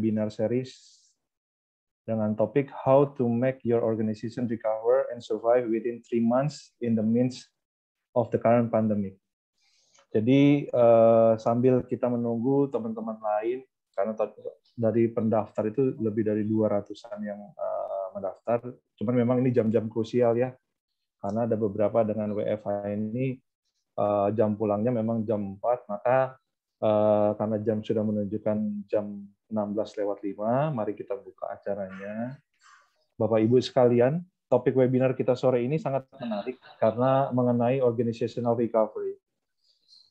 webinar series dengan topik How to Make Your Organization Recover and Survive Within Three Months in the Midst of the Current Pandemic. Jadi uh, sambil kita menunggu teman-teman lain, karena dari pendaftar itu lebih dari 200-an yang uh, mendaftar, cuman memang ini jam-jam krusial ya, karena ada beberapa dengan WFH ini uh, jam pulangnya memang jam 4, maka uh, karena jam sudah menunjukkan jam 16 lewat 5. Mari kita buka acaranya. Bapak Ibu sekalian, topik webinar kita sore ini sangat menarik karena mengenai organizational recovery.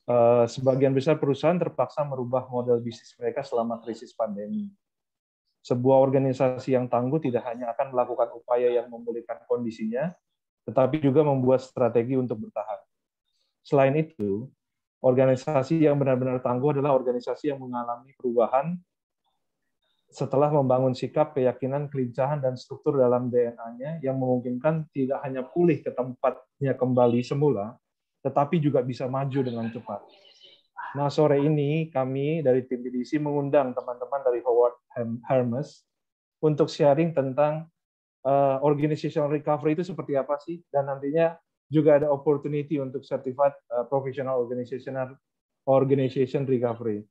Eh, sebagian besar perusahaan terpaksa merubah model bisnis mereka selama krisis pandemi. Sebuah organisasi yang tangguh tidak hanya akan melakukan upaya yang memulihkan kondisinya, tetapi juga membuat strategi untuk bertahan. Selain itu, organisasi yang benar-benar tangguh adalah organisasi yang mengalami perubahan setelah membangun sikap, keyakinan, kelincahan, dan struktur dalam DNA-nya yang memungkinkan tidak hanya pulih ke tempatnya kembali semula, tetapi juga bisa maju dengan cepat. Nah, sore ini kami dari tim BDC mengundang teman-teman dari Howard Hermes untuk sharing tentang uh, organizational recovery itu seperti apa sih, dan nantinya juga ada opportunity untuk certified uh, professional organizational organization recovery.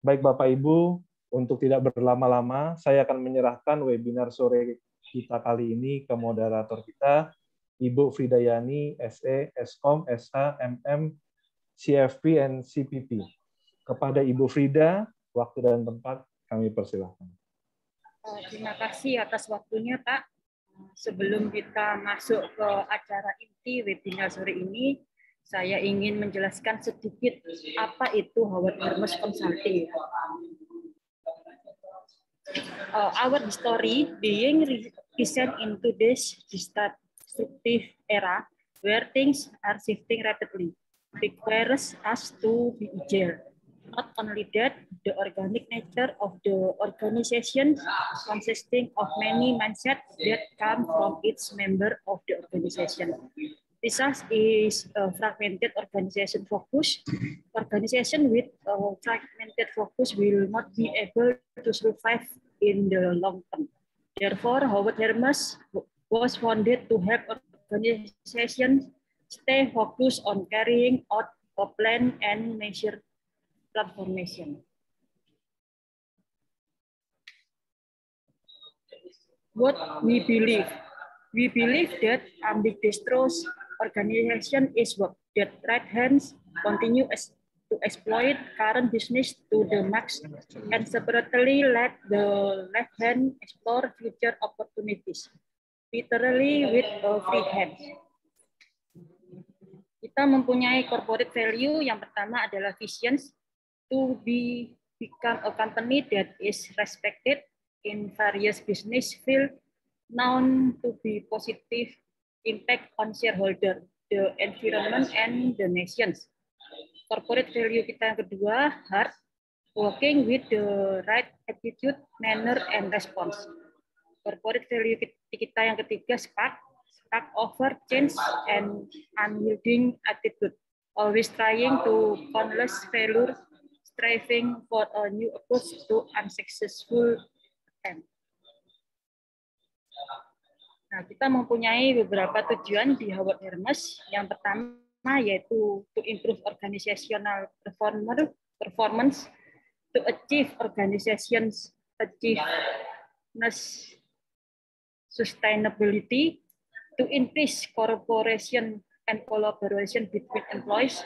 Baik Bapak Ibu, untuk tidak berlama-lama, saya akan menyerahkan webinar sore kita kali ini ke moderator kita, Ibu Fridayani, SE, SKOM, SH, MM, CFP, and CPP. Kepada Ibu Frida, waktu dan tempat kami persilahkan. Eh, terima kasih atas waktunya, Pak. Sebelum kita masuk ke acara inti webinar sore ini, saya ingin menjelaskan sedikit apa itu Howard Hermes Consulting uh, our story being recent in today's destructive era where things are shifting rapidly requires us to be agile. Not only that, the organic nature of the organization consisting of many mindsets that come from each member of the organization. TISAS is a uh, fragmented organization focus. Organization with a uh, fragmented focus will not be able to survive in the long term. Therefore, Howard Hermes was founded to help organizations stay focused on carrying out a plan and measure transformation. What we believe. We believe that ambidextrous organization is work that right hands continue as to exploit current business to the max and separately let the left hand explore future opportunities, literally with a free hand. Kita mempunyai corporate value yang pertama adalah visions to be become a company that is respected in various business field known to be positive impact on shareholder, the environment and the nations. Corporate value kita yang kedua, hard, working with the right attitude, manner, and response. Corporate value kita yang ketiga, spark, spark over change and unyielding attitude. Always trying to countless failure, striving for a new approach to unsuccessful attempt. Nah, kita mempunyai beberapa tujuan di Howard Hermes. Yang pertama yaitu to improve organizational performer, performance, to achieve organizations achievement sustainability, to increase cooperation and collaboration between employees,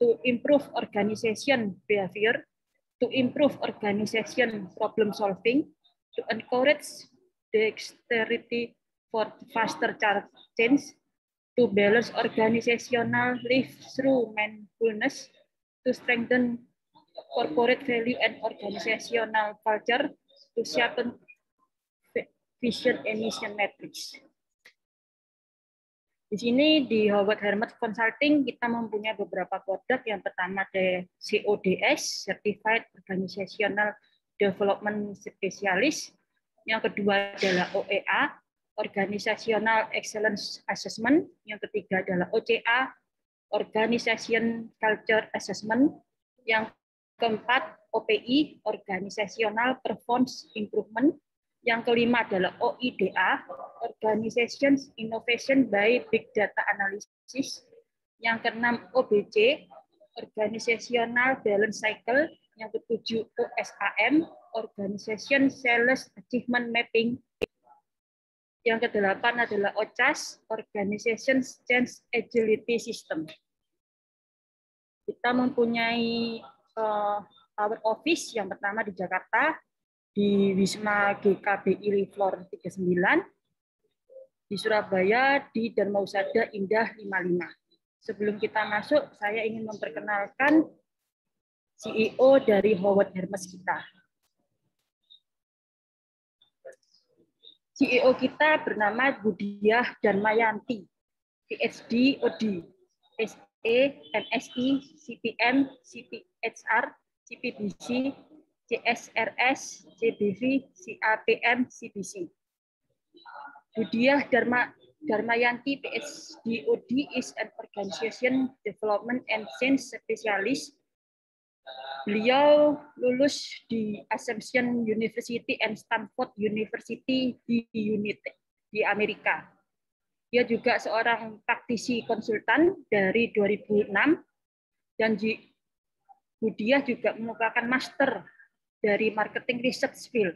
to improve organization behavior, to improve organization problem solving, to encourage dexterity for faster change to balance organizational life through mindfulness to strengthen corporate value and organizational culture to sharpen vision emission matrix. metrics. Di sini di Howard Hermit Consulting kita mempunyai beberapa produk. Yang pertama ada CODS, Certified Organizational Development Specialist. Yang kedua adalah OEA, Organizational Excellence Assessment, yang ketiga adalah OCA, Organization Culture Assessment, yang keempat OPI, Organizational Performance Improvement, yang kelima adalah OIDA, Organization Innovation by Big Data Analysis. Yang keenam OBC, Organizational Balance Cycle. Yang ketujuh OSAM, Organization Sales Achievement Mapping. Yang kedelapan adalah OCAS Organization Change Agility System. Kita mempunyai uh, eh, our office yang pertama di Jakarta, di Wisma GKBI Floor 39, di Surabaya, di Dermausada Indah 55. Sebelum kita masuk, saya ingin memperkenalkan CEO dari Howard Hermes kita. CEO kita bernama Budiah dan Mayanti, PhD, OD, SE, MSI, CPM, CPHR, CPBC, CSRS, CBV, CAPM, CBC. Budiah Dharma Yanti, PhD OD is an organization development and Change specialist Beliau lulus di Assumption University and Stanford University di Unit di Amerika. Dia juga seorang praktisi konsultan dari 2006 dan Budia juga merupakan master dari marketing research field.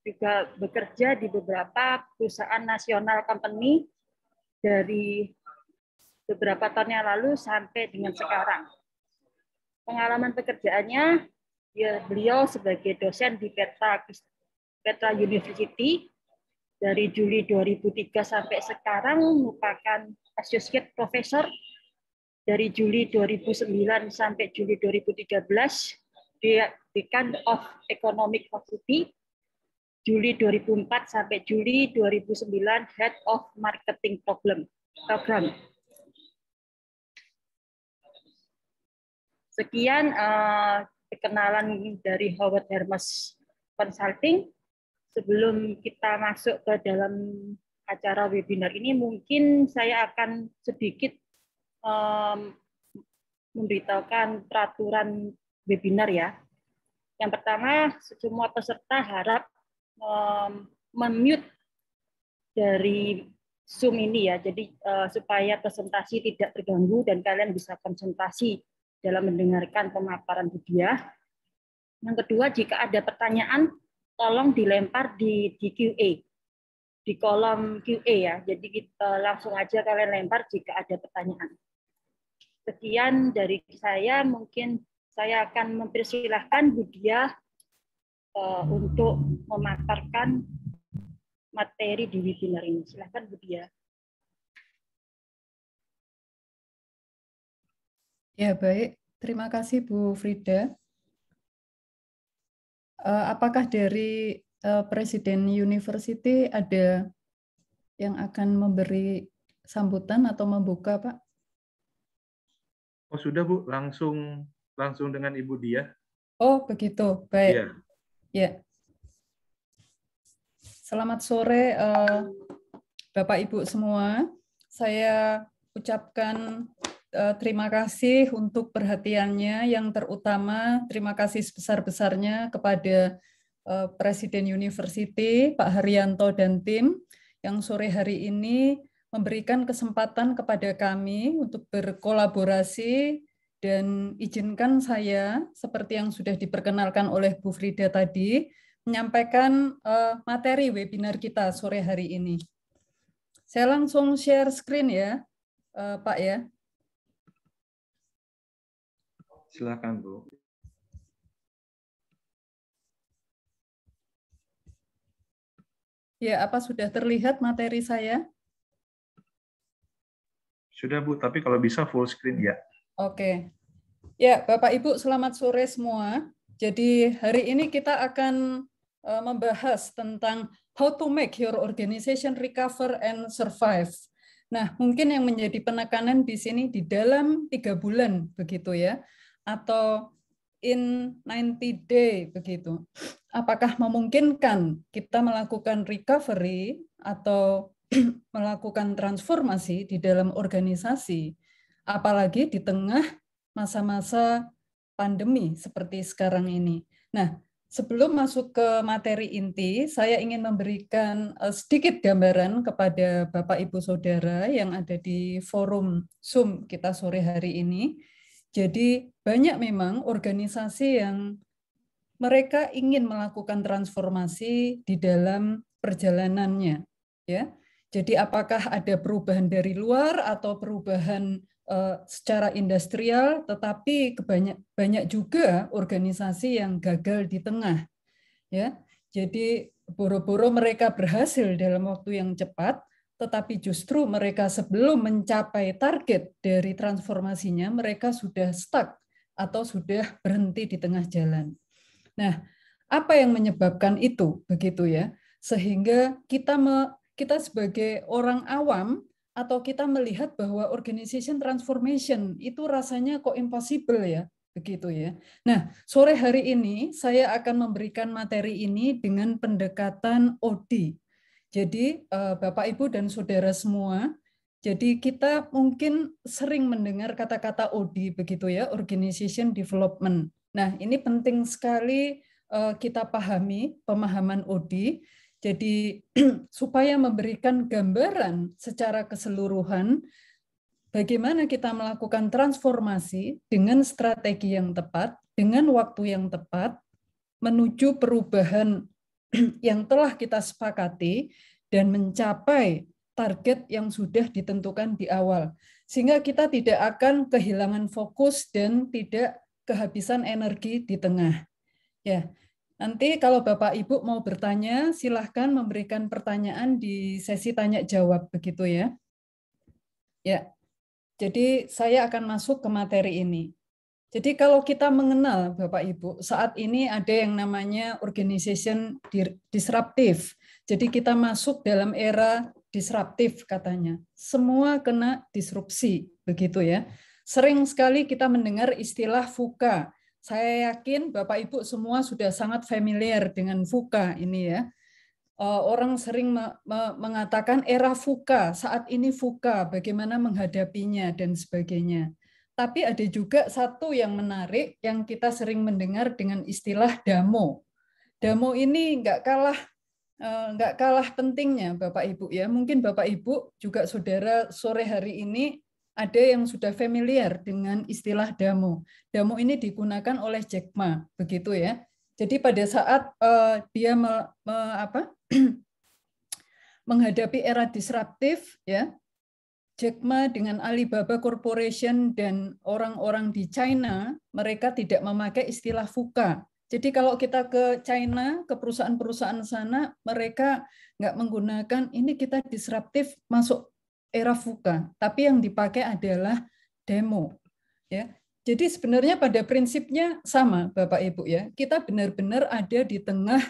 Juga bekerja di beberapa perusahaan nasional company dari beberapa tahun yang lalu sampai dengan sekarang pengalaman pekerjaannya ya beliau sebagai dosen di Petra Petra University dari Juli 2003 sampai sekarang merupakan associate professor dari Juli 2009 sampai Juli 2013 di Dekan of Economic Faculty Juli 2004 sampai Juli 2009 Head of Marketing Problem Program Sekian uh, perkenalan dari Howard Hermes Consulting. Sebelum kita masuk ke dalam acara webinar ini, mungkin saya akan sedikit um, memberitahukan peraturan webinar ya. Yang pertama, semua peserta harap um, memute dari Zoom ini ya, jadi uh, supaya presentasi tidak terganggu dan kalian bisa konsentrasi dalam mendengarkan pemaparan Budia. Yang kedua, jika ada pertanyaan, tolong dilempar di, di QA, di kolom QA ya. Jadi kita langsung aja kalian lempar jika ada pertanyaan. Sekian dari saya, mungkin saya akan mempersilahkan Budia uh, eh, untuk memaparkan materi di webinar ini. Silahkan Budiah. Ya, baik. Terima kasih, Bu Frida. Eh, apakah dari eh, Presiden University ada yang akan memberi sambutan atau membuka, Pak? Oh, sudah, Bu. Langsung langsung dengan Ibu Dia. Oh, begitu. Baik. Ya. ya. Selamat sore, eh, Bapak-Ibu semua. Saya ucapkan Eh, terima kasih untuk perhatiannya. Yang terutama terima kasih sebesar-besarnya kepada eh, Presiden University, Pak Haryanto dan tim yang sore hari ini memberikan kesempatan kepada kami untuk berkolaborasi dan izinkan saya seperti yang sudah diperkenalkan oleh Bu Frida tadi menyampaikan eh, materi webinar kita sore hari ini. Saya langsung share screen ya, Pak ya. Silakan, Bu. Ya, apa sudah terlihat materi saya? Sudah, Bu. Tapi kalau bisa full screen ya. Oke. Ya, Bapak Ibu, selamat sore semua. Jadi hari ini kita akan e, membahas tentang how to make your organization recover and survive. Nah, mungkin yang menjadi penekanan di sini di dalam tiga bulan begitu ya atau in 90 day begitu. Apakah memungkinkan kita melakukan recovery atau melakukan transformasi di dalam organisasi apalagi di tengah masa-masa pandemi seperti sekarang ini. Nah, sebelum masuk ke materi inti, saya ingin memberikan eh, sedikit gambaran kepada Bapak Ibu Saudara yang ada di forum Zoom kita sore hari ini jadi banyak memang organisasi yang mereka ingin melakukan transformasi di dalam perjalanannya, ya. Jadi apakah ada perubahan dari luar atau perubahan uh, secara industrial, tetapi kebanyak banyak juga organisasi yang gagal di tengah, ya. Jadi boro-boro mereka berhasil dalam waktu yang cepat, tetapi justru mereka sebelum mencapai target dari transformasinya, mereka sudah stuck atau sudah berhenti di tengah jalan. Nah, apa yang menyebabkan itu begitu ya? Sehingga kita me, kita sebagai orang awam atau kita melihat bahwa organization transformation itu rasanya kok impossible ya, begitu ya. Nah, sore hari ini saya akan memberikan materi ini dengan pendekatan OD jadi eh, Bapak Ibu dan saudara semua, jadi kita mungkin sering mendengar kata-kata OD begitu ya, organization development. Nah, ini penting sekali eh, kita pahami pemahaman OD. Jadi supaya memberikan gambaran secara keseluruhan bagaimana kita melakukan transformasi dengan strategi yang tepat, dengan waktu yang tepat menuju perubahan yang telah kita sepakati dan mencapai target yang sudah ditentukan di awal. Sehingga kita tidak akan kehilangan fokus dan tidak kehabisan energi di tengah. Ya. Nanti kalau Bapak Ibu mau bertanya, silahkan memberikan pertanyaan di sesi tanya jawab begitu ya. Ya. Jadi saya akan masuk ke materi ini. Jadi kalau kita mengenal Bapak Ibu, saat ini ada yang namanya organization disruptif. Jadi kita masuk dalam era disruptif katanya. Semua kena disrupsi, begitu ya. Sering sekali kita mendengar istilah VUCA. Saya yakin Bapak Ibu semua sudah sangat familiar dengan VUCA ini ya. E, orang sering mengatakan era VUCA, saat ini VUCA, bagaimana menghadapinya dan sebagainya. Tapi ada juga satu yang menarik yang kita sering mendengar dengan istilah damo. Damo ini nggak kalah eh, nggak kalah pentingnya Bapak Ibu ya. Mungkin Bapak Ibu juga saudara sore hari ini ada yang sudah familiar dengan istilah damo. Damo ini digunakan oleh Jack Ma, begitu ya. Jadi pada saat uh, dia me, me, apa, menghadapi era disruptif ya, Jack Ma dengan Alibaba Corporation dan orang-orang di China, mereka tidak memakai istilah VUCA. Jadi kalau kita ke China, ke perusahaan-perusahaan sana, mereka nggak menggunakan ini kita disruptif masuk era VUCA. Tapi yang dipakai adalah demo. Ya, jadi sebenarnya pada prinsipnya sama, Bapak Ibu ya. Kita benar-benar ada di tengah,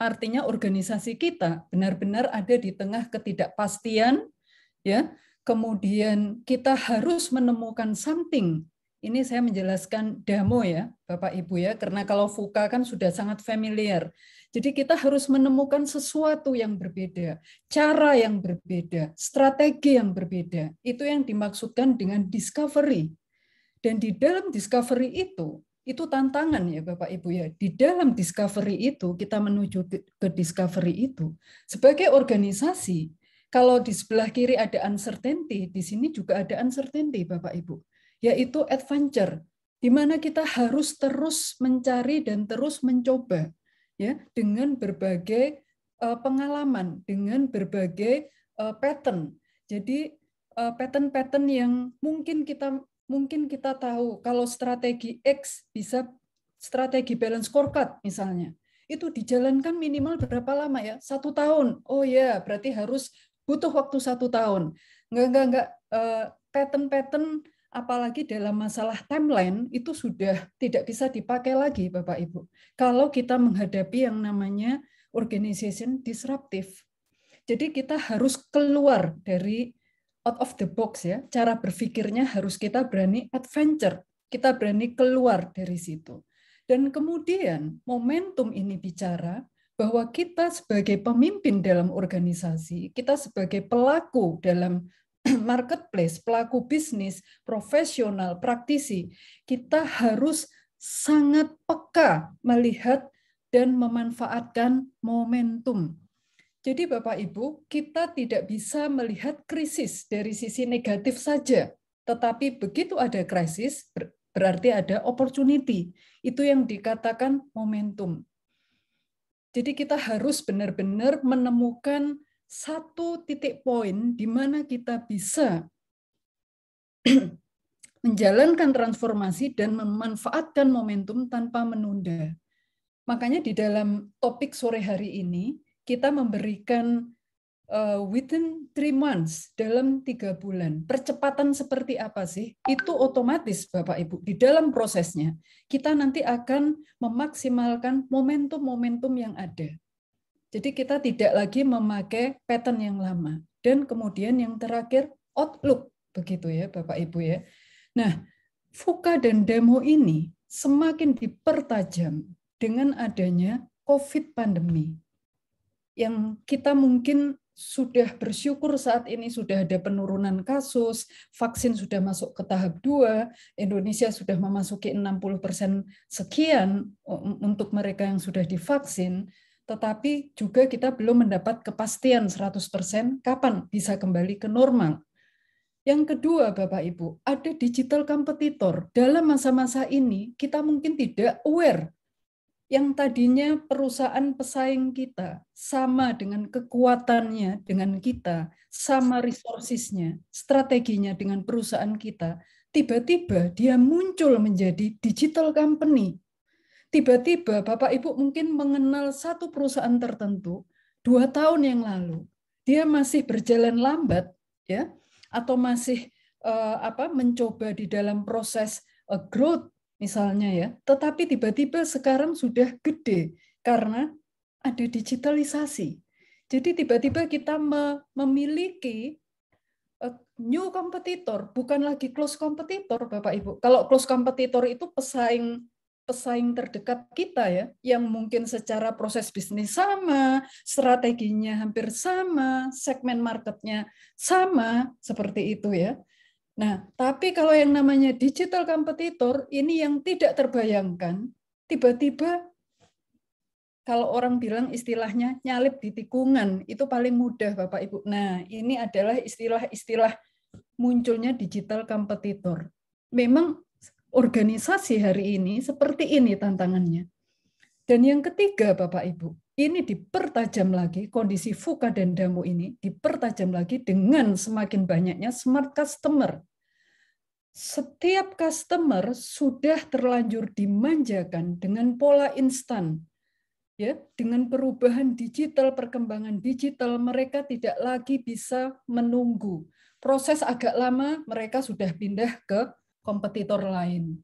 artinya organisasi kita benar-benar ada di tengah ketidakpastian, ya kemudian kita harus menemukan something. Ini saya menjelaskan demo ya, Bapak Ibu ya, karena kalau VUCA kan sudah sangat familiar. Jadi kita harus menemukan sesuatu yang berbeda, cara yang berbeda, strategi yang berbeda. Itu yang dimaksudkan dengan discovery. Dan di dalam discovery itu, itu tantangan ya Bapak Ibu ya. Di dalam discovery itu, kita menuju ke discovery itu, sebagai organisasi, kalau di sebelah kiri ada uncertainty, di sini juga ada uncertainty, Bapak Ibu, yaitu adventure, di mana kita harus terus mencari dan terus mencoba, ya, dengan berbagai eh, pengalaman, dengan berbagai eh, pattern. Jadi eh, pattern-pattern yang mungkin kita mungkin kita tahu kalau strategi X bisa strategi balance scorecard misalnya itu dijalankan minimal berapa lama ya? Satu tahun. Oh ya, berarti harus butuh waktu satu tahun. Enggak, enggak, enggak. Pattern-pattern apalagi dalam masalah timeline itu sudah tidak bisa dipakai lagi Bapak Ibu. Kalau kita menghadapi yang namanya organization disruptive. Jadi kita harus keluar dari out of the box ya. Cara berpikirnya harus kita berani adventure. Kita berani keluar dari situ. Dan kemudian momentum ini bicara, bahwa kita sebagai pemimpin dalam organisasi, kita sebagai pelaku dalam marketplace, pelaku bisnis, profesional, praktisi, kita harus sangat peka melihat dan memanfaatkan momentum. Jadi Bapak Ibu, kita tidak bisa melihat krisis dari sisi negatif saja, tetapi begitu ada krisis berarti ada opportunity. Itu yang dikatakan momentum. Jadi kita harus benar-benar menemukan satu titik poin di mana kita bisa menjalankan transformasi dan memanfaatkan momentum tanpa menunda. Makanya di dalam topik sore hari ini kita memberikan uh, within three months dalam tiga bulan. Percepatan seperti apa sih? Itu otomatis Bapak Ibu di dalam prosesnya kita nanti akan memaksimalkan momentum-momentum yang ada. Jadi kita tidak lagi memakai pattern yang lama. Dan kemudian yang terakhir outlook begitu ya Bapak Ibu ya. Nah, fuka dan demo ini semakin dipertajam dengan adanya COVID pandemi yang kita mungkin sudah bersyukur saat ini sudah ada penurunan kasus, vaksin sudah masuk ke tahap 2, Indonesia sudah memasuki 60% sekian untuk mereka yang sudah divaksin, tetapi juga kita belum mendapat kepastian 100% kapan bisa kembali ke normal. Yang kedua, Bapak Ibu, ada digital kompetitor. Dalam masa-masa ini, kita mungkin tidak aware yang tadinya perusahaan pesaing kita sama dengan kekuatannya dengan kita, sama resourcesnya, strateginya dengan perusahaan kita, tiba-tiba dia muncul menjadi digital company. Tiba-tiba Bapak Ibu mungkin mengenal satu perusahaan tertentu dua tahun yang lalu, dia masih berjalan lambat, ya, atau masih eh, apa mencoba di dalam proses eh, growth misalnya ya. Tetapi tiba-tiba sekarang sudah gede karena ada digitalisasi. Jadi tiba-tiba kita memiliki e, new competitor, bukan lagi close competitor, Bapak Ibu. Kalau close competitor itu pesaing pesaing terdekat kita ya, yang mungkin secara proses bisnis sama, strateginya hampir sama, segmen marketnya sama, seperti itu ya. Nah, tapi kalau yang namanya digital competitor ini yang tidak terbayangkan, tiba-tiba kalau orang bilang istilahnya nyalip di tikungan, itu paling mudah Bapak Ibu. Nah, ini adalah istilah-istilah munculnya digital competitor Memang organisasi hari ini seperti ini tantangannya. Dan yang ketiga Bapak Ibu, ini dipertajam lagi kondisi VUCA dan damu ini dipertajam lagi dengan semakin banyaknya smart customer setiap customer sudah terlanjur dimanjakan dengan pola instan. Ya, dengan perubahan digital, perkembangan digital, mereka tidak lagi bisa menunggu. Proses agak lama, mereka sudah pindah ke kompetitor lain.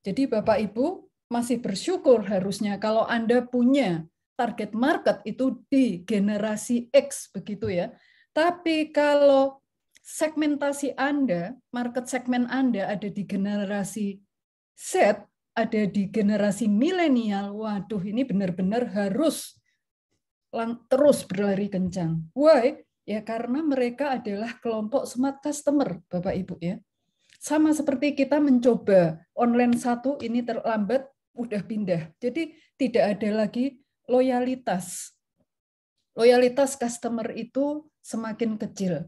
Jadi Bapak Ibu masih bersyukur harusnya kalau Anda punya target market itu di generasi X begitu ya. Tapi kalau segmentasi Anda, market segmen Anda ada di generasi Z, ada di generasi milenial, waduh ini benar-benar harus lang terus berlari kencang. Why? Ya karena mereka adalah kelompok smart customer, Bapak Ibu ya. Sama seperti kita mencoba online satu ini terlambat, udah pindah. Jadi tidak ada lagi loyalitas. Loyalitas customer itu semakin kecil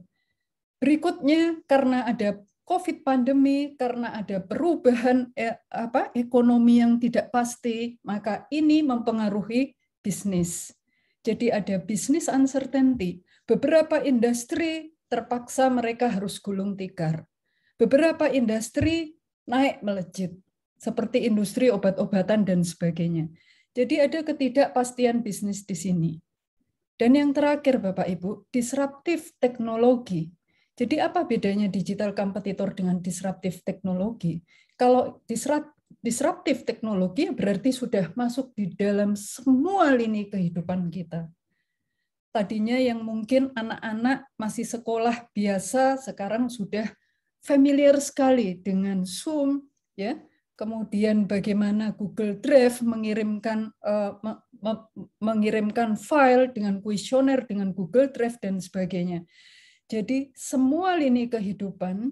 Berikutnya karena ada COVID pandemi, karena ada perubahan e, apa ekonomi yang tidak pasti, maka ini mempengaruhi bisnis. Jadi ada bisnis uncertainty. Beberapa industri terpaksa mereka harus gulung tikar. Beberapa industri naik melejit seperti industri obat-obatan dan sebagainya. Jadi ada ketidakpastian bisnis di sini. Dan yang terakhir Bapak Ibu, disruptif teknologi jadi apa bedanya digital kompetitor dengan disruptive teknologi? Kalau disruptive teknologi berarti sudah masuk di dalam semua lini kehidupan kita. Tadinya yang mungkin anak-anak masih sekolah biasa, sekarang sudah familiar sekali dengan Zoom, ya. Kemudian bagaimana Google Drive mengirimkan uh, me me mengirimkan file dengan kuesioner dengan Google Drive dan sebagainya jadi semua lini kehidupan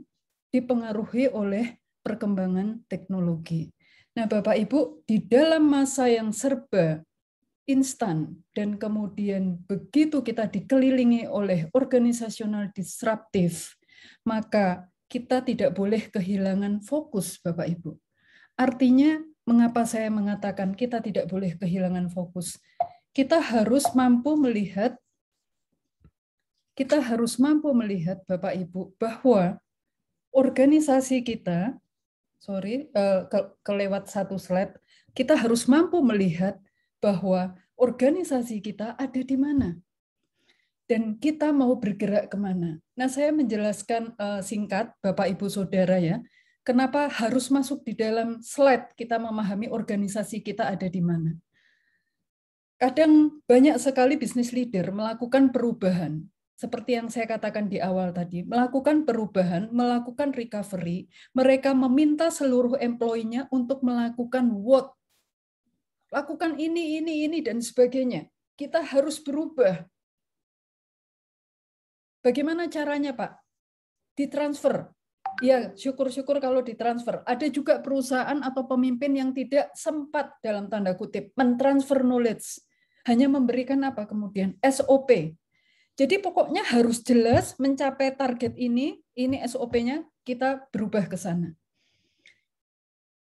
dipengaruhi oleh perkembangan teknologi. Nah, Bapak Ibu, di dalam masa yang serba instan dan kemudian begitu kita dikelilingi oleh organisasional disruptif, maka kita tidak boleh kehilangan fokus, Bapak Ibu. Artinya, mengapa saya mengatakan kita tidak boleh kehilangan fokus? Kita harus mampu melihat kita harus mampu melihat Bapak Ibu bahwa organisasi kita, sorry, eh, kelewat satu slide, kita harus mampu melihat bahwa organisasi kita ada di mana dan kita mau bergerak kemana. Nah, saya menjelaskan eh, singkat, Bapak Ibu Saudara ya, kenapa harus masuk di dalam slide kita memahami organisasi kita ada di mana. Kadang banyak sekali bisnis leader melakukan perubahan, seperti yang saya katakan di awal tadi, melakukan perubahan, melakukan recovery, mereka meminta seluruh employee-nya untuk melakukan what, lakukan ini, ini, ini, dan sebagainya. Kita harus berubah. Bagaimana caranya, Pak? Ditransfer. Ya, syukur-syukur kalau ditransfer. Ada juga perusahaan atau pemimpin yang tidak sempat dalam tanda kutip mentransfer knowledge. Hanya memberikan apa kemudian? SOP, jadi pokoknya harus jelas mencapai target ini, ini SOP-nya, kita berubah ke sana.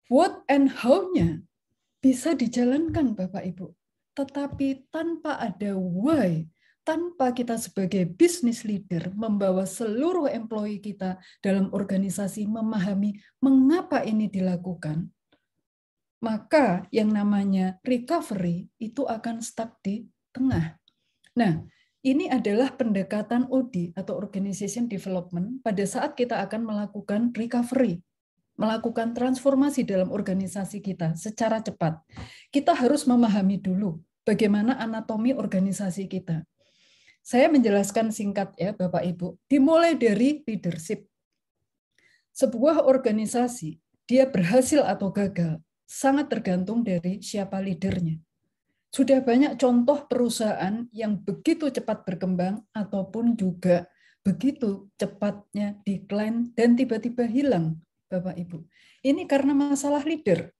What and how-nya bisa dijalankan Bapak Ibu. Tetapi tanpa ada why, tanpa kita sebagai business leader membawa seluruh employee kita dalam organisasi memahami mengapa ini dilakukan, maka yang namanya recovery itu akan stuck di tengah. Nah, ini adalah pendekatan OD atau Organization Development pada saat kita akan melakukan recovery, melakukan transformasi dalam organisasi kita secara cepat. Kita harus memahami dulu bagaimana anatomi organisasi kita. Saya menjelaskan singkat ya Bapak Ibu, dimulai dari leadership. Sebuah organisasi, dia berhasil atau gagal, sangat tergantung dari siapa leadernya sudah banyak contoh perusahaan yang begitu cepat berkembang ataupun juga begitu cepatnya decline dan tiba-tiba hilang, Bapak Ibu. Ini karena masalah leader.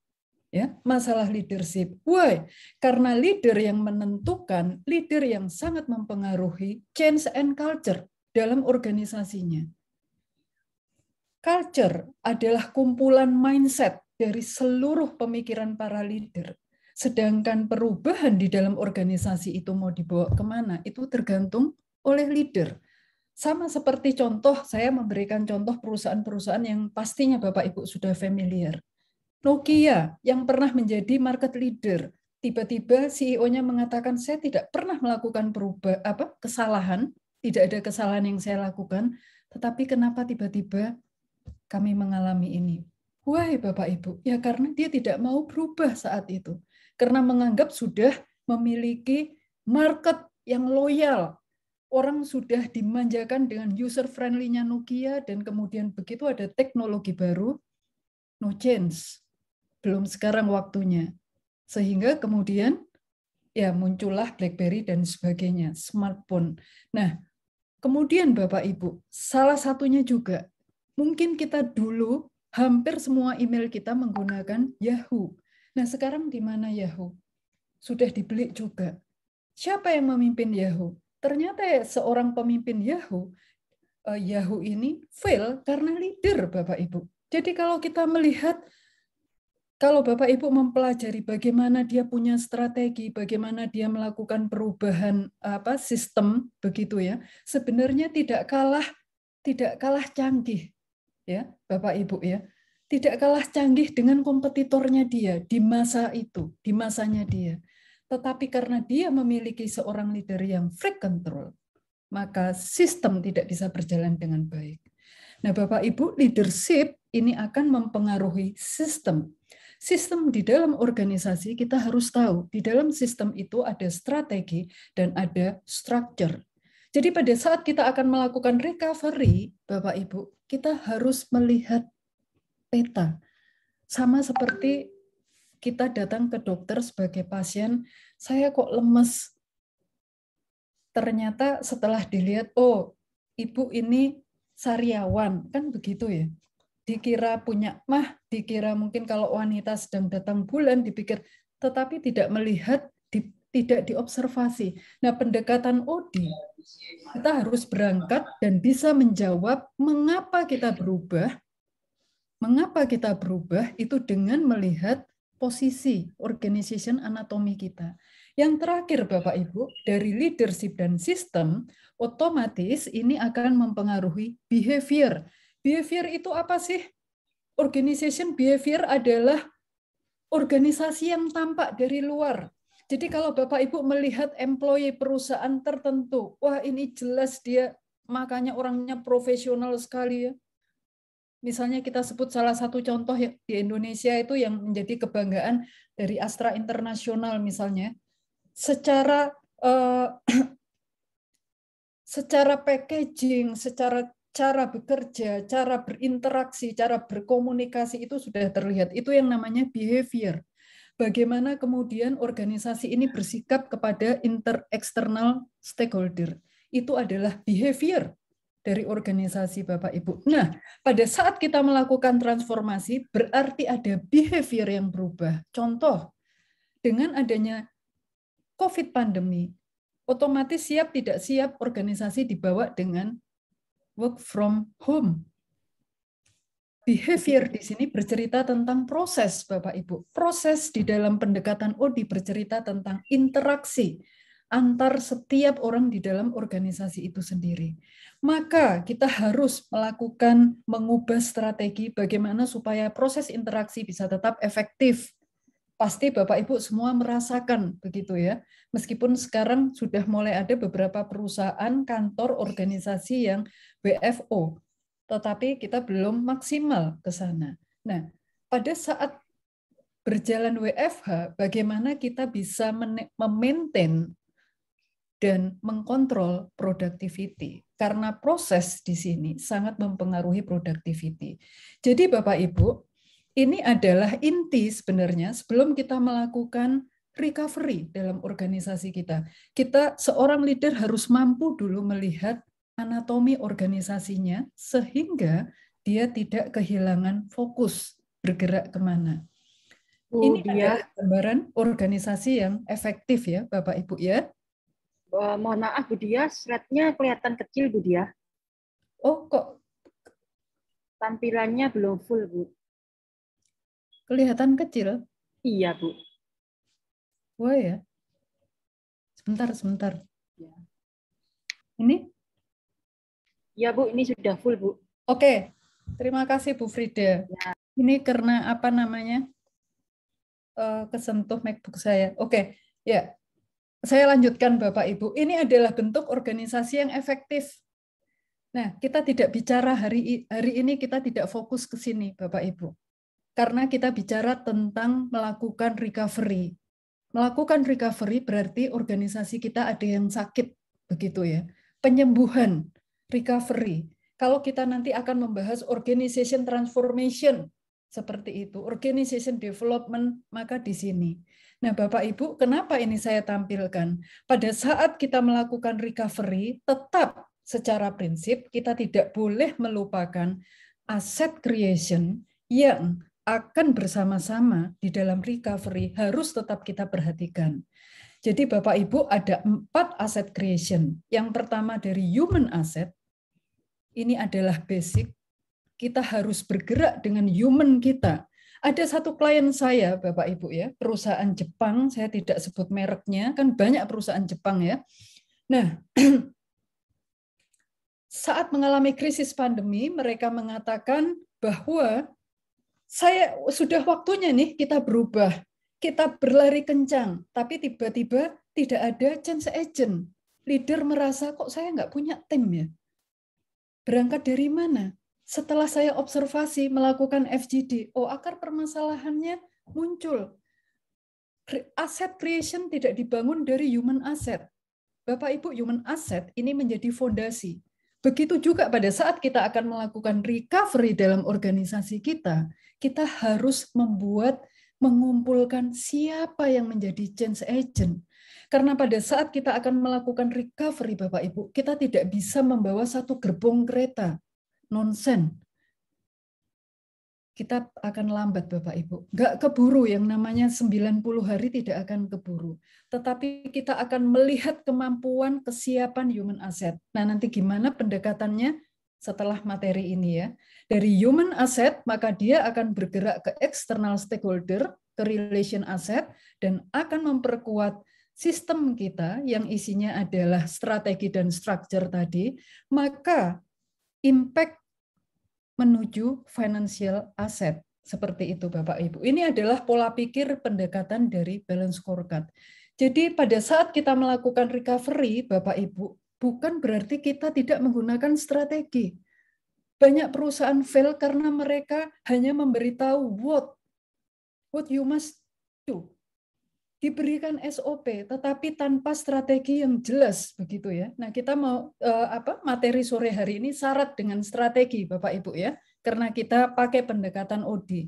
Ya, masalah leadership. Why? Karena leader yang menentukan, leader yang sangat mempengaruhi change and culture dalam organisasinya. Culture adalah kumpulan mindset dari seluruh pemikiran para leader Sedangkan perubahan di dalam organisasi itu mau dibawa kemana, itu tergantung oleh leader. Sama seperti contoh, saya memberikan contoh perusahaan-perusahaan yang pastinya Bapak Ibu sudah familiar. Nokia yang pernah menjadi market leader, tiba-tiba CEO-nya mengatakan saya tidak pernah melakukan perubah apa kesalahan, tidak ada kesalahan yang saya lakukan, tetapi kenapa tiba-tiba kami mengalami ini? Wah, Bapak Ibu, ya karena dia tidak mau berubah saat itu karena menganggap sudah memiliki market yang loyal. Orang sudah dimanjakan dengan user friendly-nya Nokia dan kemudian begitu ada teknologi baru, no chance. Belum sekarang waktunya. Sehingga kemudian ya muncullah BlackBerry dan sebagainya, smartphone. Nah, kemudian Bapak Ibu, salah satunya juga mungkin kita dulu hampir semua email kita menggunakan Yahoo. Nah sekarang di mana Yahoo? Sudah dibeli juga. Siapa yang memimpin Yahoo? Ternyata seorang pemimpin Yahoo, eh, Yahoo ini fail karena leader Bapak Ibu. Jadi kalau kita melihat kalau Bapak Ibu mempelajari bagaimana dia punya strategi, bagaimana dia melakukan perubahan apa sistem begitu ya, sebenarnya tidak kalah tidak kalah canggih ya Bapak Ibu ya tidak kalah canggih dengan kompetitornya dia di masa itu, di masanya dia. Tetapi karena dia memiliki seorang leader yang freak control, maka sistem tidak bisa berjalan dengan baik. Nah, Bapak Ibu, leadership ini akan mempengaruhi sistem. Sistem di dalam organisasi kita harus tahu, di dalam sistem itu ada strategi dan ada structure. Jadi pada saat kita akan melakukan recovery, Bapak Ibu, kita harus melihat peta. Sama seperti kita datang ke dokter sebagai pasien, saya kok lemes. Ternyata setelah dilihat, oh, ibu ini sariawan, kan begitu ya. Dikira punya mah, dikira mungkin kalau wanita sedang datang bulan, dipikir, tetapi tidak melihat, tidak diobservasi. Nah, pendekatan ODI, kita harus berangkat dan bisa menjawab mengapa kita berubah, Mengapa kita berubah itu dengan melihat posisi organization anatomi kita. Yang terakhir Bapak Ibu, dari leadership dan sistem, otomatis ini akan mempengaruhi behavior. Behavior itu apa sih? Organization behavior adalah organisasi yang tampak dari luar. Jadi kalau Bapak Ibu melihat employee perusahaan tertentu, wah ini jelas dia makanya orangnya profesional sekali ya, misalnya kita sebut salah satu contoh ya, di Indonesia itu yang menjadi kebanggaan dari Astra Internasional misalnya, secara eh, secara packaging, secara cara bekerja, cara berinteraksi, cara berkomunikasi itu sudah terlihat. Itu yang namanya behavior. Bagaimana kemudian organisasi ini bersikap kepada inter external stakeholder. Itu adalah behavior dari organisasi Bapak Ibu. Nah, pada saat kita melakukan transformasi, berarti ada behavior yang berubah. Contoh, dengan adanya COVID pandemi, otomatis siap tidak siap organisasi dibawa dengan work from home. Behavior di sini bercerita tentang proses, Bapak Ibu. Proses di dalam pendekatan ODI bercerita tentang interaksi antar setiap orang di dalam organisasi itu sendiri. Maka kita harus melakukan mengubah strategi bagaimana supaya proses interaksi bisa tetap efektif. Pasti Bapak Ibu semua merasakan begitu ya. Meskipun sekarang sudah mulai ada beberapa perusahaan, kantor, organisasi yang WFO, tetapi kita belum maksimal ke sana. Nah, pada saat berjalan WFH, bagaimana kita bisa memaintain dan mengkontrol productivity karena proses di sini sangat mempengaruhi productivity. Jadi Bapak Ibu, ini adalah inti sebenarnya sebelum kita melakukan recovery dalam organisasi kita. Kita seorang leader harus mampu dulu melihat anatomi organisasinya sehingga dia tidak kehilangan fokus bergerak kemana. ini dia. adalah gambaran organisasi yang efektif ya Bapak Ibu ya. Uh, mohon maaf Bu Dia, slide-nya kelihatan kecil Bu Dia. Oh kok tampilannya belum full Bu. Kelihatan kecil? Iya Bu. Wah ya. Sebentar, sebentar. Ya. Ini? Ya Bu, ini sudah full Bu. Oke, terima kasih Bu Frida. Ya. Ini karena apa namanya? Uh, kesentuh MacBook saya. Oke, ya. Saya lanjutkan Bapak Ibu, ini adalah bentuk organisasi yang efektif. Nah, kita tidak bicara hari hari ini kita tidak fokus ke sini Bapak Ibu. Karena kita bicara tentang melakukan recovery. Melakukan recovery berarti organisasi kita ada yang sakit begitu ya. Penyembuhan, recovery. Kalau kita nanti akan membahas organization transformation seperti itu, organization development maka di sini Nah, Bapak Ibu, kenapa ini saya tampilkan? Pada saat kita melakukan recovery, tetap secara prinsip kita tidak boleh melupakan aset creation yang akan bersama-sama di dalam recovery harus tetap kita perhatikan. Jadi Bapak Ibu ada empat aset creation. Yang pertama dari human asset, ini adalah basic. Kita harus bergerak dengan human kita ada satu klien saya, Bapak Ibu ya, perusahaan Jepang, saya tidak sebut mereknya, kan banyak perusahaan Jepang ya. Nah, saat mengalami krisis pandemi, mereka mengatakan bahwa saya sudah waktunya nih kita berubah. Kita berlari kencang, tapi tiba-tiba tidak ada chance agent. Leader merasa kok saya nggak punya tim ya. Berangkat dari mana? setelah saya observasi melakukan FGD, oh akar permasalahannya muncul. Aset creation tidak dibangun dari human asset. Bapak Ibu, human asset ini menjadi fondasi. Begitu juga pada saat kita akan melakukan recovery dalam organisasi kita, kita harus membuat mengumpulkan siapa yang menjadi change agent. Karena pada saat kita akan melakukan recovery Bapak Ibu, kita tidak bisa membawa satu gerbong kereta nonsen. Kita akan lambat Bapak Ibu. Nggak keburu yang namanya 90 hari tidak akan keburu. Tetapi kita akan melihat kemampuan kesiapan human asset. Nah nanti gimana pendekatannya setelah materi ini ya. Dari human asset maka dia akan bergerak ke external stakeholder, ke relation asset, dan akan memperkuat sistem kita yang isinya adalah strategi dan structure tadi, maka impact menuju financial asset. Seperti itu Bapak Ibu. Ini adalah pola pikir pendekatan dari balance scorecard. Jadi pada saat kita melakukan recovery Bapak Ibu, bukan berarti kita tidak menggunakan strategi. Banyak perusahaan fail karena mereka hanya memberitahu what what you must do diberikan SOP tetapi tanpa strategi yang jelas begitu ya. Nah, kita mau eh, apa materi sore hari ini syarat dengan strategi Bapak Ibu ya karena kita pakai pendekatan OD.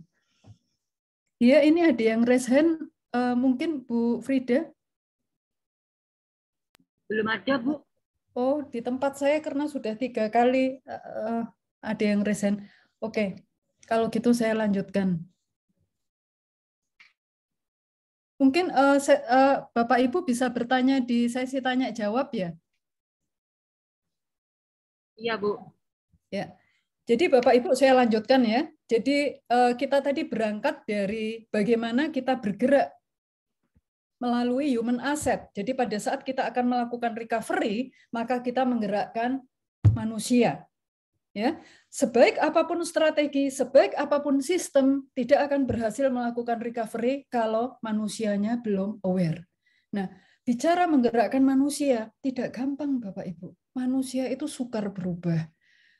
Iya ini ada yang raise hand eh, mungkin Bu Frida. Belum ada, Bu. Oh, di tempat saya karena sudah tiga kali eh, ada yang raise hand. Oke. Kalau gitu saya lanjutkan. Mungkin uh, se, uh, Bapak Ibu bisa bertanya di sesi tanya jawab ya. Iya Bu. Ya. Jadi Bapak Ibu saya lanjutkan ya. Jadi uh, kita tadi berangkat dari bagaimana kita bergerak melalui human asset. Jadi pada saat kita akan melakukan recovery, maka kita menggerakkan manusia ya sebaik apapun strategi sebaik apapun sistem tidak akan berhasil melakukan recovery kalau manusianya belum aware nah bicara menggerakkan manusia tidak gampang bapak ibu manusia itu sukar berubah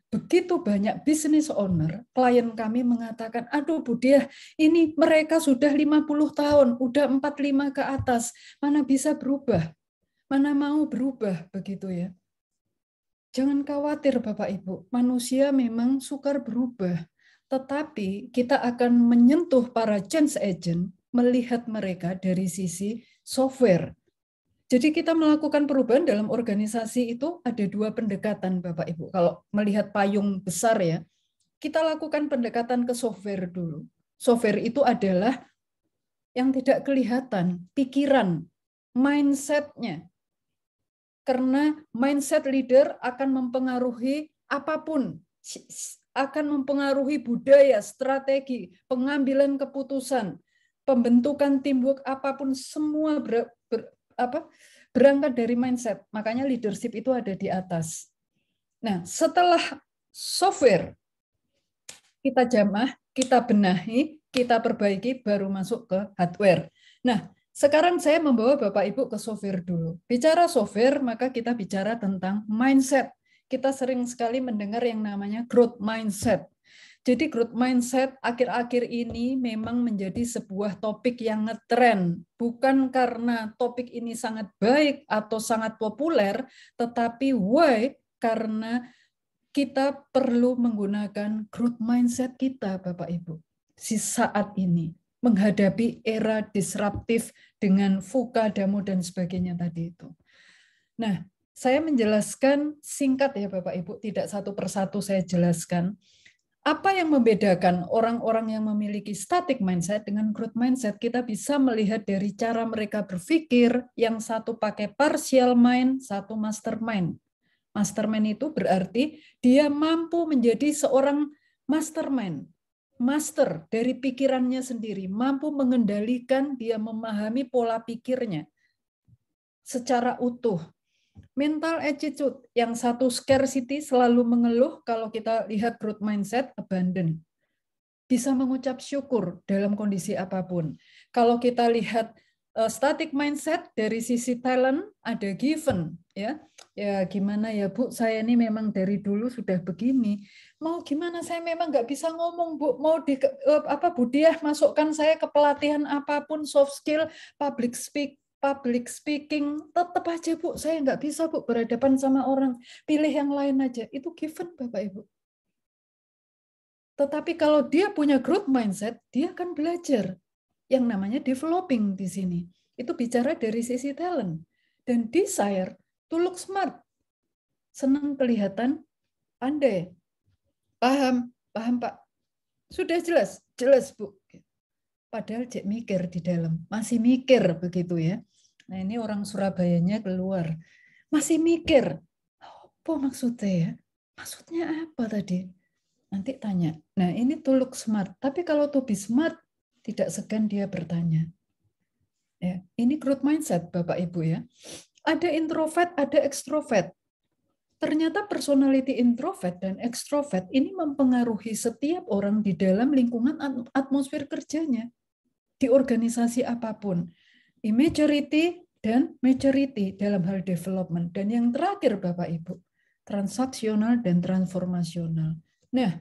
begitu banyak business owner, klien kami mengatakan, aduh Budiah, ini mereka sudah 50 tahun, udah 45 ke atas, mana bisa berubah, mana mau berubah, begitu ya. Jangan khawatir, Bapak Ibu. Manusia memang sukar berubah, tetapi kita akan menyentuh para change agent, melihat mereka dari sisi software. Jadi, kita melakukan perubahan dalam organisasi itu ada dua pendekatan, Bapak Ibu. Kalau melihat payung besar, ya, kita lakukan pendekatan ke software dulu. Software itu adalah yang tidak kelihatan, pikiran, mindsetnya, karena mindset leader akan mempengaruhi apapun akan mempengaruhi budaya, strategi, pengambilan keputusan, pembentukan teamwork apapun semua ber, ber, apa, berangkat dari mindset. Makanya leadership itu ada di atas. Nah, setelah software kita jamah, kita benahi, kita perbaiki baru masuk ke hardware. Nah, sekarang saya membawa Bapak Ibu ke sofir dulu. Bicara sofir, maka kita bicara tentang mindset. Kita sering sekali mendengar yang namanya growth mindset. Jadi growth mindset akhir-akhir ini memang menjadi sebuah topik yang ngetren. Bukan karena topik ini sangat baik atau sangat populer, tetapi why? Karena kita perlu menggunakan growth mindset kita, Bapak Ibu, si saat ini menghadapi era disruptif dengan fuka, damo, dan sebagainya tadi itu. Nah, saya menjelaskan singkat ya Bapak Ibu, tidak satu persatu saya jelaskan. Apa yang membedakan orang-orang yang memiliki static mindset dengan growth mindset? Kita bisa melihat dari cara mereka berpikir, yang satu pakai partial mind, satu mastermind. Mastermind itu berarti dia mampu menjadi seorang mastermind master dari pikirannya sendiri, mampu mengendalikan dia memahami pola pikirnya secara utuh. Mental attitude yang satu scarcity selalu mengeluh kalau kita lihat growth mindset abandon. Bisa mengucap syukur dalam kondisi apapun. Kalau kita lihat Eh, static mindset dari sisi talent ada given ya ya gimana ya bu saya ini memang dari dulu sudah begini mau gimana saya memang nggak bisa ngomong bu mau di eh, apa bu dia masukkan saya ke pelatihan apapun soft skill public speak public speaking tetap aja bu saya nggak bisa bu berhadapan sama orang pilih yang lain aja itu given bapak ibu tetapi kalau dia punya growth mindset dia akan belajar yang namanya developing di sini. Itu bicara dari sisi talent dan desire to look smart. Senang kelihatan pandai. Paham, paham Pak. Sudah jelas, jelas Bu. Padahal cek mikir di dalam, masih mikir begitu ya. Nah ini orang Surabayanya keluar, masih mikir. Apa maksudnya ya? Maksudnya apa tadi? Nanti tanya. Nah ini to look smart. Tapi kalau to be smart, tidak segan dia bertanya. Ya, ini growth mindset Bapak Ibu ya. Ada introvert, ada extrovert. Ternyata personality introvert dan extrovert ini mempengaruhi setiap orang di dalam lingkungan atmosfer kerjanya. Di organisasi apapun. Immaturity dan majority dalam hal development. Dan yang terakhir Bapak Ibu, transaksional dan transformasional. Nah,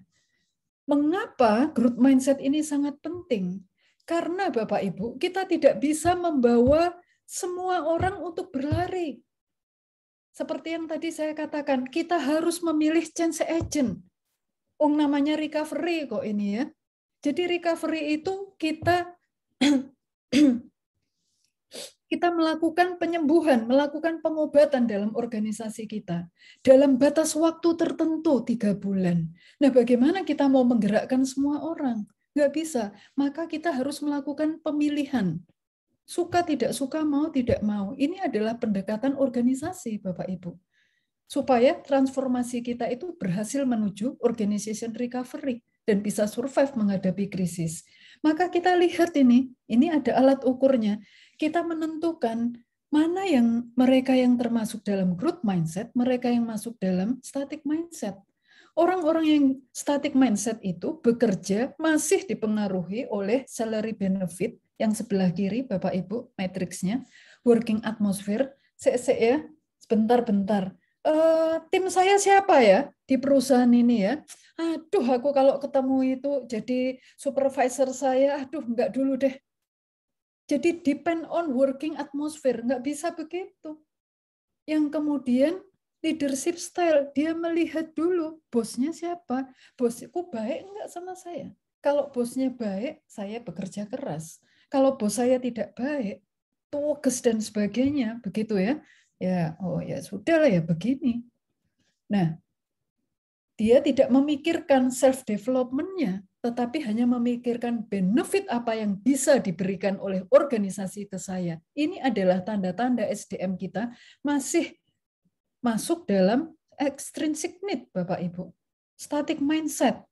mengapa growth mindset ini sangat penting? Karena Bapak Ibu, kita tidak bisa membawa semua orang untuk berlari. Seperti yang tadi saya katakan, kita harus memilih chance agent. Ung namanya recovery kok ini ya. Jadi recovery itu kita kita melakukan penyembuhan, melakukan pengobatan dalam organisasi kita. Dalam batas waktu tertentu, tiga bulan. Nah bagaimana kita mau menggerakkan semua orang? Nggak bisa. Maka kita harus melakukan pemilihan. Suka tidak suka, mau tidak mau. Ini adalah pendekatan organisasi, Bapak Ibu. Supaya transformasi kita itu berhasil menuju organization recovery dan bisa survive menghadapi krisis. Maka kita lihat ini, ini ada alat ukurnya. Kita menentukan mana yang mereka yang termasuk dalam growth mindset, mereka yang masuk dalam static mindset orang-orang yang static mindset itu bekerja masih dipengaruhi oleh salary benefit yang sebelah kiri Bapak Ibu matriksnya, working atmosphere, CC ya, sebentar-bentar. Uh, tim saya siapa ya di perusahaan ini ya? Aduh, aku kalau ketemu itu jadi supervisor saya, aduh nggak dulu deh. Jadi depend on working atmosphere, nggak bisa begitu. Yang kemudian leadership style dia melihat dulu bosnya siapa bosku baik enggak sama saya kalau bosnya baik saya bekerja keras kalau bos saya tidak baik tugas dan sebagainya begitu ya ya oh ya sudah ya begini nah dia tidak memikirkan self developmentnya tetapi hanya memikirkan benefit apa yang bisa diberikan oleh organisasi ke saya. Ini adalah tanda-tanda SDM kita masih masuk dalam extrinsic need, Bapak Ibu. Static mindset.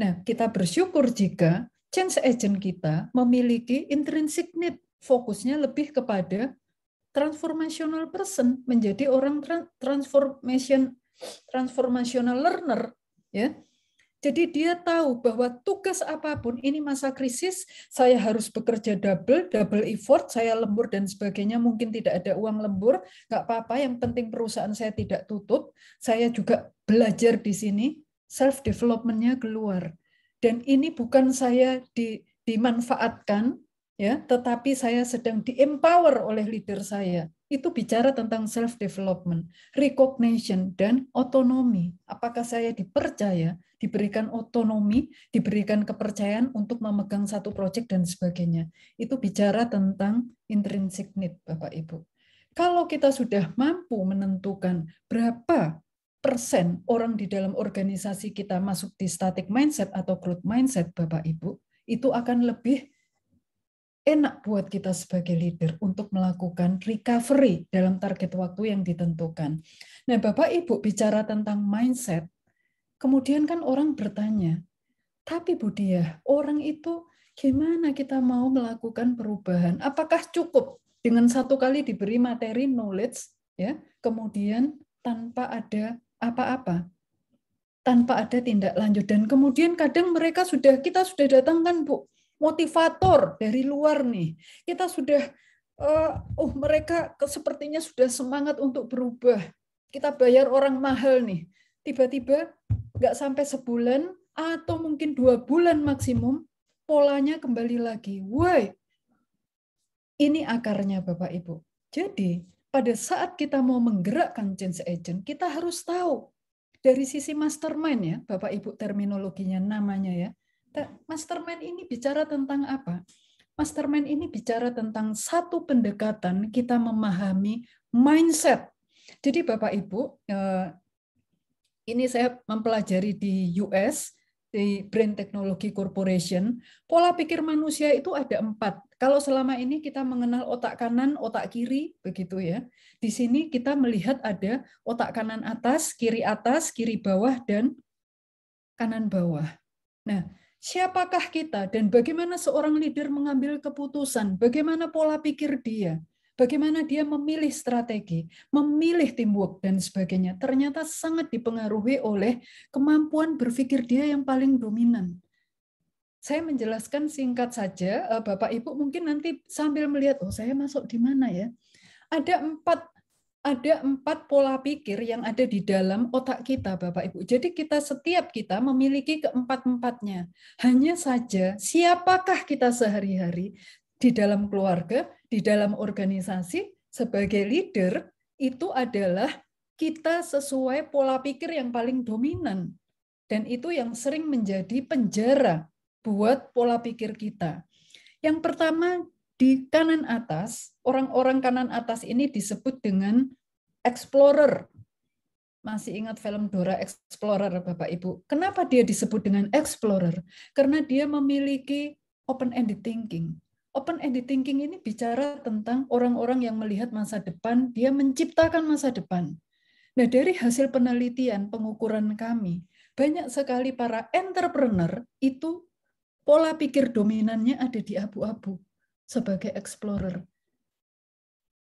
Nah, kita bersyukur jika change agent kita memiliki intrinsic need, fokusnya lebih kepada transformational person, menjadi orang transformation transformational learner, ya. Jadi dia tahu bahwa tugas apapun ini masa krisis, saya harus bekerja double, double effort, saya lembur dan sebagainya, mungkin tidak ada uang lembur, nggak apa-apa, yang penting perusahaan saya tidak tutup, saya juga belajar di sini, self developmentnya keluar. Dan ini bukan saya di, dimanfaatkan, ya, tetapi saya sedang di-empower oleh leader saya itu bicara tentang self development, recognition dan otonomi. Apakah saya dipercaya, diberikan otonomi, diberikan kepercayaan untuk memegang satu proyek dan sebagainya. Itu bicara tentang intrinsic need, Bapak Ibu. Kalau kita sudah mampu menentukan berapa persen orang di dalam organisasi kita masuk di static mindset atau growth mindset, Bapak Ibu, itu akan lebih enak buat kita sebagai leader untuk melakukan recovery dalam target waktu yang ditentukan. Nah, Bapak Ibu bicara tentang mindset, kemudian kan orang bertanya, tapi Bu Dia, orang itu gimana kita mau melakukan perubahan? Apakah cukup dengan satu kali diberi materi knowledge ya, kemudian tanpa ada apa-apa? Tanpa ada tindak lanjut dan kemudian kadang mereka sudah kita sudah datangkan, Bu motivator dari luar nih. Kita sudah uh, oh mereka sepertinya sudah semangat untuk berubah. Kita bayar orang mahal nih. Tiba-tiba nggak sampai sebulan atau mungkin dua bulan maksimum polanya kembali lagi. Woi, ini akarnya Bapak Ibu. Jadi pada saat kita mau menggerakkan change agent, kita harus tahu dari sisi mastermind ya, Bapak Ibu terminologinya namanya ya mastermind ini bicara tentang apa? Mastermind ini bicara tentang satu pendekatan kita memahami mindset. Jadi Bapak Ibu, eh, ini saya mempelajari di US, di Brain Technology Corporation, pola pikir manusia itu ada empat. Kalau selama ini kita mengenal otak kanan, otak kiri, begitu ya. Di sini kita melihat ada otak kanan atas, kiri atas, kiri bawah, dan kanan bawah. Nah, siapakah kita dan bagaimana seorang leader mengambil keputusan, bagaimana pola pikir dia, bagaimana dia memilih strategi, memilih teamwork, dan sebagainya, ternyata sangat dipengaruhi oleh kemampuan berpikir dia yang paling dominan. Saya menjelaskan singkat saja, eh, Bapak Ibu mungkin nanti sambil melihat, oh saya masuk di mana ya. Ada empat ada empat pola pikir yang ada di dalam otak kita, Bapak Ibu. Jadi kita setiap kita memiliki keempat-empatnya. Hanya saja siapakah kita sehari-hari di dalam keluarga, di dalam organisasi, sebagai leader, itu adalah kita sesuai pola pikir yang paling dominan. Dan itu yang sering menjadi penjara buat pola pikir kita. Yang pertama di kanan atas, orang-orang kanan atas ini disebut dengan explorer. Masih ingat film Dora Explorer, Bapak Ibu? Kenapa dia disebut dengan explorer? Karena dia memiliki open-ended thinking. Open-ended thinking ini bicara tentang orang-orang yang melihat masa depan, dia menciptakan masa depan. Nah, dari hasil penelitian pengukuran kami, banyak sekali para entrepreneur itu pola pikir dominannya ada di abu-abu sebagai explorer.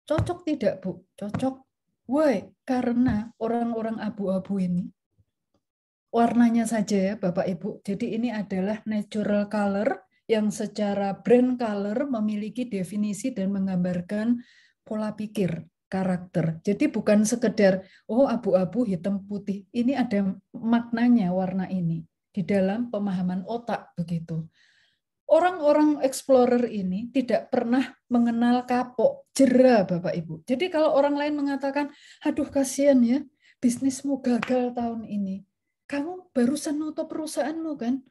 Cocok tidak, Bu? Cocok. Woi, karena orang-orang abu-abu ini warnanya saja ya Bapak Ibu. Jadi ini adalah natural color yang secara brand color memiliki definisi dan menggambarkan pola pikir karakter. Jadi bukan sekedar oh abu-abu hitam putih. Ini ada maknanya warna ini di dalam pemahaman otak begitu orang-orang explorer ini tidak pernah mengenal kapok, jera Bapak Ibu. Jadi kalau orang lain mengatakan, aduh kasihan ya, bisnismu gagal tahun ini. Kamu barusan nutup perusahaanmu kan?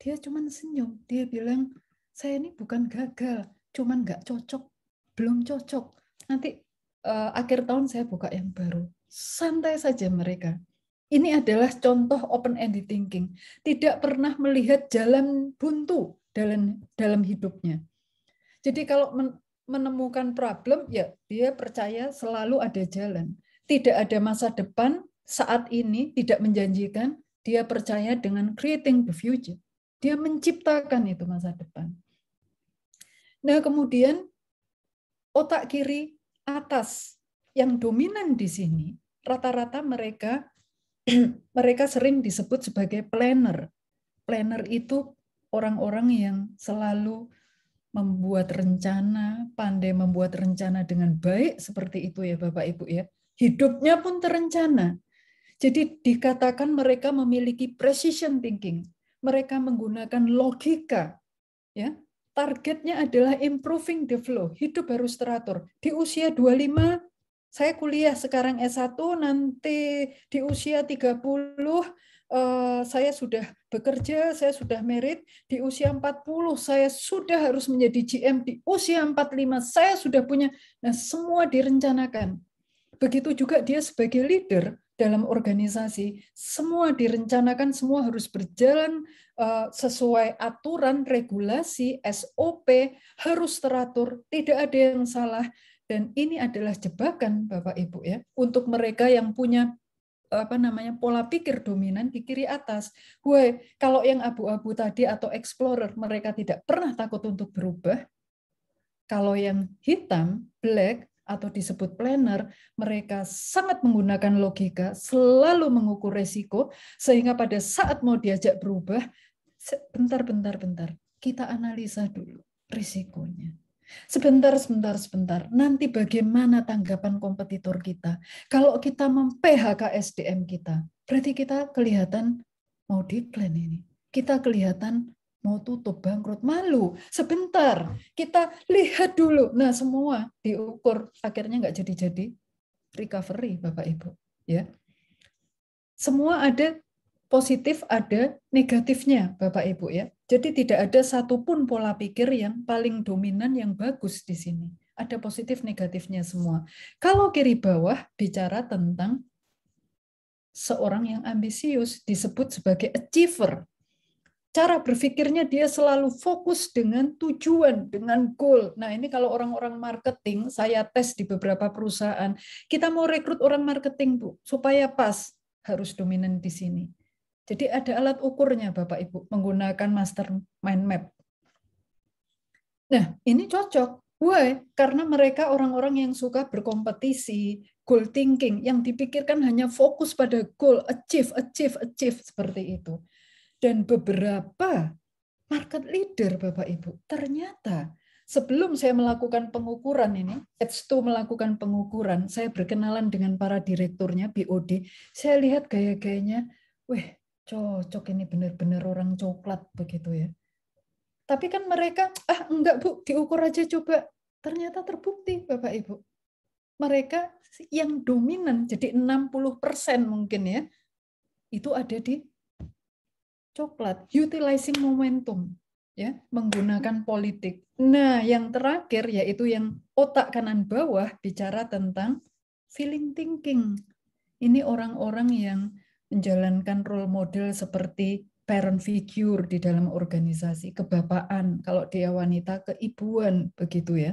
Dia cuma senyum, dia bilang, saya ini bukan gagal, cuma nggak cocok, belum cocok. Nanti uh, akhir tahun saya buka yang baru. Santai saja mereka. Ini adalah contoh open-ended thinking. Tidak pernah melihat jalan buntu dalam dalam hidupnya. Jadi kalau menemukan problem ya dia percaya selalu ada jalan. Tidak ada masa depan saat ini tidak menjanjikan, dia percaya dengan creating the future. Dia menciptakan itu masa depan. Nah, kemudian otak kiri atas yang dominan di sini rata-rata mereka mereka sering disebut sebagai planner. Planner itu orang-orang yang selalu membuat rencana, pandai membuat rencana dengan baik seperti itu ya Bapak Ibu ya. Hidupnya pun terencana. Jadi dikatakan mereka memiliki precision thinking. Mereka menggunakan logika. Ya. Targetnya adalah improving the flow. Hidup harus teratur. Di usia 25 saya kuliah sekarang S1, nanti di usia 30 Eh, saya sudah bekerja, saya sudah merit di usia 40, saya sudah harus menjadi GM di usia 45, saya sudah punya. Nah, semua direncanakan. Begitu juga dia sebagai leader dalam organisasi, semua direncanakan, semua harus berjalan eh, sesuai aturan, regulasi, SOP, harus teratur, tidak ada yang salah. Dan ini adalah jebakan Bapak Ibu ya untuk mereka yang punya apa namanya pola pikir dominan di kiri atas. Gue kalau yang abu-abu tadi atau explorer mereka tidak pernah takut untuk berubah. Kalau yang hitam, black atau disebut planner, mereka sangat menggunakan logika, selalu mengukur resiko sehingga pada saat mau diajak berubah, bentar bentar bentar, kita analisa dulu risikonya Sebentar, sebentar, sebentar. Nanti bagaimana tanggapan kompetitor kita? Kalau kita mem-PHK SDM kita, berarti kita kelihatan mau decline ini. Kita kelihatan mau tutup bangkrut malu sebentar kita lihat dulu nah semua diukur akhirnya nggak jadi-jadi recovery bapak ibu ya semua ada positif ada negatifnya Bapak Ibu ya. Jadi tidak ada satupun pola pikir yang paling dominan yang bagus di sini. Ada positif negatifnya semua. Kalau kiri bawah bicara tentang seorang yang ambisius disebut sebagai achiever. Cara berpikirnya dia selalu fokus dengan tujuan, dengan goal. Nah ini kalau orang-orang marketing, saya tes di beberapa perusahaan, kita mau rekrut orang marketing Bu, supaya pas harus dominan di sini. Jadi ada alat ukurnya Bapak Ibu menggunakan master mind map. Nah, ini cocok. Why? Karena mereka orang-orang yang suka berkompetisi, goal thinking, yang dipikirkan hanya fokus pada goal, achieve, achieve, achieve, seperti itu. Dan beberapa market leader, Bapak Ibu, ternyata sebelum saya melakukan pengukuran ini, H2 melakukan pengukuran, saya berkenalan dengan para direkturnya BOD, saya lihat gaya-gayanya, weh, cocok ini benar-benar orang coklat begitu ya. Tapi kan mereka, ah enggak bu, diukur aja coba. Ternyata terbukti Bapak Ibu. Mereka yang dominan, jadi 60% mungkin ya, itu ada di coklat, utilizing momentum, ya menggunakan politik. Nah, yang terakhir yaitu yang otak kanan bawah bicara tentang feeling thinking. Ini orang-orang yang menjalankan role model seperti parent figure di dalam organisasi, kebapaan, kalau dia wanita keibuan begitu ya.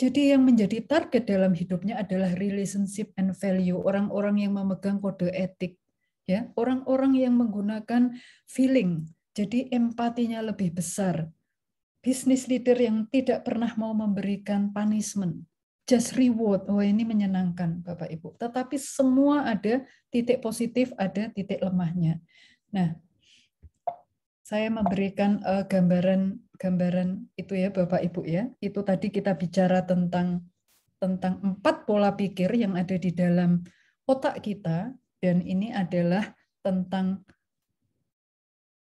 Jadi yang menjadi target dalam hidupnya adalah relationship and value, orang-orang yang memegang kode etik, ya, orang-orang yang menggunakan feeling. Jadi empatinya lebih besar. Business leader yang tidak pernah mau memberikan punishment, just reward, oh ini menyenangkan Bapak Ibu. Tetapi semua ada titik positif, ada titik lemahnya. Nah, saya memberikan eh, gambaran gambaran itu ya Bapak Ibu ya. Itu tadi kita bicara tentang tentang empat pola pikir yang ada di dalam otak kita dan ini adalah tentang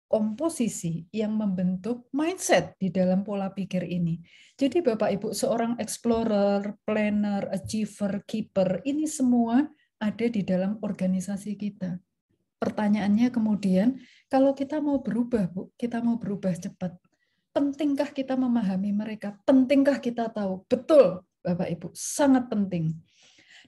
komposisi yang membentuk mindset di dalam pola pikir ini. Jadi Bapak Ibu seorang explorer, planner, achiever, keeper ini semua ada di dalam organisasi kita. Pertanyaannya kemudian, kalau kita mau berubah, Bu, kita mau berubah cepat. Pentingkah kita memahami mereka? Pentingkah kita tahu? Betul, Bapak Ibu, sangat penting.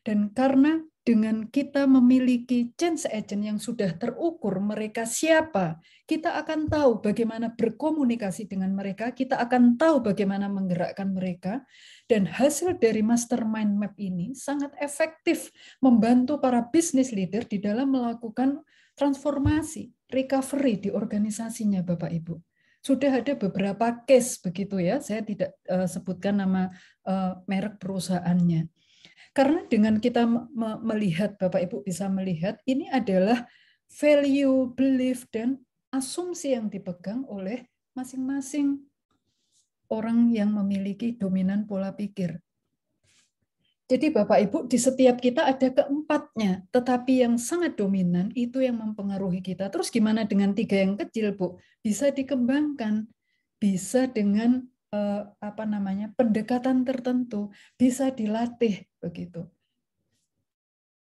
Dan karena dengan kita memiliki change agent yang sudah terukur mereka siapa, kita akan tahu bagaimana berkomunikasi dengan mereka, kita akan tahu bagaimana menggerakkan mereka, dan hasil dari mastermind map ini sangat efektif membantu para business leader di dalam melakukan transformasi, recovery di organisasinya Bapak Ibu sudah ada beberapa case begitu ya. Saya tidak uh, sebutkan nama uh, merek perusahaannya. Karena dengan kita melihat, Bapak Ibu bisa melihat, ini adalah value, belief, dan asumsi yang dipegang oleh masing-masing orang yang memiliki dominan pola pikir. Jadi Bapak Ibu, di setiap kita ada keempatnya, tetapi yang sangat dominan itu yang mempengaruhi kita. Terus gimana dengan tiga yang kecil, Bu? Bisa dikembangkan, bisa dengan Eh, apa namanya pendekatan tertentu bisa dilatih begitu.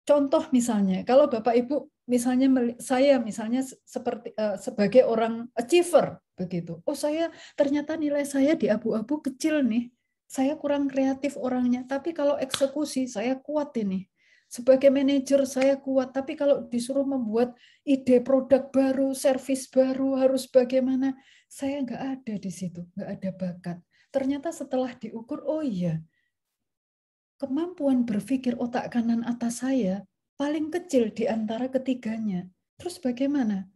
Contoh misalnya, kalau Bapak Ibu misalnya saya misalnya seperti eh, sebagai orang achiever begitu. Oh saya ternyata nilai saya di abu-abu kecil nih. Saya kurang kreatif orangnya, tapi kalau eksekusi saya kuat ini sebagai manajer saya kuat, tapi kalau disuruh membuat ide produk baru, servis baru harus bagaimana, saya nggak ada di situ, nggak ada bakat. Ternyata setelah diukur, oh iya, kemampuan berpikir otak kanan atas saya paling kecil di antara ketiganya. Terus bagaimana?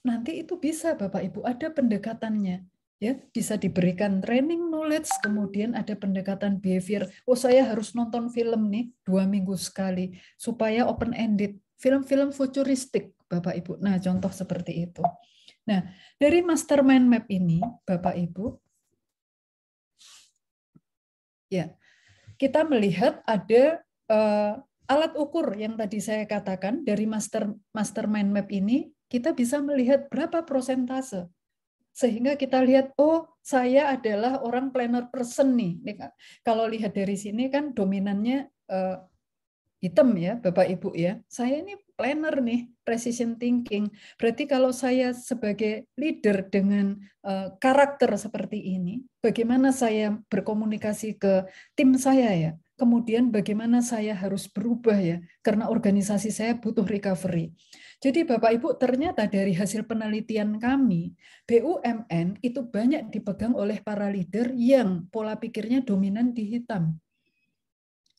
Nanti itu bisa Bapak Ibu, ada pendekatannya. Ya, bisa diberikan training knowledge, kemudian ada pendekatan behavior. Oh, saya harus nonton film nih dua minggu sekali supaya open ended. Film-film futuristik, Bapak Ibu. Nah, contoh seperti itu. Nah, dari mastermind map ini, Bapak Ibu, ya, kita melihat ada uh, alat ukur yang tadi saya katakan dari master mastermind map ini, kita bisa melihat berapa persentase sehingga kita lihat oh saya adalah orang planner person nih. nih kalau lihat dari sini kan dominannya uh, hitam ya Bapak Ibu ya. Saya ini planner nih, precision thinking. Berarti kalau saya sebagai leader dengan uh, karakter seperti ini, bagaimana saya berkomunikasi ke tim saya ya? Kemudian bagaimana saya harus berubah ya? Karena organisasi saya butuh recovery. Jadi Bapak Ibu ternyata dari hasil penelitian kami, BUMN itu banyak dipegang oleh para leader yang pola pikirnya dominan di hitam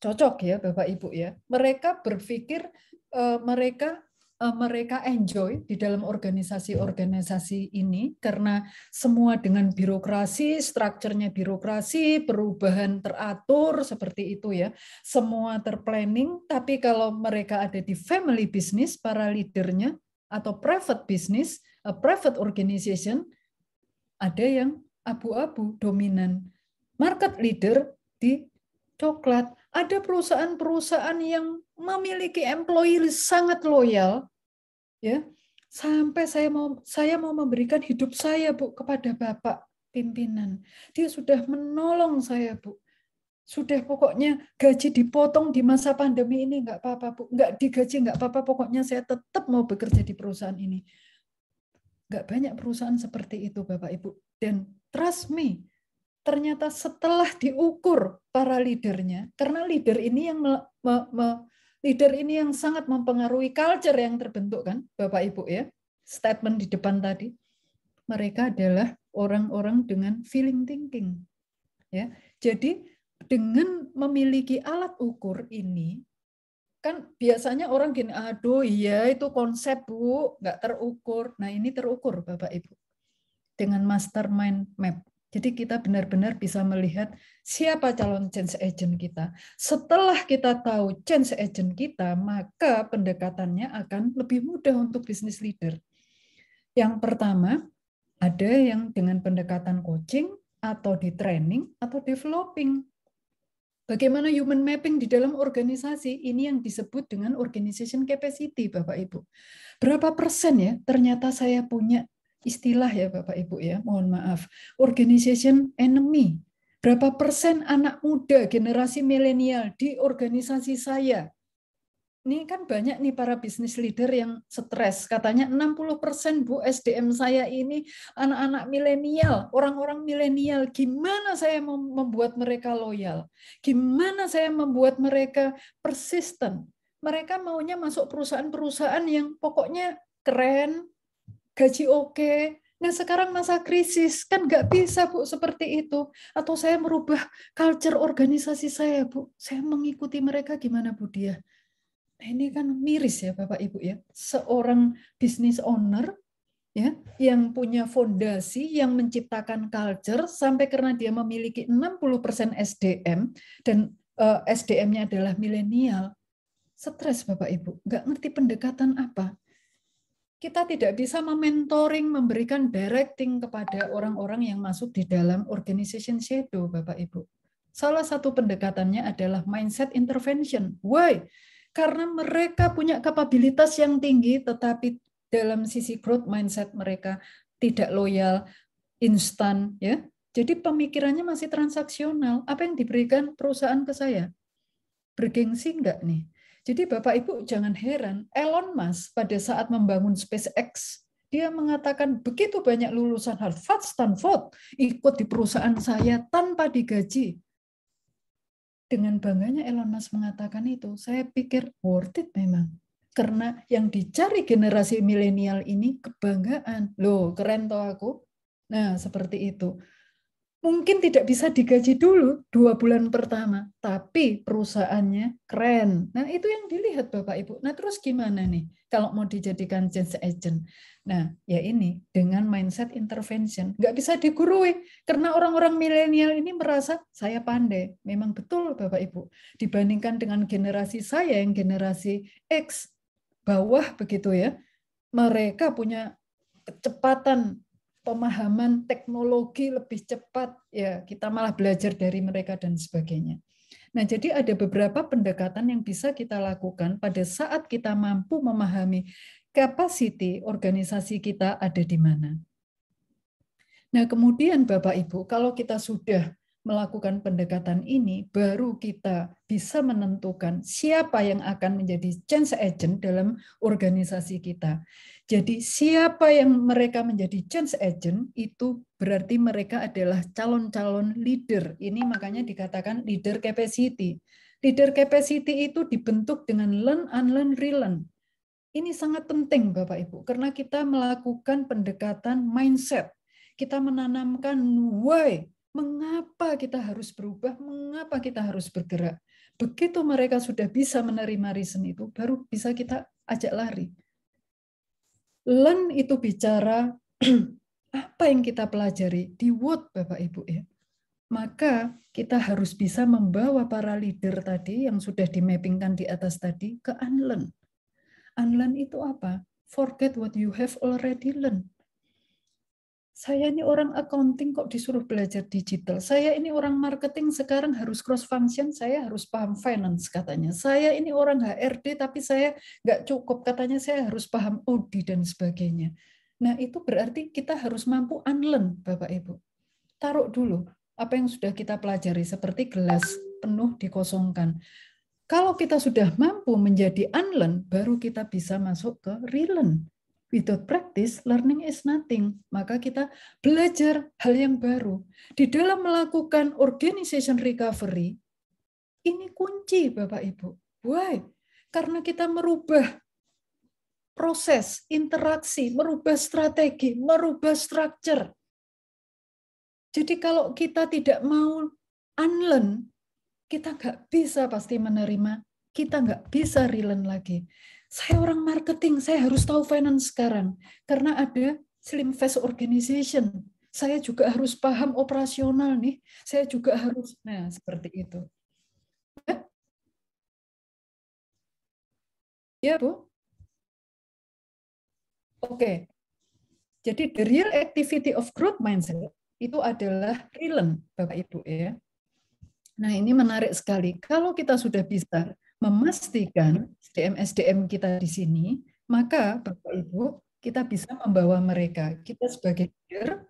cocok ya Bapak Ibu ya. Mereka berpikir eh, mereka eh, mereka enjoy di dalam organisasi-organisasi ini karena semua dengan birokrasi, strukturnya birokrasi, perubahan teratur seperti itu ya. Semua terplanning, tapi kalau mereka ada di family business para leadernya atau private business, uh, private organization ada yang abu-abu dominan. Market leader di coklat, ada perusahaan-perusahaan yang memiliki employee sangat loyal, ya, sampai saya mau saya mau memberikan hidup saya bu kepada bapak pimpinan. Dia sudah menolong saya bu. Sudah pokoknya gaji dipotong di masa pandemi ini nggak apa-apa bu, nggak digaji nggak apa-apa. Pokoknya saya tetap mau bekerja di perusahaan ini. Nggak banyak perusahaan seperti itu bapak ibu. Dan trust me, ternyata setelah diukur para leadernya, karena leader ini yang me, me, me, leader ini yang sangat mempengaruhi culture yang terbentuk kan, Bapak Ibu ya. Statement di depan tadi, mereka adalah orang-orang dengan feeling thinking. Ya. Jadi dengan memiliki alat ukur ini kan biasanya orang gini, aduh iya itu konsep bu, nggak terukur. Nah ini terukur Bapak Ibu dengan mastermind map jadi kita benar-benar bisa melihat siapa calon change agent kita. Setelah kita tahu change agent kita, maka pendekatannya akan lebih mudah untuk business leader. Yang pertama, ada yang dengan pendekatan coaching atau di training atau developing. Bagaimana human mapping di dalam organisasi ini yang disebut dengan organization capacity, Bapak Ibu. Berapa persen ya ternyata saya punya istilah ya Bapak Ibu ya, mohon maaf, organization enemy. Berapa persen anak muda generasi milenial di organisasi saya? Ini kan banyak nih para bisnis leader yang stres. Katanya 60 persen Bu SDM saya ini anak-anak milenial, orang-orang milenial. Gimana saya membuat mereka loyal? Gimana saya membuat mereka persisten? Mereka maunya masuk perusahaan-perusahaan yang pokoknya keren, gaji oke. Nah sekarang masa krisis, kan nggak bisa Bu seperti itu. Atau saya merubah culture organisasi saya Bu. Saya mengikuti mereka gimana Bu dia? Nah, ini kan miris ya Bapak Ibu ya. Seorang business owner ya yang punya fondasi yang menciptakan culture sampai karena dia memiliki 60% SDM dan uh, eh, SDM-nya adalah milenial stres Bapak Ibu nggak ngerti pendekatan apa kita tidak bisa mementoring, memberikan directing kepada orang-orang yang masuk di dalam organization shadow, Bapak Ibu. Salah satu pendekatannya adalah mindset intervention. Why? Karena mereka punya kapabilitas yang tinggi, tetapi dalam sisi growth mindset mereka tidak loyal, instan, ya. Jadi pemikirannya masih transaksional. Apa yang diberikan perusahaan ke saya? Bergengsi enggak nih? Jadi Bapak Ibu jangan heran, Elon Musk pada saat membangun SpaceX, dia mengatakan begitu banyak lulusan Harvard, Stanford ikut di perusahaan saya tanpa digaji. Dengan bangganya Elon Musk mengatakan itu, saya pikir worth it memang. Karena yang dicari generasi milenial ini kebanggaan. Loh, keren toh aku. Nah, seperti itu mungkin tidak bisa digaji dulu dua bulan pertama, tapi perusahaannya keren. Nah itu yang dilihat Bapak Ibu. Nah terus gimana nih kalau mau dijadikan change agent? Nah ya ini dengan mindset intervention. Nggak bisa digurui karena orang-orang milenial ini merasa saya pandai. Memang betul Bapak Ibu. Dibandingkan dengan generasi saya yang generasi X bawah begitu ya. Mereka punya kecepatan pemahaman teknologi lebih cepat ya kita malah belajar dari mereka dan sebagainya. Nah, jadi ada beberapa pendekatan yang bisa kita lakukan pada saat kita mampu memahami kapasiti organisasi kita ada di mana. Nah, kemudian Bapak Ibu, kalau kita sudah melakukan pendekatan ini, baru kita bisa menentukan siapa yang akan menjadi change agent dalam organisasi kita. Jadi siapa yang mereka menjadi change agent itu berarti mereka adalah calon-calon leader. Ini makanya dikatakan leader capacity. Leader capacity itu dibentuk dengan learn, unlearn, relearn. Ini sangat penting Bapak Ibu karena kita melakukan pendekatan mindset. Kita menanamkan why mengapa kita harus berubah, mengapa kita harus bergerak. Begitu mereka sudah bisa menerima reason itu, baru bisa kita ajak lari. Learn itu bicara apa yang kita pelajari di Word, Bapak Ibu ya. Maka kita harus bisa membawa para leader tadi yang sudah dimappingkan di atas tadi ke unlearn. Unlearn itu apa? Forget what you have already learned saya ini orang accounting kok disuruh belajar digital. Saya ini orang marketing sekarang harus cross function, saya harus paham finance katanya. Saya ini orang HRD tapi saya nggak cukup katanya saya harus paham OD dan sebagainya. Nah, itu berarti kita harus mampu unlearn, Bapak Ibu. Taruh dulu apa yang sudah kita pelajari seperti gelas penuh dikosongkan. Kalau kita sudah mampu menjadi unlearn, baru kita bisa masuk ke relearn. Without practice, learning is nothing. Maka kita belajar hal yang baru. Di dalam melakukan organization recovery, ini kunci Bapak Ibu. Why? Karena kita merubah proses, interaksi, merubah strategi, merubah structure. Jadi kalau kita tidak mau unlearn, kita nggak bisa pasti menerima, kita nggak bisa relearn lagi. Saya orang marketing, saya harus tahu finance sekarang. Karena ada slim fast organization. Saya juga harus paham operasional nih. Saya juga harus, nah seperti itu. Ya, ya Bu? Oke. Jadi the real activity of growth mindset itu adalah relearn, Bapak Ibu ya. Nah, ini menarik sekali. Kalau kita sudah bisa memastikan SDM-SDM kita di sini, maka Bapak Ibu, kita bisa membawa mereka. Kita sebagai leader,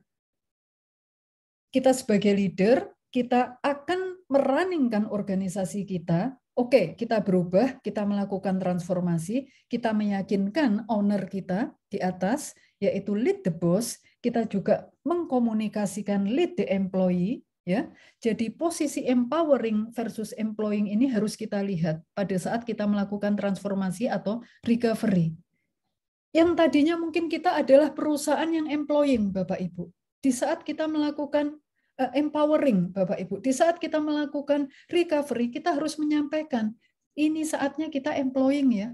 kita sebagai leader, kita akan meraningkan organisasi kita. Oke, kita berubah, kita melakukan transformasi, kita meyakinkan owner kita di atas, yaitu lead the boss, kita juga mengkomunikasikan lead the employee, Ya, jadi posisi empowering versus employing ini harus kita lihat pada saat kita melakukan transformasi atau recovery. Yang tadinya mungkin kita adalah perusahaan yang employing, Bapak Ibu. Di saat kita melakukan eh, empowering, Bapak Ibu, di saat kita melakukan recovery, kita harus menyampaikan ini saatnya kita employing ya.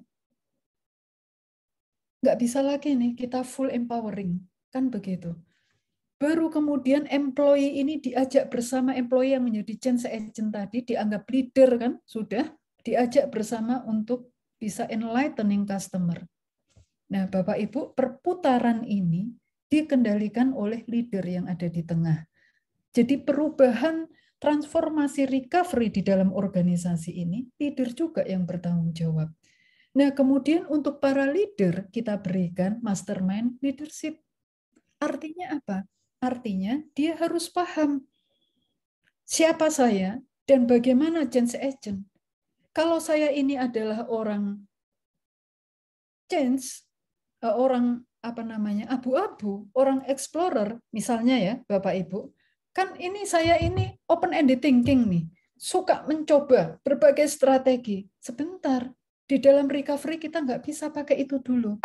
Nggak bisa lagi nih kita full empowering, kan begitu baru kemudian employee ini diajak bersama employee yang menjadi change agent tadi dianggap leader kan sudah diajak bersama untuk bisa enlightening customer. Nah, Bapak Ibu, perputaran ini dikendalikan oleh leader yang ada di tengah. Jadi perubahan transformasi recovery di dalam organisasi ini leader juga yang bertanggung jawab. Nah, kemudian untuk para leader kita berikan mastermind leadership. Artinya apa? Artinya, dia harus paham siapa saya dan bagaimana change agent. Kalau saya ini adalah orang change, eh, orang apa namanya abu-abu, orang explorer misalnya ya, Bapak Ibu, kan ini saya ini open ended thinking nih, suka mencoba berbagai strategi. Sebentar, di dalam recovery kita nggak bisa pakai itu dulu.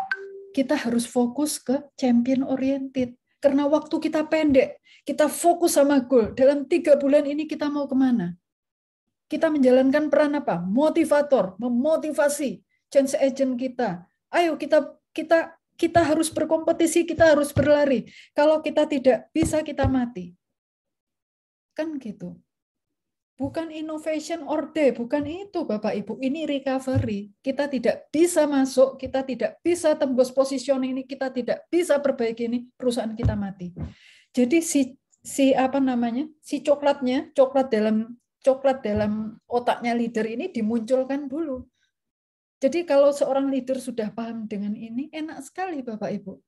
Kita harus fokus ke champion oriented karena waktu kita pendek, kita fokus sama goal. Dalam tiga bulan ini kita mau kemana? Kita menjalankan peran apa? Motivator, memotivasi change agent kita. Ayo kita kita kita harus berkompetisi, kita harus berlari. Kalau kita tidak bisa, kita mati. Kan gitu. Bukan innovation order, bukan itu Bapak Ibu. Ini recovery. Kita tidak bisa masuk, kita tidak bisa tembus positioning ini, kita tidak bisa perbaiki ini, perusahaan kita mati. Jadi si si apa namanya? si coklatnya, coklat dalam coklat dalam otaknya leader ini dimunculkan dulu. Jadi kalau seorang leader sudah paham dengan ini, enak sekali Bapak Ibu.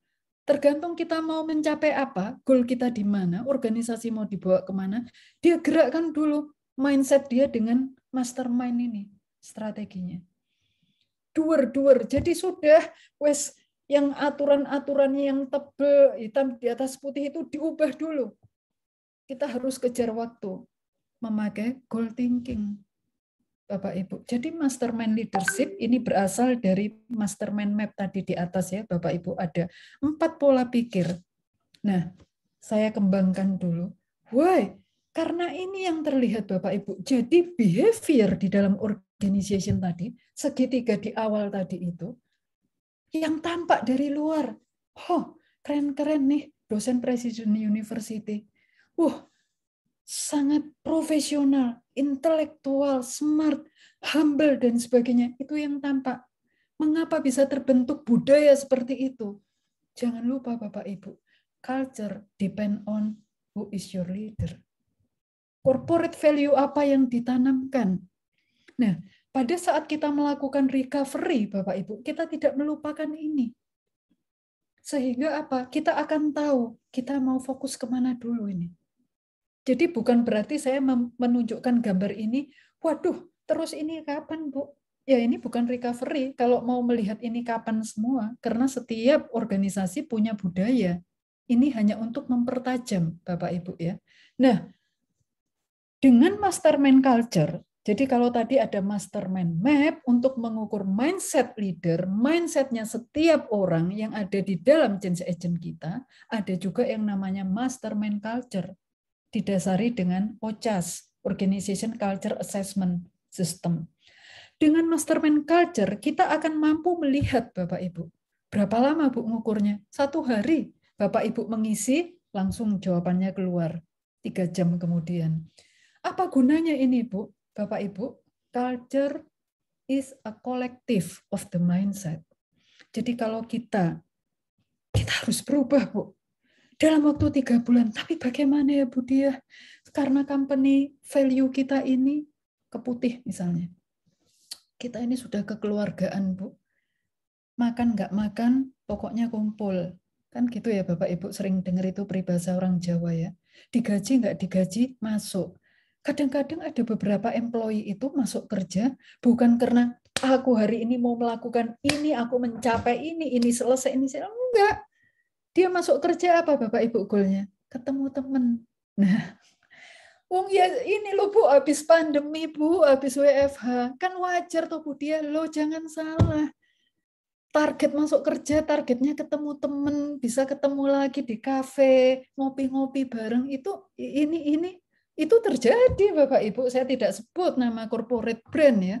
Tergantung kita mau mencapai apa, goal kita di mana, organisasi mau dibawa kemana, dia gerakkan dulu mindset dia dengan mastermind ini strateginya. Duer-duer. Jadi sudah wes yang aturan-aturannya yang tebel hitam di atas putih itu diubah dulu. Kita harus kejar waktu memakai goal thinking. Bapak Ibu. Jadi mastermind leadership ini berasal dari mastermind map tadi di atas ya Bapak Ibu ada empat pola pikir. Nah, saya kembangkan dulu. Why? Karena ini yang terlihat Bapak Ibu. Jadi behavior di dalam organization tadi, segitiga di awal tadi itu, yang tampak dari luar. Oh, keren-keren nih dosen presiden University. Wah, sangat profesional, intelektual, smart, humble, dan sebagainya. Itu yang tampak. Mengapa bisa terbentuk budaya seperti itu? Jangan lupa Bapak Ibu, culture depend on who is your leader corporate value apa yang ditanamkan. Nah, pada saat kita melakukan recovery, Bapak Ibu, kita tidak melupakan ini. Sehingga apa? Kita akan tahu kita mau fokus kemana dulu ini. Jadi bukan berarti saya menunjukkan gambar ini, waduh, terus ini kapan, Bu? Ya ini bukan recovery. Kalau mau melihat ini kapan semua, karena setiap organisasi punya budaya. Ini hanya untuk mempertajam, Bapak Ibu ya. Nah, dengan mastermind culture, jadi kalau tadi ada mastermind map untuk mengukur mindset leader, mindsetnya setiap orang yang ada di dalam change agent kita, ada juga yang namanya mastermind culture. Didasari dengan OCAS, Organization Culture Assessment System. Dengan mastermind culture, kita akan mampu melihat Bapak Ibu. Berapa lama Bu mengukurnya? Satu hari. Bapak Ibu mengisi, langsung jawabannya keluar. Tiga jam kemudian apa gunanya ini, Bu? Bapak Ibu, culture is a collective of the mindset. Jadi kalau kita kita harus berubah, Bu. Dalam waktu tiga bulan. Tapi bagaimana ya, Bu Dia? Karena company value kita ini keputih misalnya. Kita ini sudah kekeluargaan, Bu. Makan nggak makan, pokoknya kumpul. Kan gitu ya Bapak Ibu sering dengar itu peribahasa orang Jawa ya. Digaji nggak digaji, masuk kadang-kadang ada beberapa employee itu masuk kerja bukan karena aku hari ini mau melakukan ini, aku mencapai ini, ini selesai, ini selesai. Enggak. Dia masuk kerja apa Bapak Ibu goalnya? Ketemu teman. Nah, Wong ya ini lo Bu, habis pandemi Bu, habis WFH. Kan wajar toh Bu dia, lo jangan salah. Target masuk kerja, targetnya ketemu temen, bisa ketemu lagi di kafe, ngopi-ngopi bareng itu ini ini itu terjadi Bapak Ibu, saya tidak sebut nama corporate brand ya.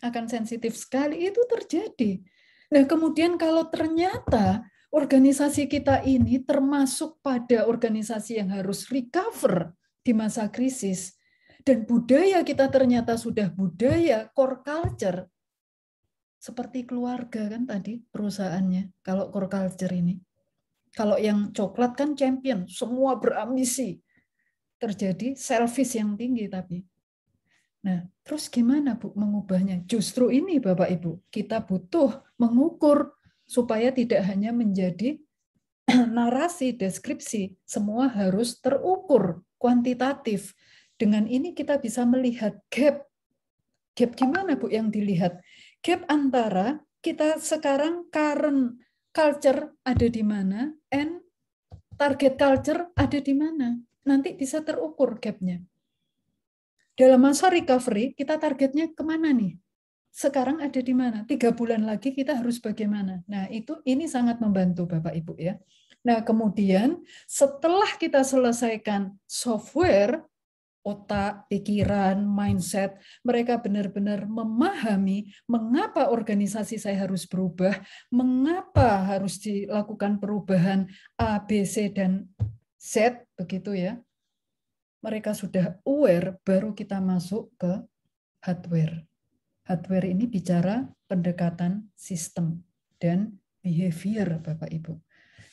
Akan sensitif sekali itu terjadi. Nah, kemudian kalau ternyata organisasi kita ini termasuk pada organisasi yang harus recover di masa krisis dan budaya kita ternyata sudah budaya core culture seperti keluarga kan tadi perusahaannya kalau core culture ini. Kalau yang coklat kan champion, semua berambisi terjadi selfish yang tinggi tapi. Nah, terus gimana Bu mengubahnya? Justru ini Bapak Ibu, kita butuh mengukur supaya tidak hanya menjadi narasi, deskripsi, semua harus terukur kuantitatif. Dengan ini kita bisa melihat gap. Gap gimana Bu yang dilihat? Gap antara kita sekarang current culture ada di mana and target culture ada di mana nanti bisa terukur gapnya. Dalam masa recovery, kita targetnya kemana nih? Sekarang ada di mana? Tiga bulan lagi kita harus bagaimana? Nah, itu ini sangat membantu Bapak Ibu ya. Nah, kemudian setelah kita selesaikan software, otak, pikiran, mindset, mereka benar-benar memahami mengapa organisasi saya harus berubah, mengapa harus dilakukan perubahan A, B, C, dan Set begitu ya. Mereka sudah aware baru kita masuk ke hardware. Hardware ini bicara pendekatan sistem dan behavior Bapak Ibu.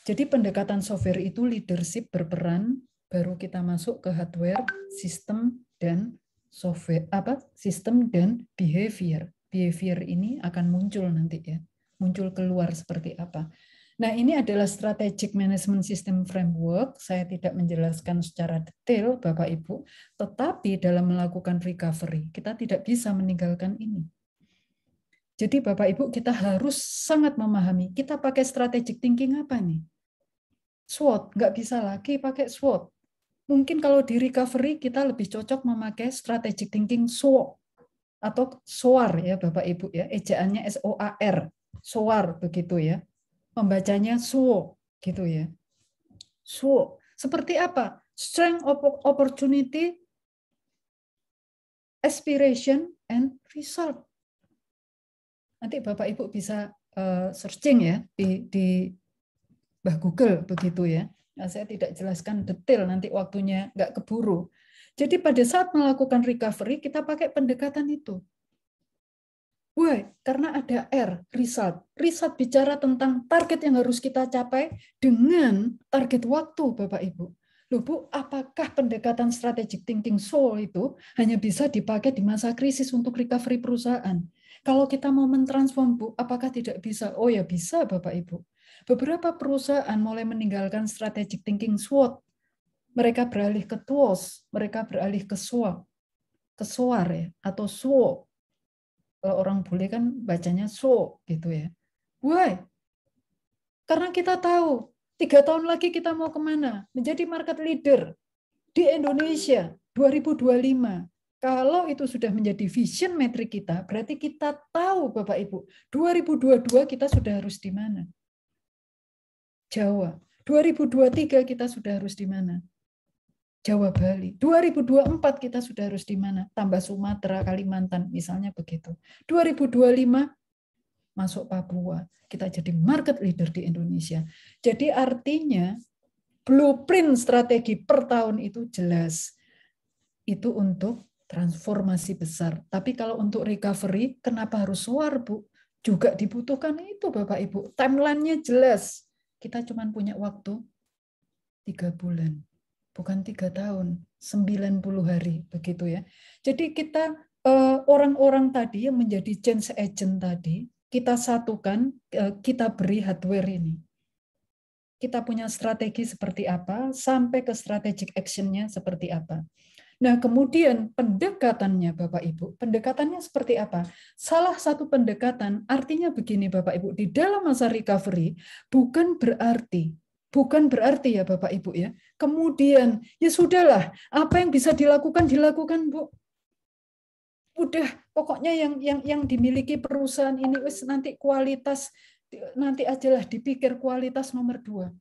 Jadi pendekatan software itu leadership berperan baru kita masuk ke hardware, sistem dan software apa? Sistem dan behavior. Behavior ini akan muncul nanti ya. Muncul keluar seperti apa. Nah, ini adalah Strategic Management System Framework. Saya tidak menjelaskan secara detail, Bapak Ibu, tetapi dalam melakukan recovery, kita tidak bisa meninggalkan ini. Jadi Bapak Ibu, kita harus sangat memahami, kita pakai strategic thinking apa nih? SWOT, nggak bisa lagi pakai SWOT. Mungkin kalau di recovery kita lebih cocok memakai strategic thinking SWOT atau SOAR ya Bapak Ibu ya, ejaannya SOAR, SOAR begitu ya membacanya suo gitu ya. suo seperti apa? Strength of opportunity, aspiration and result. Nanti Bapak Ibu bisa eh, searching ya di di Bah Google begitu ya. Nah, saya tidak jelaskan detail nanti waktunya nggak keburu. Jadi pada saat melakukan recovery kita pakai pendekatan itu. Why? Karena ada R, riset. Riset bicara tentang target yang harus kita capai dengan target waktu, Bapak Ibu. Loh Bu, apakah pendekatan strategic thinking soul itu hanya bisa dipakai di masa krisis untuk recovery perusahaan? Kalau kita mau mentransform, Bu, apakah tidak bisa? Oh ya bisa, Bapak Ibu. Beberapa perusahaan mulai meninggalkan strategic thinking SWOT. Mereka beralih ke tools, mereka beralih ke SWOT, ke SWAR ya, atau SWOT kalau orang bule kan bacanya so gitu ya. Why? Karena kita tahu tiga tahun lagi kita mau kemana? Menjadi market leader di Indonesia 2025. Kalau itu sudah menjadi vision metric kita, berarti kita tahu Bapak Ibu, 2022 kita sudah harus di mana? Jawa. 2023 kita sudah harus di mana? Jawa Bali. 2024 kita sudah harus di mana? Tambah Sumatera, Kalimantan, misalnya begitu. 2025 masuk Papua. Kita jadi market leader di Indonesia. Jadi artinya blueprint strategi per tahun itu jelas. Itu untuk transformasi besar. Tapi kalau untuk recovery, kenapa harus suar, Bu? Juga dibutuhkan itu, Bapak Ibu. Timelinenya jelas. Kita cuma punya waktu tiga bulan bukan tiga tahun, 90 hari begitu ya. Jadi kita eh, orang-orang tadi yang menjadi change agent tadi, kita satukan, eh, kita beri hardware ini. Kita punya strategi seperti apa, sampai ke strategic actionnya seperti apa. Nah, kemudian pendekatannya Bapak Ibu, pendekatannya seperti apa? Salah satu pendekatan artinya begini Bapak Ibu, di dalam masa recovery bukan berarti Bukan berarti ya Bapak Ibu ya. Kemudian, ya sudahlah, apa yang bisa dilakukan dilakukan, Bu. Udah, pokoknya yang yang yang dimiliki perusahaan ini wis nanti kualitas nanti ajalah dipikir kualitas nomor dua.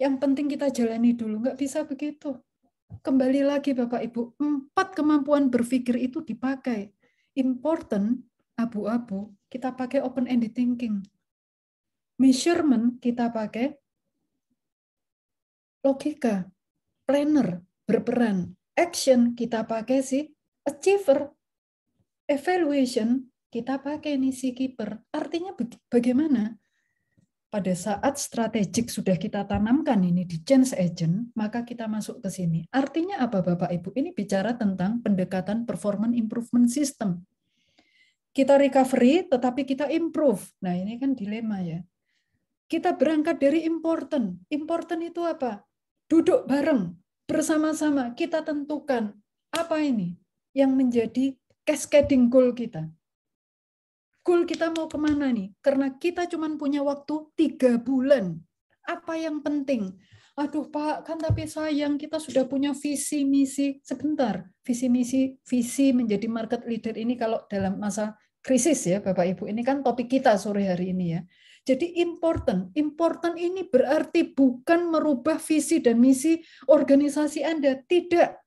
Yang penting kita jalani dulu, nggak bisa begitu. Kembali lagi Bapak Ibu, empat kemampuan berpikir itu dipakai. Important, abu-abu, kita pakai open-ended thinking. Measurement kita pakai logika, planner, berperan, action kita pakai si achiever, evaluation kita pakai nih si keeper. Artinya bagaimana? Pada saat strategik sudah kita tanamkan ini di change agent, maka kita masuk ke sini. Artinya apa Bapak Ibu? Ini bicara tentang pendekatan performance improvement system. Kita recovery tetapi kita improve. Nah, ini kan dilema ya. Kita berangkat dari important. Important itu apa? duduk bareng bersama-sama kita tentukan apa ini yang menjadi cascading goal kita. Goal kita mau kemana nih? Karena kita cuma punya waktu tiga bulan. Apa yang penting? Aduh Pak, kan tapi sayang kita sudah punya visi misi. Sebentar, visi misi visi menjadi market leader ini kalau dalam masa krisis ya Bapak Ibu. Ini kan topik kita sore hari ini ya. Jadi important. Important ini berarti bukan merubah visi dan misi organisasi Anda. Tidak.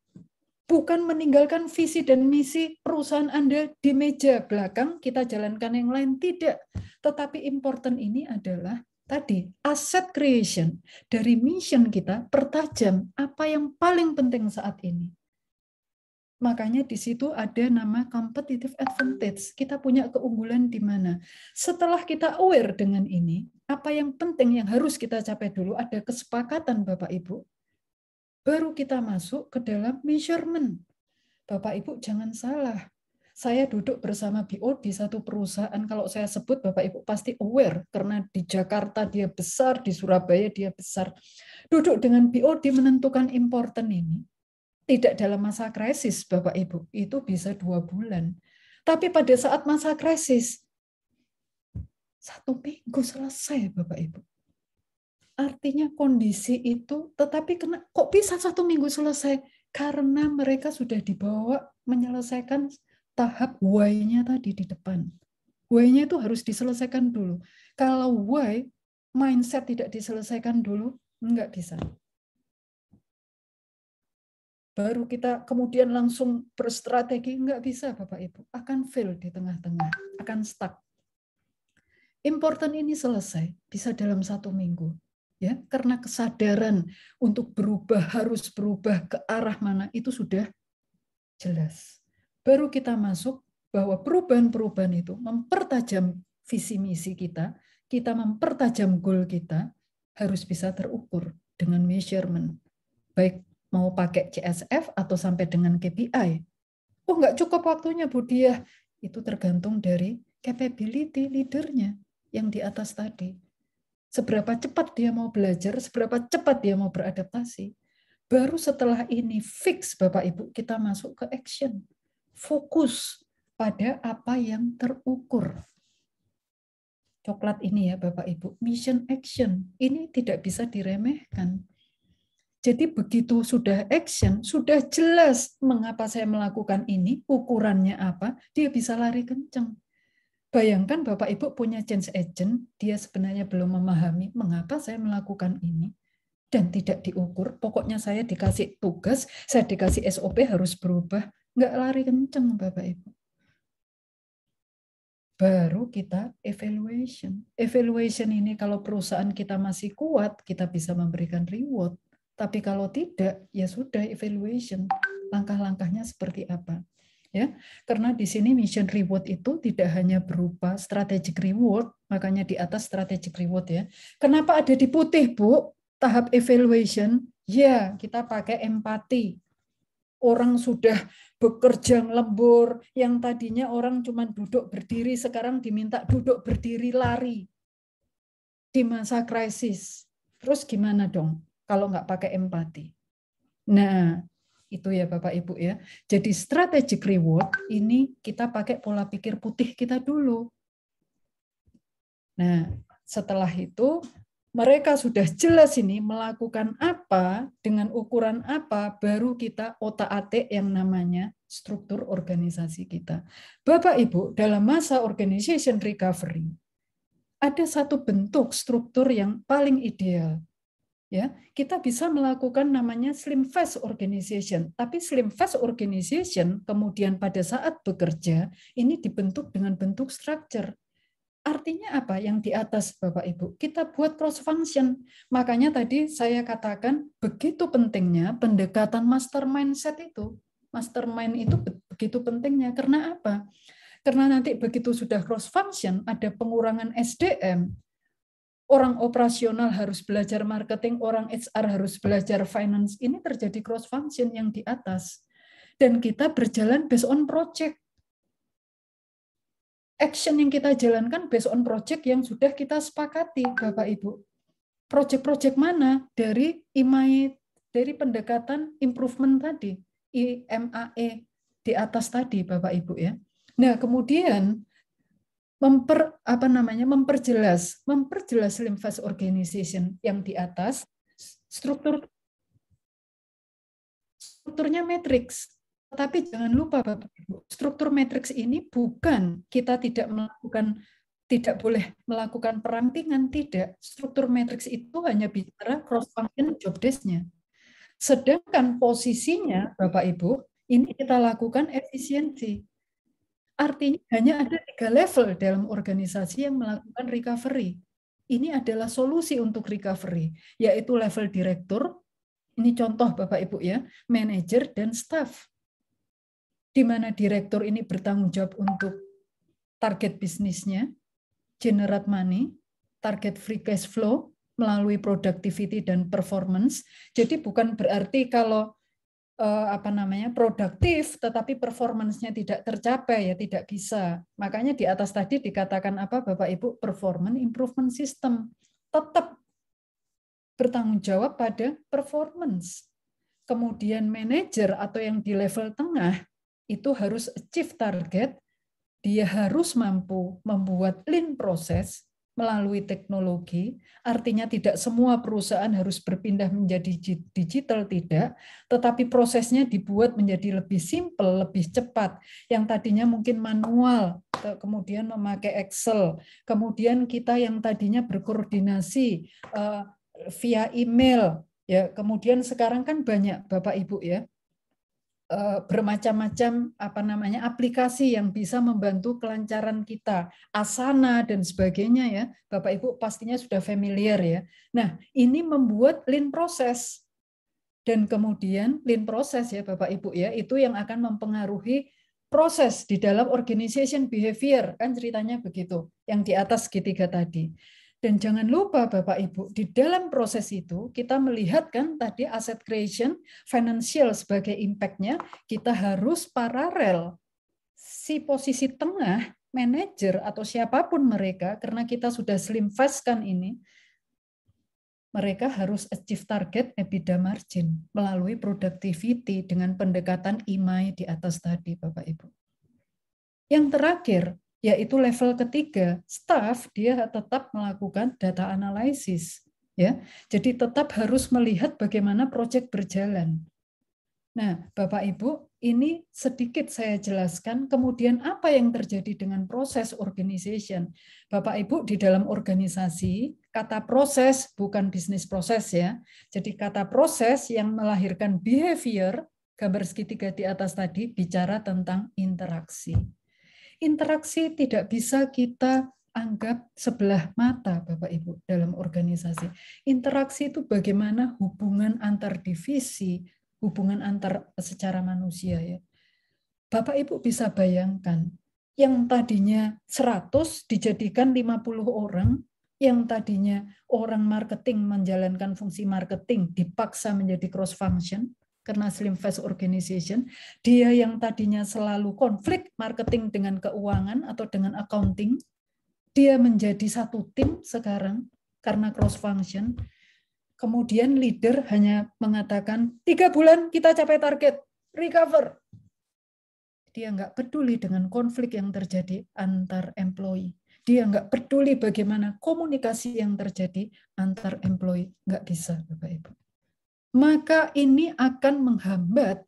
Bukan meninggalkan visi dan misi perusahaan Anda di meja belakang, kita jalankan yang lain. Tidak. Tetapi important ini adalah tadi asset creation dari mission kita pertajam apa yang paling penting saat ini Makanya di situ ada nama competitive advantage. Kita punya keunggulan di mana. Setelah kita aware dengan ini, apa yang penting yang harus kita capai dulu ada kesepakatan Bapak Ibu. Baru kita masuk ke dalam measurement. Bapak Ibu jangan salah. Saya duduk bersama BO di satu perusahaan. Kalau saya sebut Bapak Ibu pasti aware karena di Jakarta dia besar, di Surabaya dia besar. Duduk dengan BO di menentukan important ini tidak dalam masa krisis, Bapak Ibu, itu bisa dua bulan. Tapi pada saat masa krisis, satu minggu selesai, Bapak Ibu. Artinya kondisi itu, tetapi kena, kok bisa satu minggu selesai? Karena mereka sudah dibawa menyelesaikan tahap why-nya tadi di depan. Why-nya itu harus diselesaikan dulu. Kalau why, mindset tidak diselesaikan dulu, nggak bisa baru kita kemudian langsung berstrategi nggak bisa Bapak Ibu akan fail di tengah-tengah akan stuck important ini selesai bisa dalam satu minggu ya karena kesadaran untuk berubah harus berubah ke arah mana itu sudah jelas baru kita masuk bahwa perubahan-perubahan itu mempertajam visi misi kita kita mempertajam goal kita harus bisa terukur dengan measurement baik mau pakai CSF atau sampai dengan KPI. Oh, nggak cukup waktunya, Bu dia Itu tergantung dari capability leadernya yang di atas tadi. Seberapa cepat dia mau belajar, seberapa cepat dia mau beradaptasi. Baru setelah ini fix, Bapak Ibu, kita masuk ke action. Fokus pada apa yang terukur. Coklat ini ya Bapak Ibu, mission action. Ini tidak bisa diremehkan jadi begitu sudah action, sudah jelas mengapa saya melakukan ini, ukurannya apa, dia bisa lari kencang. Bayangkan Bapak Ibu punya change agent, dia sebenarnya belum memahami mengapa saya melakukan ini dan tidak diukur. Pokoknya saya dikasih tugas, saya dikasih SOP harus berubah, nggak lari kenceng, Bapak Ibu. Baru kita evaluation. Evaluation ini kalau perusahaan kita masih kuat, kita bisa memberikan reward tapi kalau tidak, ya sudah evaluation langkah-langkahnya seperti apa. Ya, karena di sini mission reward itu tidak hanya berupa strategic reward, makanya di atas strategic reward ya. Kenapa ada di putih, Bu? Tahap evaluation, ya kita pakai empati. Orang sudah bekerja lembur, yang tadinya orang cuma duduk berdiri, sekarang diminta duduk berdiri lari. Di masa krisis. Terus gimana dong? kalau nggak pakai empati. Nah, itu ya Bapak Ibu ya. Jadi strategic reward ini kita pakai pola pikir putih kita dulu. Nah, setelah itu mereka sudah jelas ini melakukan apa dengan ukuran apa baru kita otak-atik yang namanya struktur organisasi kita. Bapak Ibu, dalam masa organization recovery ada satu bentuk struktur yang paling ideal ya kita bisa melakukan namanya slim fast organization tapi slim fast organization kemudian pada saat bekerja ini dibentuk dengan bentuk structure artinya apa yang di atas Bapak Ibu kita buat cross function makanya tadi saya katakan begitu pentingnya pendekatan master mindset itu mastermind itu begitu pentingnya karena apa karena nanti begitu sudah cross function ada pengurangan SDM orang operasional harus belajar marketing, orang HR harus belajar finance. Ini terjadi cross function yang di atas. Dan kita berjalan based on project. Action yang kita jalankan based on project yang sudah kita sepakati, Bapak Ibu. Project-project mana dari IMAE, dari pendekatan improvement tadi, IMAE di atas tadi, Bapak Ibu ya. Nah, kemudian memper apa namanya memperjelas memperjelas limfas organization yang di atas struktur strukturnya matriks tapi jangan lupa Bapak Ibu struktur matrix ini bukan kita tidak melakukan tidak boleh melakukan perampingan tidak struktur matrix itu hanya bicara cross function job desk-nya sedangkan posisinya Bapak Ibu ini kita lakukan efisiensi Artinya hanya ada tiga level dalam organisasi yang melakukan recovery. Ini adalah solusi untuk recovery, yaitu level direktur, ini contoh Bapak Ibu ya, manajer dan staff. Di mana direktur ini bertanggung jawab untuk target bisnisnya, generate money, target free cash flow melalui productivity dan performance. Jadi bukan berarti kalau Eh, apa namanya produktif tetapi performancenya tidak tercapai ya tidak bisa makanya di atas tadi dikatakan apa bapak ibu performance improvement system tetap bertanggung jawab pada performance kemudian manager atau yang di level tengah itu harus achieve target dia harus mampu membuat lean process melalui teknologi, artinya tidak semua perusahaan harus berpindah menjadi digital, tidak, tetapi prosesnya dibuat menjadi lebih simpel, lebih cepat, yang tadinya mungkin manual, kemudian memakai Excel, kemudian kita yang tadinya berkoordinasi eh, via email, ya kemudian sekarang kan banyak Bapak Ibu ya, Eh, bermacam-macam apa namanya aplikasi yang bisa membantu kelancaran kita, asana dan sebagainya ya. Bapak Ibu pastinya sudah familiar ya. Nah, ini membuat lean proses dan kemudian lean proses ya Bapak Ibu ya, itu yang akan mempengaruhi proses di dalam organization behavior kan ceritanya begitu yang di atas ketiga tadi. Dan jangan lupa Bapak Ibu, di dalam proses itu kita melihat kan tadi aset creation, financial sebagai impact-nya, kita harus paralel si posisi tengah manajer atau siapapun mereka karena kita sudah slim fast-kan ini mereka harus achieve target EBITDA margin melalui productivity dengan pendekatan IMAI di atas tadi Bapak Ibu. Yang terakhir, yaitu level ketiga, staff dia tetap melakukan data analisis ya. Jadi tetap harus melihat bagaimana proyek berjalan. Nah, Bapak Ibu, ini sedikit saya jelaskan kemudian apa yang terjadi dengan proses organization. Bapak Ibu di dalam organisasi, kata proses bukan bisnis proses ya. Jadi kata proses yang melahirkan behavior, gambar segitiga di atas tadi bicara tentang interaksi interaksi tidak bisa kita anggap sebelah mata Bapak Ibu dalam organisasi. Interaksi itu bagaimana hubungan antar divisi, hubungan antar secara manusia ya. Bapak Ibu bisa bayangkan yang tadinya 100 dijadikan 50 orang, yang tadinya orang marketing menjalankan fungsi marketing dipaksa menjadi cross function, karena Slim Fast Organization, dia yang tadinya selalu konflik marketing dengan keuangan atau dengan accounting, dia menjadi satu tim sekarang karena cross function. Kemudian leader hanya mengatakan, tiga bulan kita capai target, recover. Dia nggak peduli dengan konflik yang terjadi antar employee. Dia nggak peduli bagaimana komunikasi yang terjadi antar employee. Nggak bisa, Bapak-Ibu maka ini akan menghambat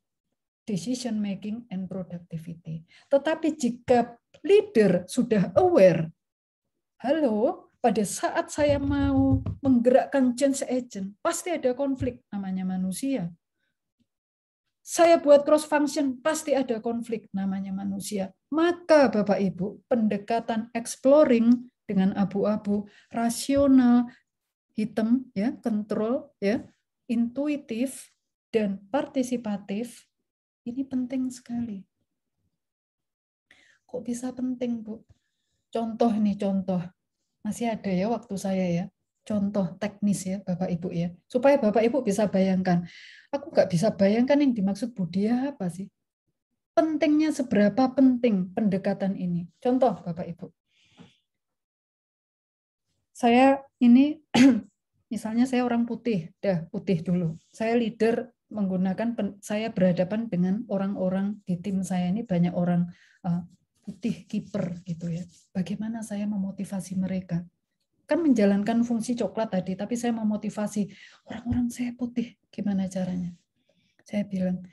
decision making and productivity. Tetapi jika leader sudah aware, halo, pada saat saya mau menggerakkan change agent, pasti ada konflik namanya manusia. Saya buat cross function, pasti ada konflik namanya manusia. Maka Bapak Ibu, pendekatan exploring dengan abu-abu, rasional, hitam ya, kontrol ya, intuitif, dan partisipatif ini penting sekali. Kok bisa penting, Bu? Contoh nih, contoh. Masih ada ya waktu saya ya. Contoh teknis ya, Bapak Ibu ya. Supaya Bapak Ibu bisa bayangkan. Aku nggak bisa bayangkan yang dimaksud Budia apa sih. Pentingnya seberapa penting pendekatan ini. Contoh, Bapak Ibu. Saya ini Misalnya saya orang putih, dah putih dulu. Saya leader menggunakan saya berhadapan dengan orang-orang di tim saya ini banyak orang eh, putih kiper gitu ya. Bagaimana saya memotivasi mereka? Kan menjalankan fungsi coklat tadi, tapi saya memotivasi orang-orang saya putih. Gimana caranya? Saya bilang,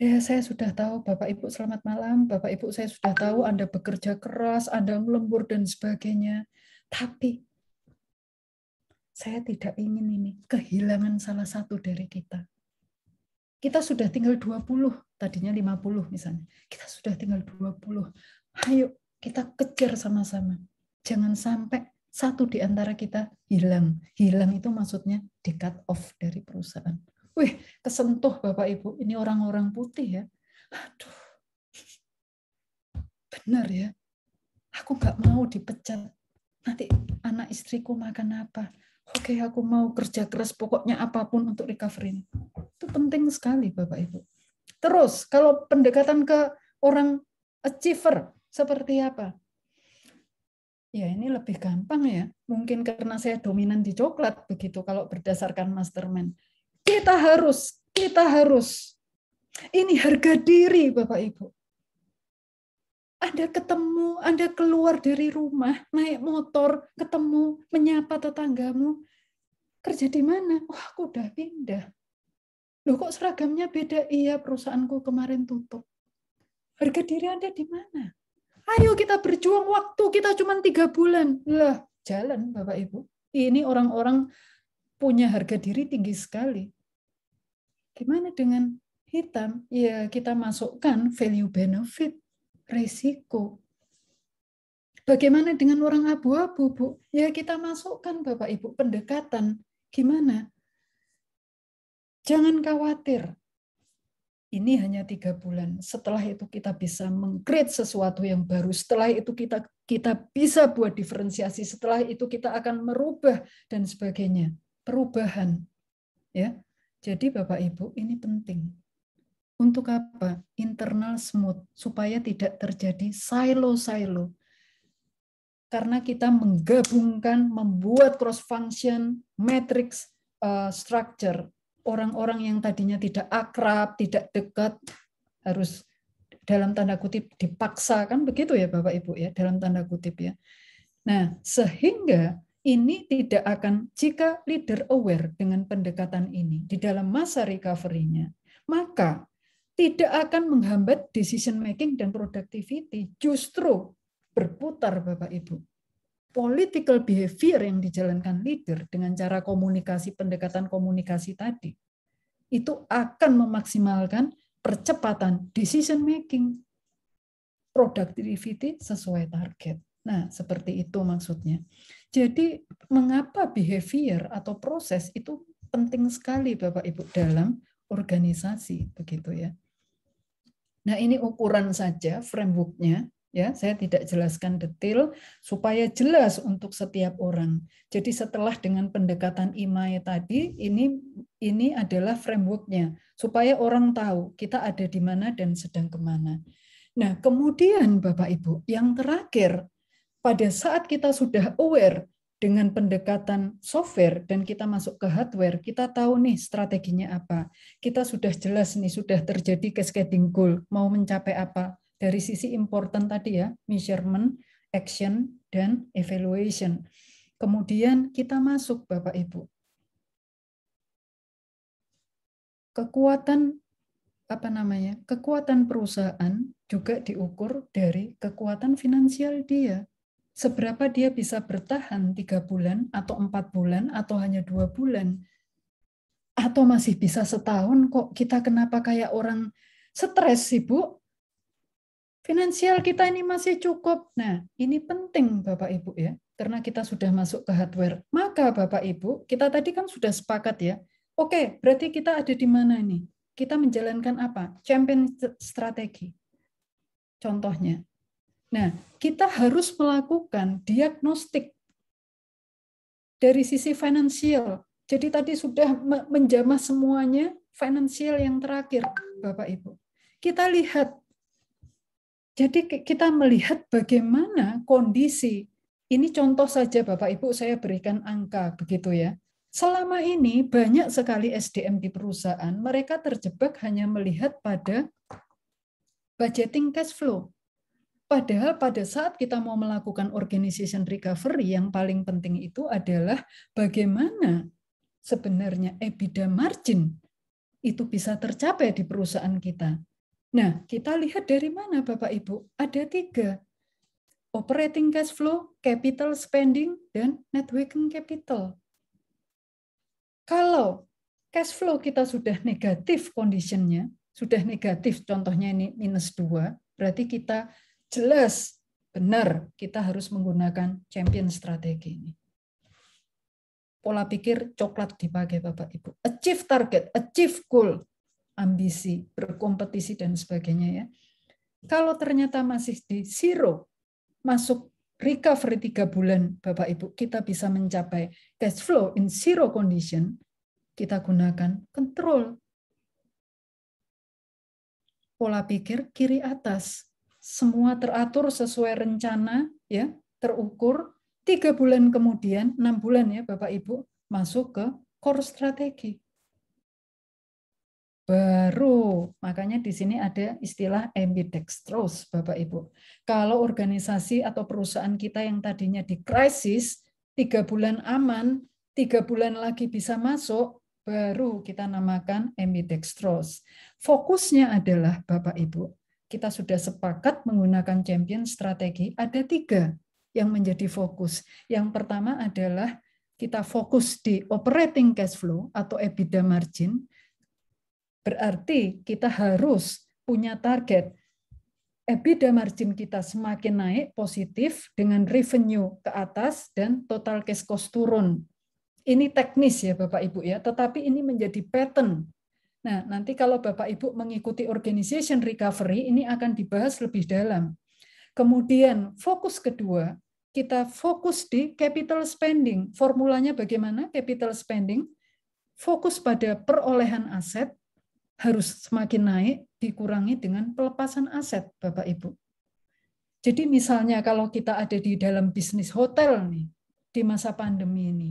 ya saya sudah tahu Bapak Ibu selamat malam, Bapak Ibu saya sudah tahu Anda bekerja keras, Anda lembur dan sebagainya. Tapi saya tidak ingin ini kehilangan salah satu dari kita. Kita sudah tinggal 20, tadinya 50 misalnya. Kita sudah tinggal 20. Ayo kita kejar sama-sama. Jangan sampai satu di antara kita hilang. Hilang itu maksudnya di cut off dari perusahaan. Wih, kesentuh Bapak Ibu. Ini orang-orang putih ya. Aduh. Benar ya. Aku gak mau dipecat. Nanti anak istriku makan apa? oke okay, aku mau kerja keras pokoknya apapun untuk recovery itu penting sekali Bapak Ibu terus kalau pendekatan ke orang achiever seperti apa ya ini lebih gampang ya mungkin karena saya dominan di coklat begitu kalau berdasarkan mastermind kita harus kita harus ini harga diri Bapak Ibu anda ketemu, Anda keluar dari rumah, naik motor, ketemu, menyapa tetanggamu. Kerja di mana? Wah, aku udah pindah. Loh kok seragamnya beda? Iya, perusahaanku kemarin tutup. Harga diri Anda di mana? Ayo kita berjuang waktu kita cuma tiga bulan. Lah, jalan Bapak Ibu. Ini orang-orang punya harga diri tinggi sekali. Gimana dengan hitam? Ya kita masukkan value benefit resiko. Bagaimana dengan orang abu-abu, Bu? Ya kita masukkan Bapak Ibu pendekatan. Gimana? Jangan khawatir. Ini hanya tiga bulan. Setelah itu kita bisa mengcreate sesuatu yang baru. Setelah itu kita kita bisa buat diferensiasi. Setelah itu kita akan merubah dan sebagainya. Perubahan. Ya. Jadi Bapak Ibu, ini penting untuk apa? Internal smooth, supaya tidak terjadi silo-silo. Karena kita menggabungkan, membuat cross-function, matrix, uh, structure. Orang-orang yang tadinya tidak akrab, tidak dekat, harus dalam tanda kutip dipaksa kan begitu ya Bapak Ibu ya dalam tanda kutip ya. Nah, sehingga ini tidak akan jika leader aware dengan pendekatan ini di dalam masa recovery-nya, maka tidak akan menghambat decision making dan productivity, justru berputar Bapak Ibu. Political behavior yang dijalankan leader dengan cara komunikasi pendekatan komunikasi tadi itu akan memaksimalkan percepatan decision making productivity sesuai target. Nah, seperti itu maksudnya. Jadi, mengapa behavior atau proses itu penting sekali Bapak Ibu dalam organisasi begitu ya. Nah ini ukuran saja frameworknya ya saya tidak jelaskan detail supaya jelas untuk setiap orang. Jadi setelah dengan pendekatan IMAE tadi ini ini adalah frameworknya supaya orang tahu kita ada di mana dan sedang kemana. Nah kemudian Bapak Ibu yang terakhir pada saat kita sudah aware dengan pendekatan software dan kita masuk ke hardware, kita tahu nih strateginya apa. Kita sudah jelas nih, sudah terjadi cascading goal, mau mencapai apa. Dari sisi important tadi ya, measurement, action, dan evaluation. Kemudian kita masuk Bapak Ibu. Kekuatan apa namanya? Kekuatan perusahaan juga diukur dari kekuatan finansial dia seberapa dia bisa bertahan tiga bulan atau empat bulan atau hanya dua bulan atau masih bisa setahun kok kita kenapa kayak orang stres sih bu finansial kita ini masih cukup nah ini penting bapak ibu ya karena kita sudah masuk ke hardware maka bapak ibu kita tadi kan sudah sepakat ya oke berarti kita ada di mana nih kita menjalankan apa champion strategi contohnya Nah, kita harus melakukan diagnostik dari sisi finansial. Jadi tadi sudah menjamah semuanya finansial yang terakhir, Bapak Ibu. Kita lihat, jadi kita melihat bagaimana kondisi. Ini contoh saja Bapak Ibu, saya berikan angka begitu ya. Selama ini banyak sekali SDM di perusahaan, mereka terjebak hanya melihat pada budgeting cash flow. Padahal pada saat kita mau melakukan organization recovery, yang paling penting itu adalah bagaimana sebenarnya EBITDA margin itu bisa tercapai di perusahaan kita. Nah, kita lihat dari mana Bapak Ibu? Ada tiga. Operating cash flow, capital spending, dan net working capital. Kalau cash flow kita sudah negatif kondisinya sudah negatif, contohnya ini minus dua berarti kita jelas benar kita harus menggunakan champion strategi ini. Pola pikir coklat dipakai Bapak Ibu. Achieve target, achieve goal, ambisi, berkompetisi dan sebagainya ya. Kalau ternyata masih di zero, masuk recovery tiga bulan Bapak Ibu, kita bisa mencapai cash flow in zero condition, kita gunakan kontrol. Pola pikir kiri atas, semua teratur sesuai rencana, ya, terukur. Tiga bulan kemudian, enam bulan ya Bapak Ibu, masuk ke core strategi. Baru, makanya di sini ada istilah ambidextrous Bapak Ibu. Kalau organisasi atau perusahaan kita yang tadinya di krisis, tiga bulan aman, tiga bulan lagi bisa masuk, baru kita namakan ambidextrous. Fokusnya adalah Bapak Ibu, kita sudah sepakat menggunakan champion strategi, ada tiga yang menjadi fokus. Yang pertama adalah kita fokus di operating cash flow atau EBITDA margin, berarti kita harus punya target EBITDA margin kita semakin naik positif dengan revenue ke atas dan total cash cost turun. Ini teknis ya Bapak Ibu ya, tetapi ini menjadi pattern Nah, nanti kalau Bapak Ibu mengikuti organization recovery ini akan dibahas lebih dalam. Kemudian fokus kedua, kita fokus di capital spending. Formulanya bagaimana? Capital spending fokus pada perolehan aset harus semakin naik dikurangi dengan pelepasan aset, Bapak Ibu. Jadi misalnya kalau kita ada di dalam bisnis hotel nih di masa pandemi ini,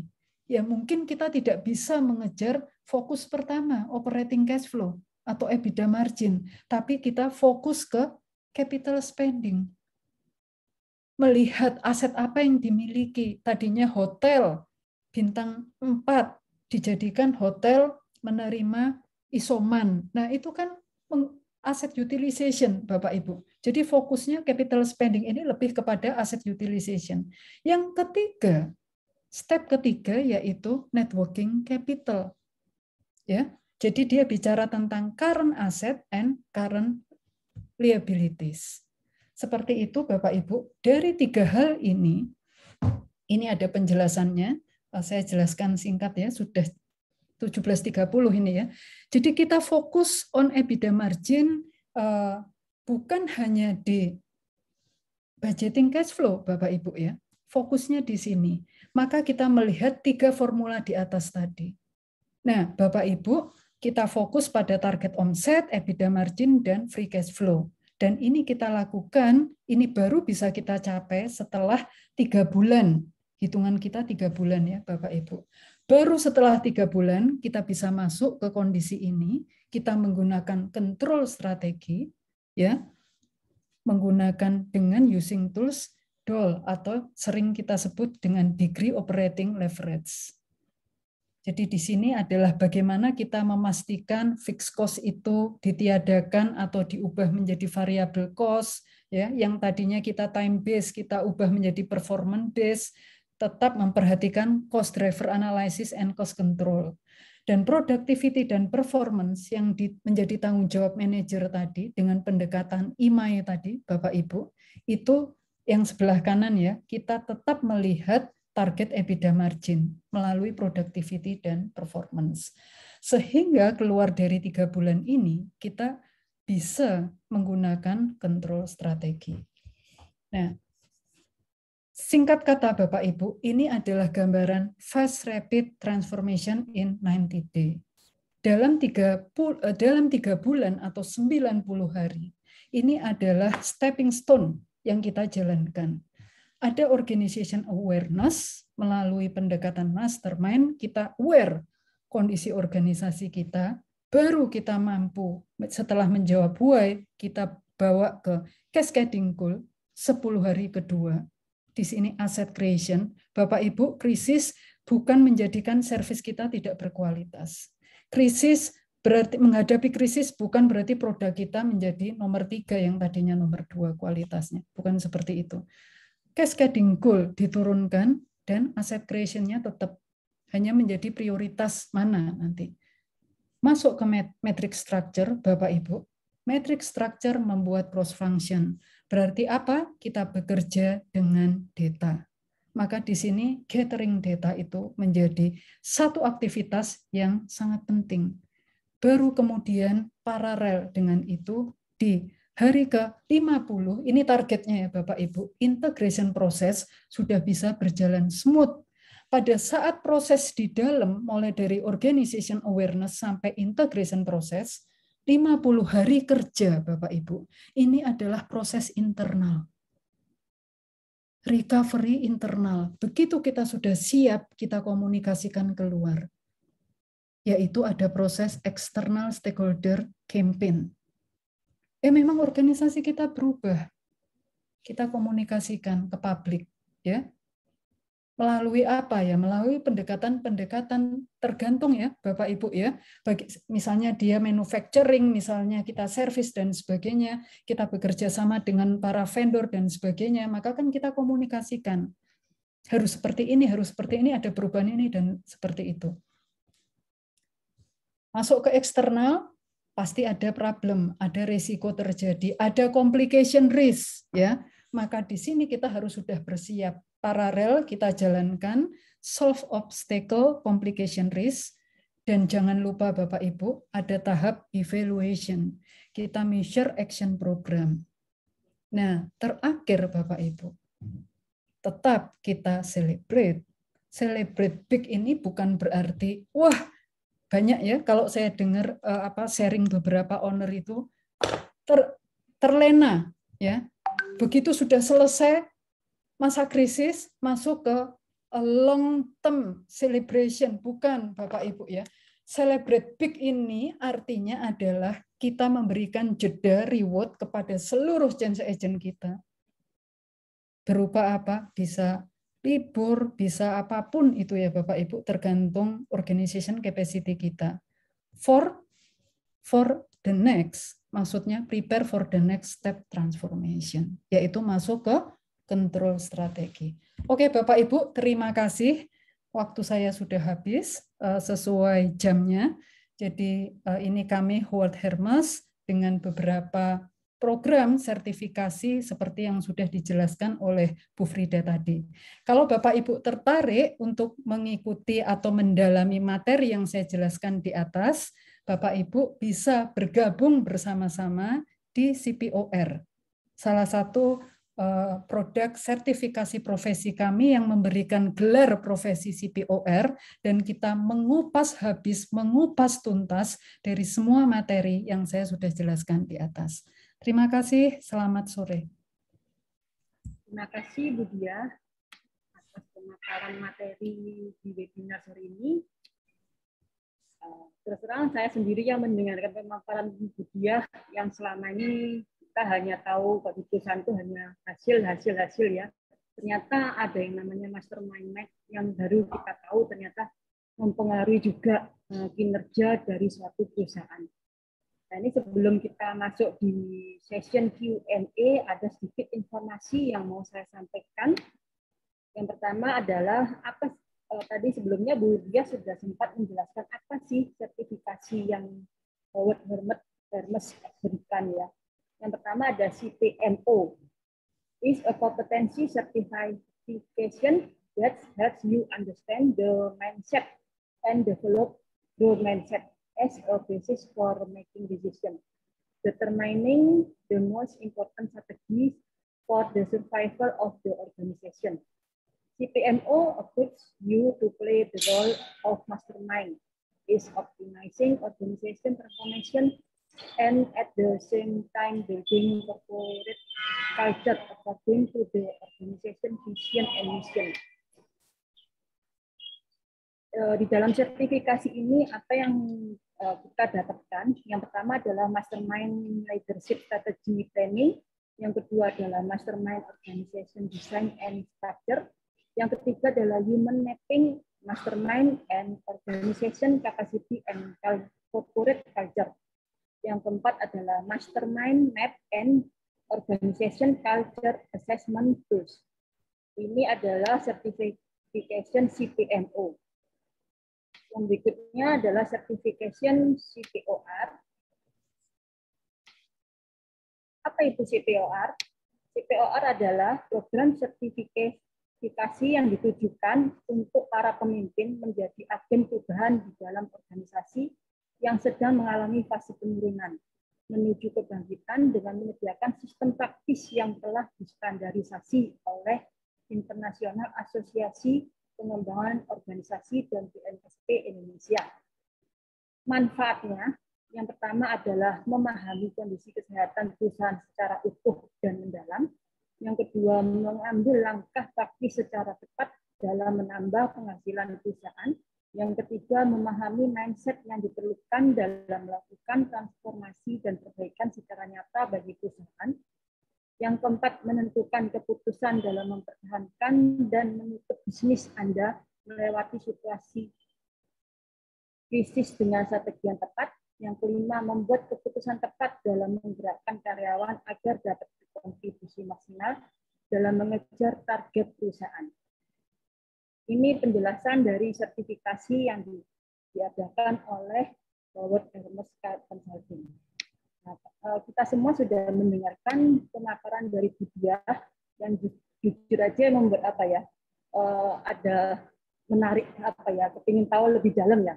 ya mungkin kita tidak bisa mengejar fokus pertama operating cash flow atau EBITDA margin, tapi kita fokus ke capital spending. Melihat aset apa yang dimiliki. Tadinya hotel bintang 4 dijadikan hotel menerima isoman. Nah, itu kan aset utilization, Bapak Ibu. Jadi fokusnya capital spending ini lebih kepada aset utilization. Yang ketiga, Step ketiga yaitu networking capital. Ya, jadi dia bicara tentang current asset and current liabilities. Seperti itu Bapak Ibu, dari tiga hal ini, ini ada penjelasannya, eh, saya jelaskan singkat ya, sudah 17.30 ini ya. Jadi kita fokus on EBITDA margin eh, bukan hanya di budgeting cash flow Bapak Ibu ya. Fokusnya di sini maka kita melihat tiga formula di atas tadi. Nah, Bapak Ibu, kita fokus pada target omset, EBITDA margin, dan free cash flow. Dan ini kita lakukan, ini baru bisa kita capai setelah tiga bulan. Hitungan kita tiga bulan ya Bapak Ibu. Baru setelah tiga bulan kita bisa masuk ke kondisi ini, kita menggunakan kontrol strategi, ya, menggunakan dengan using tools dol atau sering kita sebut dengan degree operating leverage. Jadi di sini adalah bagaimana kita memastikan fixed cost itu ditiadakan atau diubah menjadi variable cost ya yang tadinya kita time base kita ubah menjadi performance base, tetap memperhatikan cost driver analysis and cost control. Dan productivity dan performance yang di, menjadi tanggung jawab manajer tadi dengan pendekatan IMAI e tadi Bapak Ibu itu yang sebelah kanan ya, kita tetap melihat target EBITDA margin melalui productivity dan performance. Sehingga keluar dari tiga bulan ini, kita bisa menggunakan kontrol strategi. Nah, singkat kata Bapak Ibu, ini adalah gambaran fast rapid transformation in 90 day. Dalam tiga, eh, dalam tiga bulan atau 90 hari, ini adalah stepping stone yang kita jalankan. Ada organization awareness melalui pendekatan mastermind, kita aware kondisi organisasi kita, baru kita mampu setelah menjawab why, kita bawa ke cascading goal 10 hari kedua. Di sini asset creation. Bapak Ibu, krisis bukan menjadikan service kita tidak berkualitas. Krisis berarti menghadapi krisis bukan berarti produk kita menjadi nomor tiga yang tadinya nomor dua kualitasnya. Bukan seperti itu. Cascading goal diturunkan dan aset creationnya tetap hanya menjadi prioritas mana nanti. Masuk ke metric structure, Bapak Ibu. metric structure membuat cross function. Berarti apa? Kita bekerja dengan data. Maka di sini gathering data itu menjadi satu aktivitas yang sangat penting baru kemudian paralel dengan itu di hari ke-50, ini targetnya ya Bapak Ibu, integration proses sudah bisa berjalan smooth. Pada saat proses di dalam, mulai dari organization awareness sampai integration proses, 50 hari kerja Bapak Ibu, ini adalah proses internal. Recovery internal. Begitu kita sudah siap, kita komunikasikan keluar yaitu ada proses external stakeholder campaign. Eh memang organisasi kita berubah. Kita komunikasikan ke publik, ya. Melalui apa ya? Melalui pendekatan-pendekatan tergantung ya, Bapak Ibu ya. Bagi, misalnya dia manufacturing, misalnya kita service dan sebagainya, kita bekerja sama dengan para vendor dan sebagainya, maka kan kita komunikasikan. Harus seperti ini, harus seperti ini, ada perubahan ini dan seperti itu. Masuk ke eksternal, pasti ada problem, ada resiko terjadi, ada complication risk ya. Maka di sini kita harus sudah bersiap. Paralel kita jalankan solve obstacle complication risk dan jangan lupa Bapak Ibu ada tahap evaluation. Kita measure action program. Nah, terakhir Bapak Ibu, tetap kita celebrate. Celebrate big ini bukan berarti wah banyak ya kalau saya dengar uh, apa sharing beberapa owner itu ter, terlena ya. Begitu sudah selesai masa krisis masuk ke eh, long term celebration bukan Bapak Ibu ya. Celebrate big ini artinya adalah kita memberikan jeda reward kepada seluruh change agent kita. Berupa apa? Bisa libur, bisa apapun itu ya Bapak Ibu tergantung organization capacity kita. For for the next, maksudnya prepare for the next step transformation, yaitu masuk ke control strategi. Oke Bapak Ibu, terima kasih. Waktu saya sudah habis eh, sesuai jamnya. Jadi eh, ini kami Howard Hermes dengan beberapa program sertifikasi seperti yang sudah dijelaskan oleh Bu Frida tadi. Kalau Bapak Ibu tertarik untuk mengikuti atau mendalami materi yang saya jelaskan di atas, Bapak Ibu bisa bergabung bersama-sama di CPOR, salah satu eh, produk sertifikasi profesi kami yang memberikan gelar profesi CPOR dan kita mengupas habis, mengupas tuntas dari semua materi yang saya sudah jelaskan di atas. Terima kasih, selamat sore. Terima kasih Bu Dia atas pemaparan materi di webinar sore ini. Eh, terus terang saya sendiri yang mendengarkan pemaparan Bu Dia yang selama ini kita hanya tahu keputusan itu hanya hasil-hasil-hasil ya. Ternyata ada yang namanya mastermind map yang baru kita tahu ternyata mempengaruhi juga eh, kinerja dari suatu perusahaan. Nah, ini sebelum kita masuk di session Q&A, ada sedikit informasi yang mau saya sampaikan. Yang pertama adalah apa eh, tadi sebelumnya Bu Dia sudah sempat menjelaskan apa sih sertifikasi yang Howard Hermes, Hermes berikan ya. Yang pertama ada CPMO, is a competency certification that helps you understand the mindset and develop the mindset as a basis for making decision, determining the most important strategies for the survival of the organization. CPMO equips you to play the role of mastermind, is optimizing organization transformation and at the same time building corporate culture according to the organization vision and mission. Eh, di dalam sertifikasi ini apa yang eh, kita dapatkan yang pertama adalah mastermind leadership strategy planning yang kedua adalah mastermind organization design and structure yang ketiga adalah human mapping mastermind and organization capacity and corporate culture yang keempat adalah mastermind map and organization culture assessment tools ini adalah certification CPMO yang berikutnya adalah certification CPOR. Apa itu CPOR? CPOR adalah program sertifikasi yang ditujukan untuk para pemimpin menjadi agen perubahan di dalam organisasi yang sedang mengalami fase penurunan menuju kebangkitan dengan menyediakan sistem praktis yang telah distandarisasi oleh internasional Asosiasi pengembangan organisasi dan BNSP Indonesia. Manfaatnya, yang pertama adalah memahami kondisi kesehatan perusahaan secara utuh dan mendalam. Yang kedua, mengambil langkah taktis secara cepat dalam menambah penghasilan perusahaan. Yang ketiga, memahami mindset yang diperlukan dalam melakukan transformasi dan perbaikan secara nyata bagi perusahaan. Yang keempat, menentukan keputusan dalam mempertahankan dan menutup bisnis Anda melewati situasi krisis dengan strategi yang tepat. Yang kelima, membuat keputusan tepat dalam menggerakkan karyawan agar dapat berkontribusi maksimal dalam mengejar target perusahaan. Ini penjelasan dari sertifikasi yang diadakan oleh Howard Hermes Consulting. Eh, kita semua sudah mendengarkan penakaran dari Budia yang jujur aja membuat apa ya eh, ada menarik apa ya kepingin tahu lebih dalam ya.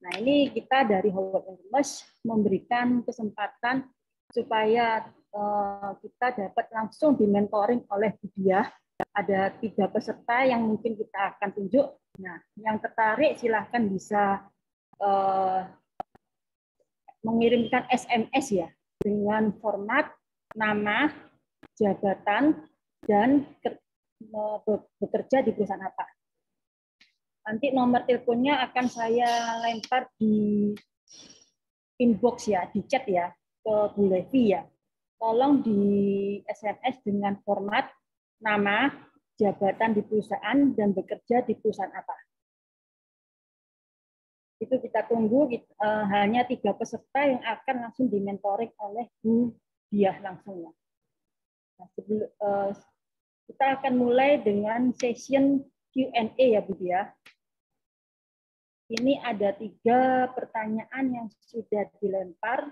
Nah ini kita dari Howard English memberikan kesempatan supaya eh, kita dapat langsung dimentoring oleh Budia Ada tiga peserta yang mungkin kita akan tunjuk. Nah, yang tertarik silahkan bisa mengirimkan SMS ya dengan format nama, jabatan, dan bekerja di perusahaan apa. Nanti nomor teleponnya akan saya lempar di inbox ya, di chat ya, ke Bu Levi ya. Tolong di SMS dengan format nama, jabatan di perusahaan, dan bekerja di perusahaan apa itu kita tunggu kita, uh, eh, hanya tiga peserta yang akan langsung dimentoring oleh Bu Diah langsung ya. Nah, sebelum, uh, kita akan mulai dengan session Q&A ya Bu Diah. Ini ada tiga pertanyaan yang sudah dilempar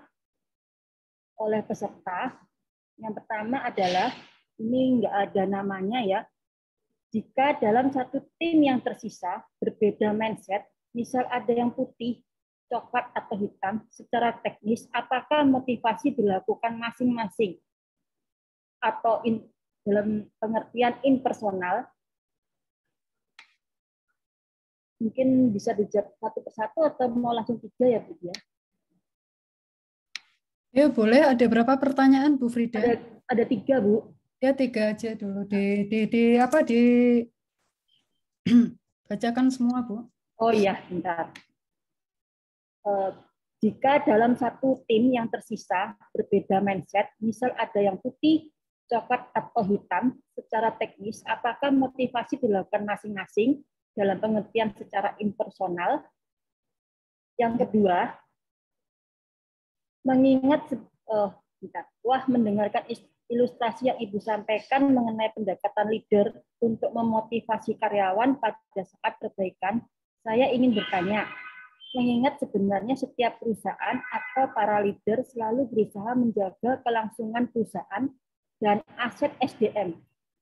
oleh peserta. Yang pertama adalah ini nggak ada namanya ya. Jika dalam satu tim yang tersisa berbeda mindset, misal ada yang putih, coklat atau hitam, secara teknis apakah motivasi dilakukan masing-masing atau in, dalam pengertian impersonal? Mungkin bisa dijawab satu persatu atau mau langsung tiga ya, Bu? Ya? Ya boleh. Ada berapa pertanyaan Bu Frida? Ada, ada tiga Bu. Ya tiga aja dulu. Di, di, di apa di bacakan semua Bu. Oh iya, bentar. Uh, eh, jika dalam satu tim yang tersisa berbeda mindset, misal ada yang putih, coklat, atau hitam, secara teknis, apakah motivasi dilakukan masing-masing dalam pengertian secara impersonal? Yang kedua, mengingat uh, bentar, wah mendengarkan ilustrasi yang Ibu sampaikan mengenai pendekatan leader untuk memotivasi karyawan pada saat perbaikan saya ingin bertanya, mengingat sebenarnya setiap perusahaan atau para leader selalu berusaha menjaga kelangsungan perusahaan dan aset SDM.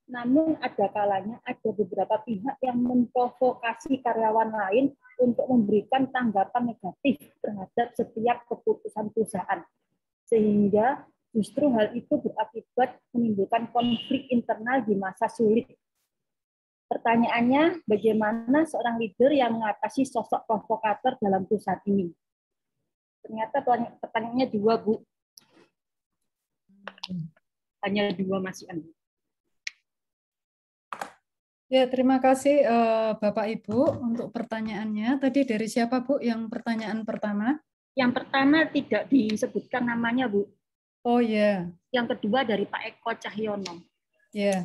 Namun ada kalanya ada beberapa pihak yang memprovokasi karyawan lain untuk memberikan tanggapan negatif terhadap setiap keputusan perusahaan. Sehingga justru hal itu berakibat menimbulkan konflik internal di masa sulit Pertanyaannya, bagaimana seorang leader yang mengatasi sosok provokator dalam perusahaan ini? Ternyata pertanyaannya dua, Bu. Hanya dua masih Anda. Ya, terima kasih eh, Bapak Ibu untuk pertanyaannya. Tadi dari siapa Bu yang pertanyaan pertama? Yang pertama tidak disebutkan namanya Bu. Oh ya. Yeah. Yang kedua dari Pak Eko Cahyono. Ya. Yeah.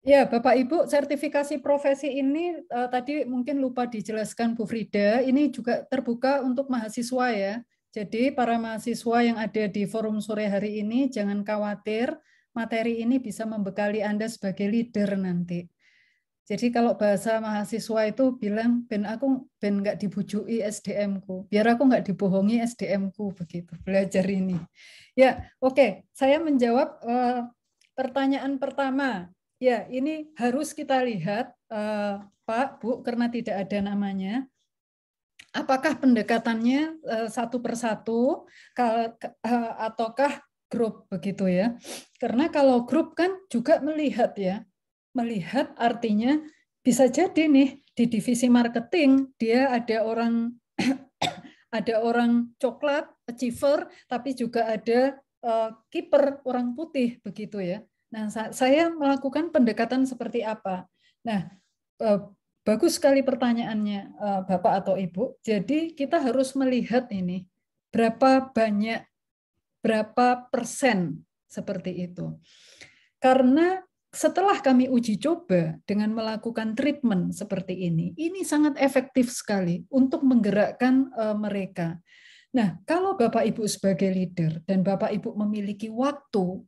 Ya, Bapak Ibu, sertifikasi profesi ini uh, tadi mungkin lupa dijelaskan Bu Frida, ini juga terbuka untuk mahasiswa ya. Jadi para mahasiswa yang ada di forum sore hari ini jangan khawatir, materi ini bisa membekali Anda sebagai leader nanti. Jadi kalau bahasa mahasiswa itu bilang, ben aku ben nggak dibujui SDM-ku, biar aku nggak dibohongi SDM-ku, begitu belajar ini. Ya, oke, okay. saya menjawab uh, pertanyaan pertama Ya, ini harus kita lihat, eh, Pak, Bu, karena tidak ada namanya. Apakah pendekatannya eh, satu persatu, eh, ataukah grup begitu ya? Karena kalau grup kan juga melihat ya, melihat artinya bisa jadi nih di divisi marketing dia ada orang ada orang coklat achiever, tapi juga ada kiper orang putih begitu ya Nah, saya melakukan pendekatan seperti apa? Nah, eh, bagus sekali pertanyaannya eh, Bapak atau Ibu. Jadi kita harus melihat ini berapa banyak berapa persen seperti itu. Karena setelah kami uji coba dengan melakukan treatment seperti ini, ini sangat efektif sekali untuk menggerakkan eh, mereka. Nah, kalau Bapak Ibu sebagai leader dan Bapak Ibu memiliki waktu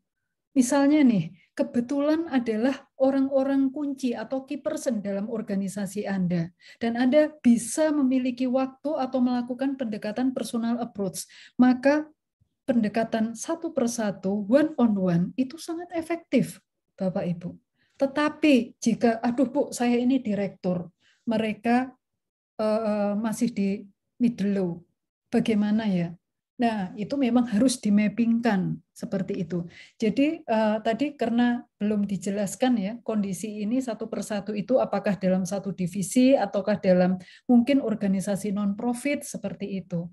Misalnya nih, kebetulan adalah orang-orang kunci atau key person dalam organisasi Anda. Dan Anda bisa memiliki waktu atau melakukan pendekatan personal approach. Maka pendekatan satu persatu, one on one, itu sangat efektif, Bapak Ibu. Tetapi jika, aduh Bu, saya ini direktur, mereka uh, masih di middle low, bagaimana ya? Nah, itu memang harus dimappingkan seperti itu. Jadi uh, tadi karena belum dijelaskan ya kondisi ini satu persatu itu apakah dalam satu divisi ataukah dalam mungkin organisasi non profit seperti itu.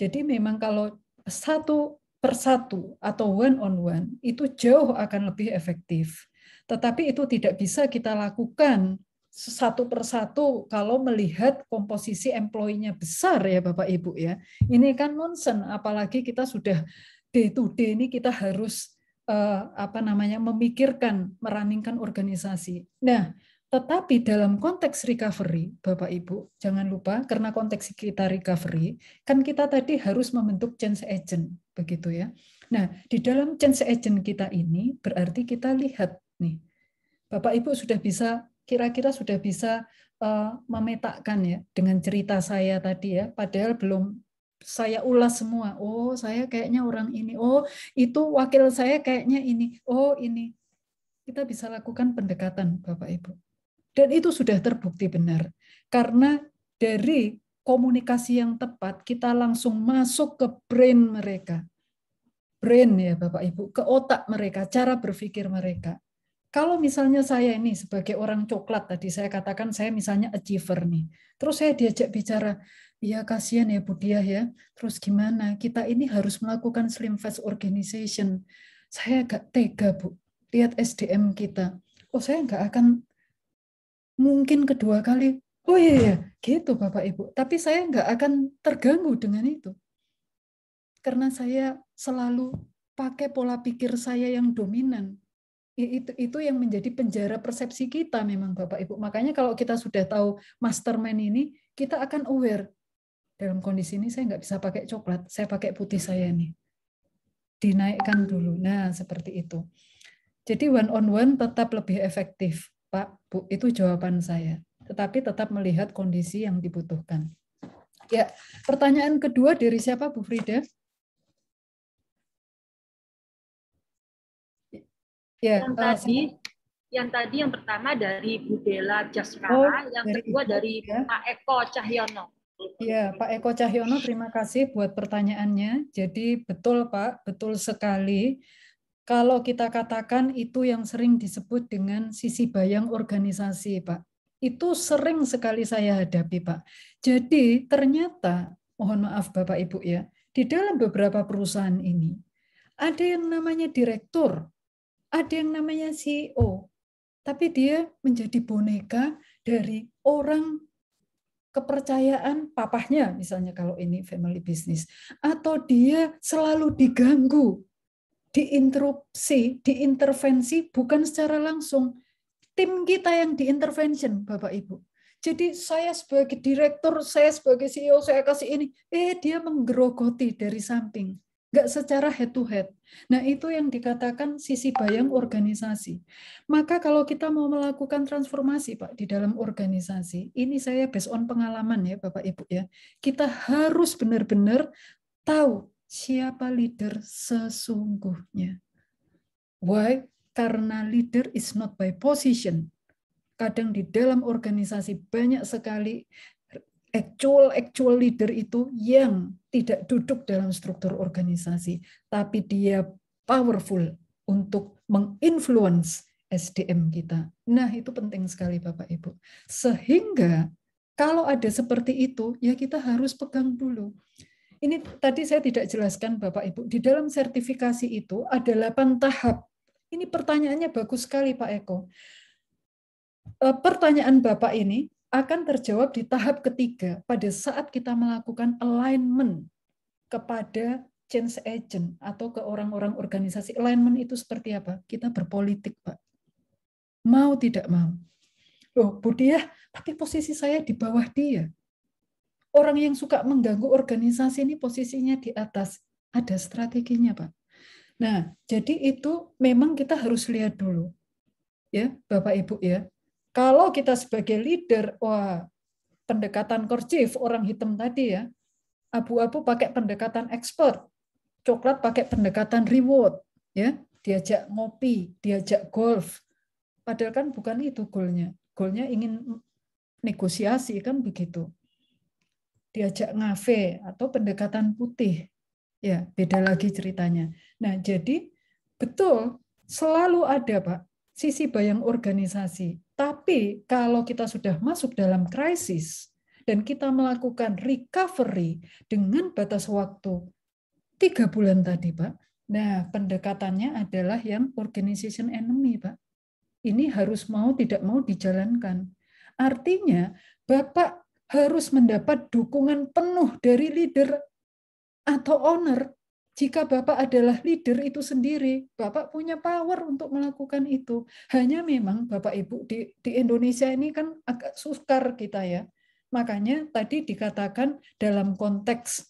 Jadi memang kalau satu persatu atau one on one itu jauh akan lebih efektif. Tetapi itu tidak bisa kita lakukan satu persatu kalau melihat komposisi employee-nya besar ya Bapak Ibu ya. Ini kan nonsen apalagi kita sudah day to day ini kita harus eh, apa namanya memikirkan meraningkan organisasi. Nah, tetapi dalam konteks recovery, Bapak Ibu, jangan lupa karena konteks kita recovery, kan kita tadi harus membentuk change agent, begitu ya. Nah, di dalam change agent kita ini berarti kita lihat nih, Bapak Ibu sudah bisa kira-kira sudah bisa uh, eh, memetakan ya dengan cerita saya tadi ya, padahal belum saya ulas semua. Oh, saya kayaknya orang ini. Oh, itu wakil saya kayaknya ini. Oh, ini. Kita bisa lakukan pendekatan, Bapak Ibu. Dan itu sudah terbukti benar. Karena dari komunikasi yang tepat, kita langsung masuk ke brain mereka. Brain ya Bapak Ibu, ke otak mereka, cara berpikir mereka kalau misalnya saya ini sebagai orang coklat tadi saya katakan saya misalnya achiever nih. Terus saya diajak bicara, ya kasihan ya Bu Diah ya. Terus gimana? Kita ini harus melakukan slim fast organization. Saya agak tega Bu. Lihat SDM kita. Oh saya nggak akan mungkin kedua kali. Oh iya iya, gitu Bapak Ibu. Tapi saya nggak akan terganggu dengan itu. Karena saya selalu pakai pola pikir saya yang dominan itu itu yang menjadi penjara persepsi kita memang Bapak Ibu. Makanya kalau kita sudah tahu mastermind ini, kita akan aware dalam kondisi ini saya nggak bisa pakai coklat, saya pakai putih saya nih. Dinaikkan dulu. Nah, seperti itu. Jadi one on one tetap lebih efektif, Pak, Bu. Itu jawaban saya. Tetapi tetap melihat kondisi yang dibutuhkan. Ya, pertanyaan kedua dari siapa Bu Frida? Yeah. Yang eh, tadi yang tadi yang pertama dari Bu Bella Jaskara, oh, yang kedua dari ya. Pak Eko Cahyono. Ya, Pak Eko Cahyono, terima kasih buat pertanyaannya. Jadi betul Pak, betul sekali. Kalau kita katakan itu yang sering disebut dengan sisi bayang organisasi, Pak. Itu sering sekali saya hadapi, Pak. Jadi ternyata, mohon maaf Bapak Ibu ya, di dalam beberapa perusahaan ini, ada yang namanya direktur, ada yang namanya CEO, tapi dia menjadi boneka dari orang kepercayaan papahnya misalnya kalau ini family business atau dia selalu diganggu diinterupsi diintervensi bukan secara langsung tim kita yang diintervention Bapak Ibu jadi saya sebagai direktur saya sebagai CEO saya kasih ini eh dia menggerogoti dari samping nggak secara head to head. Nah, itu yang dikatakan sisi bayang organisasi. Maka kalau kita mau melakukan transformasi, Pak, di dalam organisasi, ini saya based on pengalaman ya, Bapak Ibu ya. Kita harus benar-benar tahu siapa leader sesungguhnya. Why? Karena leader is not by position. Kadang di dalam organisasi banyak sekali actual actual leader itu yang tidak duduk dalam struktur organisasi tapi dia powerful untuk menginfluence SDM kita. Nah, itu penting sekali Bapak Ibu. Sehingga kalau ada seperti itu ya kita harus pegang dulu. Ini tadi saya tidak jelaskan Bapak Ibu, di dalam sertifikasi itu ada 8 tahap. Ini pertanyaannya bagus sekali Pak Eko. Eh, pertanyaan Bapak ini akan terjawab di tahap ketiga pada saat kita melakukan alignment kepada change agent atau ke orang-orang organisasi. Alignment itu seperti apa? Kita berpolitik, Pak. Mau tidak mau. Oh Budi ya, tapi posisi saya di bawah dia. Orang yang suka mengganggu organisasi ini posisinya di atas. Ada strateginya, Pak. Nah, jadi itu memang kita harus lihat dulu. Ya, Bapak Ibu ya. Kalau kita sebagai leader, wah pendekatan korcif orang hitam tadi ya, abu-abu pakai pendekatan ekspor, coklat pakai pendekatan reward, ya diajak ngopi, diajak golf. Padahal kan bukan itu goalnya. Goalnya ingin negosiasi kan begitu. Diajak ngafe atau pendekatan putih. Ya, beda lagi ceritanya. Nah, jadi betul selalu ada, Pak, sisi bayang organisasi tapi kalau kita sudah masuk dalam krisis dan kita melakukan recovery dengan batas waktu tiga bulan tadi, Pak. Nah, pendekatannya adalah yang organization enemy, Pak. Ini harus mau tidak mau dijalankan. Artinya, Bapak harus mendapat dukungan penuh dari leader atau owner jika Bapak adalah leader itu sendiri, Bapak punya power untuk melakukan itu. Hanya memang Bapak Ibu di, di Indonesia ini kan agak sukar kita ya. Makanya tadi dikatakan dalam konteks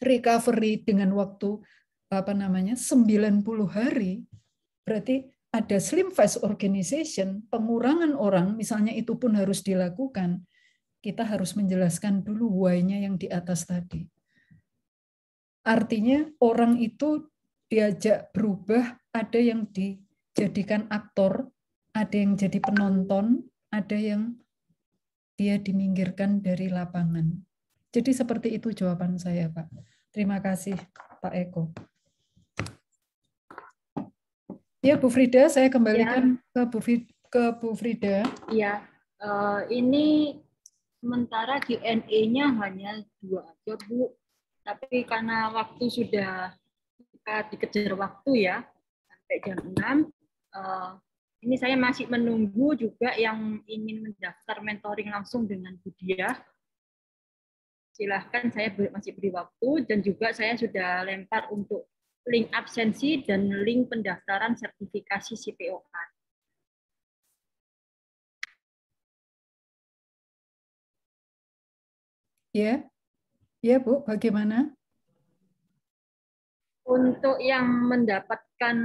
recovery dengan waktu apa namanya 90 hari, berarti ada slim fast organization, pengurangan orang misalnya itu pun harus dilakukan. Kita harus menjelaskan dulu why-nya yang di atas tadi. Artinya orang itu diajak berubah, ada yang dijadikan aktor, ada yang jadi penonton, ada yang dia diminggirkan dari lapangan. Jadi seperti itu jawaban saya, Pak. Terima kasih, Pak Eko. Ya, Bu Frida, saya kembalikan ya. ke Bu ke Bu Frida. Iya, uh, ini sementara dna nya hanya dua aja, Bu. Tapi karena waktu sudah kita dikejar waktu ya sampai jam 6, uh, eh, ini saya masih menunggu juga yang ingin mendaftar mentoring langsung dengan Budia. Silahkan saya masih beri waktu dan juga saya sudah lempar untuk link absensi dan link pendaftaran sertifikasi CPOA. Ya, Ya, Bu, bagaimana? Untuk yang mendapatkan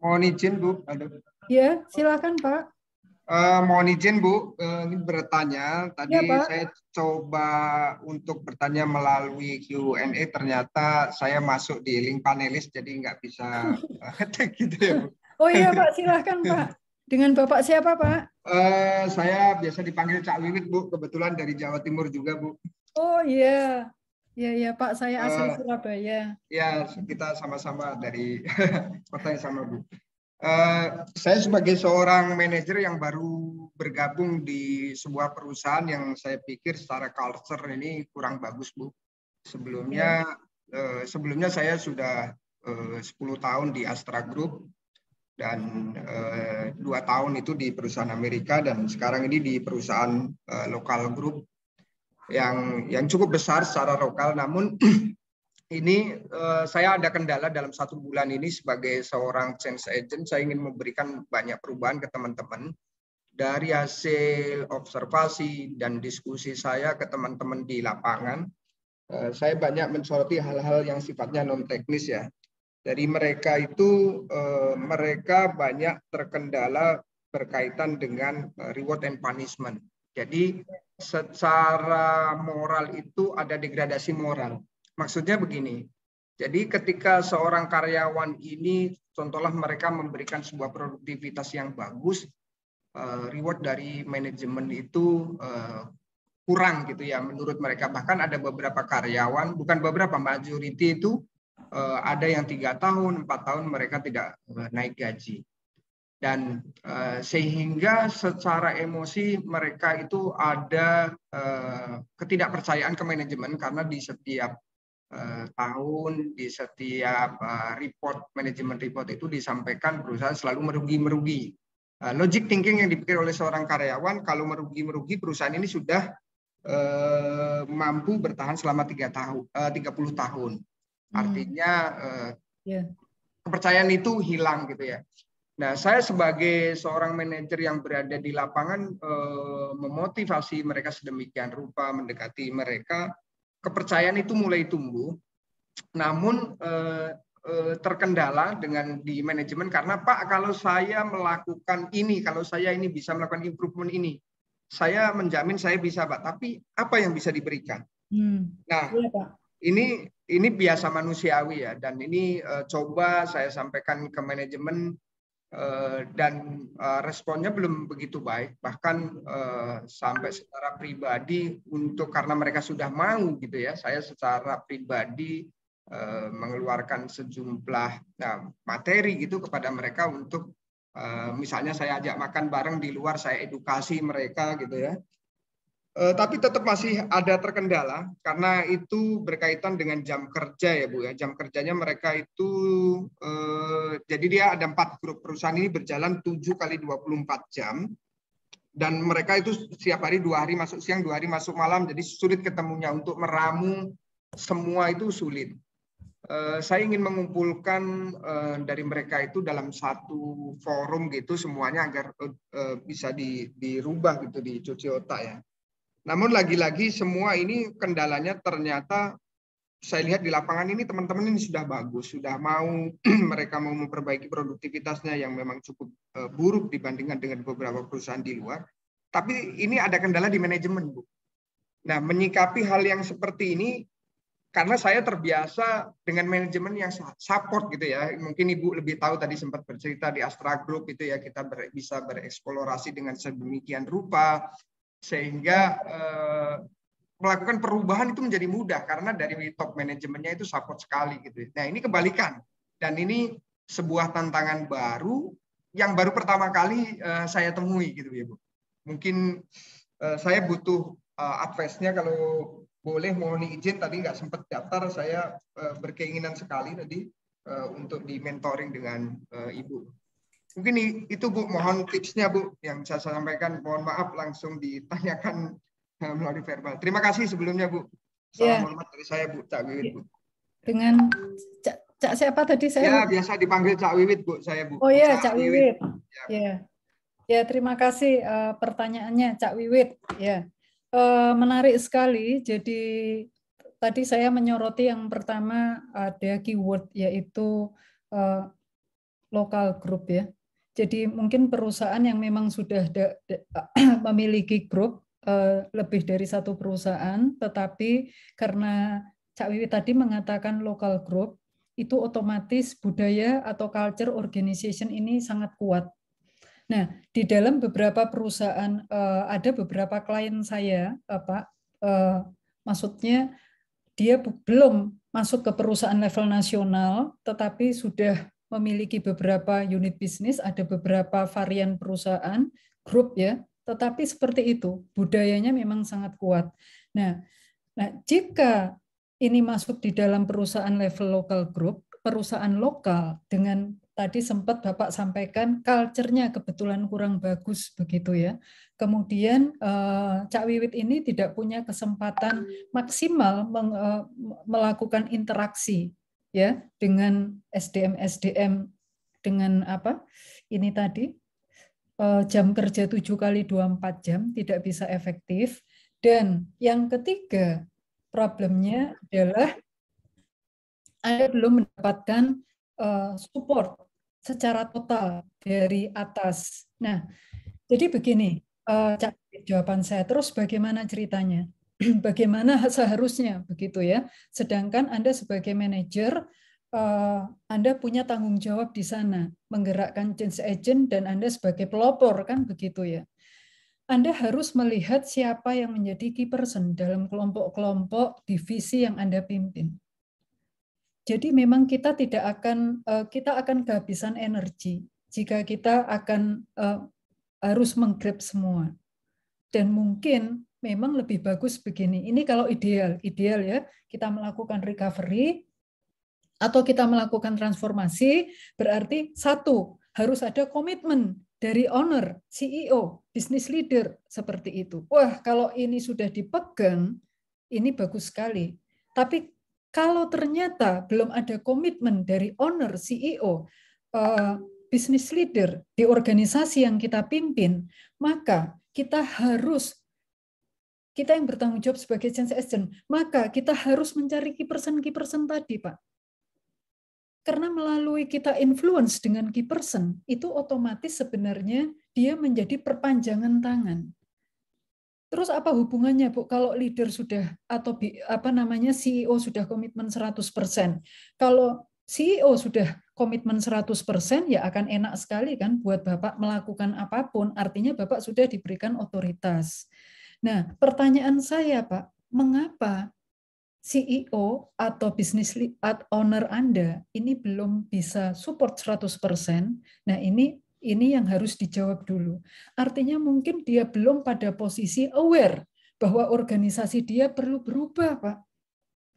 Mohon izin, Bu. Ada. Ya, silakan, Pak. Uh, mohon izin Bu, uh, ini bertanya. Tadi ya, saya coba untuk bertanya melalui Q&A, ternyata saya masuk di link panelis, jadi nggak bisa eh, gitu ya Bu. Oh iya Pak, silahkan Pak. Dengan Bapak siapa Pak? Uh, saya biasa dipanggil Cak Wiwit Bu, kebetulan dari Jawa Timur juga Bu. Oh iya. Iya iya Pak, saya asli uh, Surabaya. Ya, kita sama-sama dari kota yang sama Bu. Uh, saya sebagai seorang manajer yang baru bergabung di sebuah perusahaan yang saya pikir secara culture ini kurang bagus Bu. Sebelumnya uh, sebelumnya saya sudah uh, 10 tahun di Astra Group dan dua tahun itu di perusahaan Amerika dan sekarang ini di perusahaan lokal grup yang yang cukup besar secara lokal namun ini uh, saya ada kendala dalam satu bulan ini sebagai seorang change agent saya ingin memberikan banyak perubahan ke teman-teman dari hasil observasi dan diskusi saya ke teman-teman di lapangan uh, saya banyak mensoroti hal-hal yang sifatnya non teknis ya dari mereka itu uh, mereka banyak terkendala berkaitan dengan reward and punishment jadi secara moral itu ada degradasi moral. Maksudnya begini. Jadi ketika seorang karyawan ini contohlah mereka memberikan sebuah produktivitas yang bagus, eh, reward dari manajemen itu eh, kurang gitu ya menurut mereka. Bahkan ada beberapa karyawan, bukan beberapa majority itu eh, ada yang tiga tahun, empat tahun mereka tidak naik gaji dan uh, sehingga secara emosi mereka itu ada uh, ketidakpercayaan ke manajemen karena di setiap uh, tahun di setiap uh, report manajemen report itu disampaikan perusahaan selalu merugi merugi uh, logic thinking yang dipikir oleh seorang karyawan kalau merugi merugi perusahaan ini sudah uh, mampu bertahan selama tiga tahun uh, 30 tahun artinya uh, yeah kepercayaan itu hilang gitu ya. Nah, saya sebagai seorang manajer yang berada di lapangan eh, memotivasi mereka sedemikian rupa, mendekati mereka, kepercayaan itu mulai tumbuh. Namun eh, eh, terkendala dengan di manajemen karena Pak kalau saya melakukan ini, kalau saya ini bisa melakukan improvement ini, saya menjamin saya bisa Pak. Tapi apa yang bisa diberikan? Hmm. Nah, ya, Pak. ini ini biasa manusiawi ya dan ini eh, coba saya sampaikan ke manajemen Eh, dan eh, responnya belum begitu baik bahkan eh, sampai secara pribadi untuk karena mereka sudah mau gitu ya saya secara pribadi mengeluarkan sejumlah materi gitu kepada mereka untuk misalnya saya ajak makan bareng di luar saya edukasi mereka gitu ya Eh, tapi tetap masih ada terkendala karena itu berkaitan dengan jam kerja ya Bu ya. Jam kerjanya mereka itu eh, jadi dia ada empat grup perusahaan ini berjalan 7 kali 24 jam dan mereka itu setiap hari dua hari masuk siang dua hari masuk malam jadi sulit ketemunya untuk meramu semua itu sulit. Eh, saya ingin mengumpulkan eh, dari mereka itu dalam satu forum gitu semuanya agar eh, eh bisa di, dirubah gitu dicuci otak ya namun lagi-lagi semua ini kendalanya ternyata saya lihat di lapangan ini teman-teman ini sudah bagus, sudah mau mereka mau memperbaiki produktivitasnya yang memang cukup eh, buruk dibandingkan dengan beberapa perusahaan di luar. Tapi ini ada kendala di manajemen, Bu. Nah, menyikapi hal yang seperti ini karena saya terbiasa dengan manajemen yang support gitu ya. Mungkin Ibu lebih tahu tadi sempat bercerita di Astra Group itu ya kita bisa bereksplorasi dengan sedemikian rupa, sehingga eh, melakukan perubahan itu menjadi mudah karena dari top manajemennya itu support sekali gitu. Nah ini kebalikan dan ini sebuah tantangan baru yang baru pertama kali eh, saya temui gitu ya bu. Mungkin eh, saya butuh eh, advice-nya kalau boleh mohon izin tadi nggak sempat daftar saya eh, berkeinginan sekali tadi eh, untuk di mentoring dengan eh, ibu. Mungkin itu Bu, mohon tipsnya Bu yang saya sampaikan. Mohon maaf langsung ditanyakan eh, melalui verbal. Terima kasih sebelumnya Bu. Ya. Salam ya. hormat dari saya Bu Cak Wiwit Bu. Dengan Cak, Cak siapa tadi saya? Ya biasa dipanggil Cak Wiwit Bu saya Bu. Oh iya Cak, Cak Wiwit. Wiwit. Ya. ya. ya terima kasih uh, pertanyaannya Cak Wiwit. Ya uh, menarik sekali. Jadi tadi saya menyoroti yang pertama ada keyword yaitu uh, local group ya. Jadi mungkin perusahaan yang memang sudah da, da, memiliki grup uh, lebih dari satu perusahaan, tetapi karena Cak Wiwi tadi mengatakan local group, itu otomatis budaya atau culture organization ini sangat kuat. Nah, di dalam beberapa perusahaan uh, ada beberapa klien saya, uh, Pak, uh, maksudnya dia belum masuk ke perusahaan level nasional, tetapi sudah memiliki beberapa unit bisnis, ada beberapa varian perusahaan, grup ya, tetapi seperti itu budayanya memang sangat kuat. Nah, nah jika ini masuk di dalam perusahaan level lokal grup perusahaan lokal dengan tadi sempat Bapak sampaikan culture-nya kebetulan kurang bagus begitu ya. Kemudian eh, Cak Wiwit ini tidak punya kesempatan maksimal eh, melakukan interaksi ya dengan SDM SDM dengan apa ini tadi eh, jam kerja 7 kali 24 jam tidak bisa efektif dan yang ketiga problemnya adalah Anda belum mendapatkan eh, support secara total dari atas. Nah, jadi begini, eh, jawaban saya terus bagaimana ceritanya? bagaimana seharusnya begitu ya. Sedangkan Anda sebagai manajer eh, anda punya tanggung jawab di sana, menggerakkan change agent dan Anda sebagai pelopor kan begitu ya. Anda harus melihat siapa yang menjadi key person dalam kelompok-kelompok divisi yang Anda pimpin. Jadi memang kita tidak akan eh, kita akan kehabisan energi jika kita akan eh, harus menggrab semua. Dan mungkin memang lebih bagus begini. Ini kalau ideal, ideal ya, kita melakukan recovery atau kita melakukan transformasi, berarti satu, harus ada komitmen dari owner, CEO, business leader seperti itu. Wah, kalau ini sudah dipegang, ini bagus sekali. Tapi kalau ternyata belum ada komitmen dari owner, CEO, eh, business leader di organisasi yang kita pimpin, maka kita harus kita yang bertanggung jawab sebagai change agent. Maka kita harus mencari key person-key person tadi, Pak. Karena melalui kita influence dengan key person, itu otomatis sebenarnya dia menjadi perpanjangan tangan. Terus apa hubungannya, Bu, kalau leader sudah atau apa namanya CEO sudah komitmen 100%. Kalau CEO sudah komitmen 100% ya akan enak sekali kan buat Bapak melakukan apapun, artinya Bapak sudah diberikan otoritas. Nah, pertanyaan saya, Pak, mengapa CEO atau business owner Anda ini belum bisa support 100%? Nah, ini ini yang harus dijawab dulu. Artinya mungkin dia belum pada posisi aware bahwa organisasi dia perlu berubah, Pak.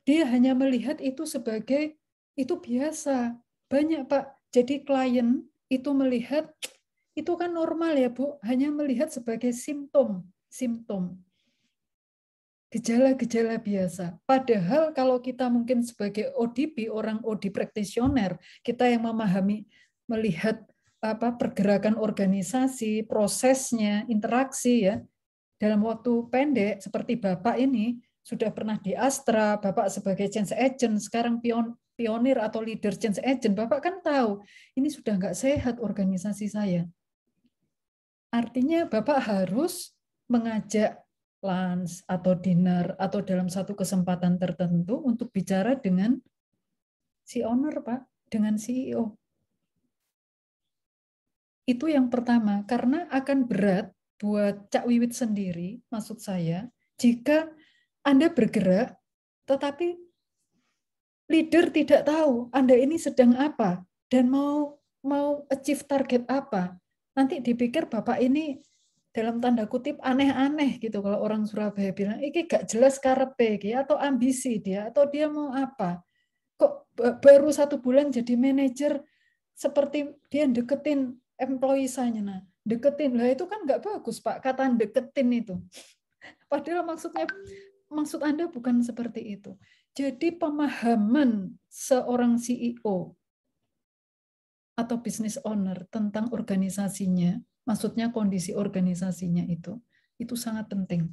Dia hanya melihat itu sebagai itu biasa. Banyak, Pak. Jadi klien itu melihat itu kan normal ya, Bu, hanya melihat sebagai simptom simptom gejala-gejala biasa. Padahal kalau kita mungkin sebagai ODP, orang OD practitioner, kita yang memahami, melihat apa pergerakan organisasi, prosesnya, interaksi ya. Dalam waktu pendek seperti Bapak ini sudah pernah di Astra, Bapak sebagai change agent, sekarang pion, pionir atau leader change agent, Bapak kan tahu ini sudah nggak sehat organisasi saya. Artinya Bapak harus mengajak lunch atau dinner atau dalam satu kesempatan tertentu untuk bicara dengan si owner, Pak, dengan CEO. Itu yang pertama, karena akan berat buat Cak Wiwit sendiri, maksud saya, jika Anda bergerak tetapi leader tidak tahu Anda ini sedang apa dan mau mau achieve target apa. Nanti dipikir Bapak ini dalam tanda kutip aneh-aneh gitu kalau orang Surabaya bilang iki gak jelas karepe iki atau ambisi dia atau dia mau apa kok baru satu bulan jadi manajer seperti dia deketin employee saya nah deketin lah itu kan nggak bagus pak kata deketin itu padahal maksudnya maksud anda bukan seperti itu jadi pemahaman seorang CEO atau business owner tentang organisasinya maksudnya kondisi organisasinya itu itu sangat penting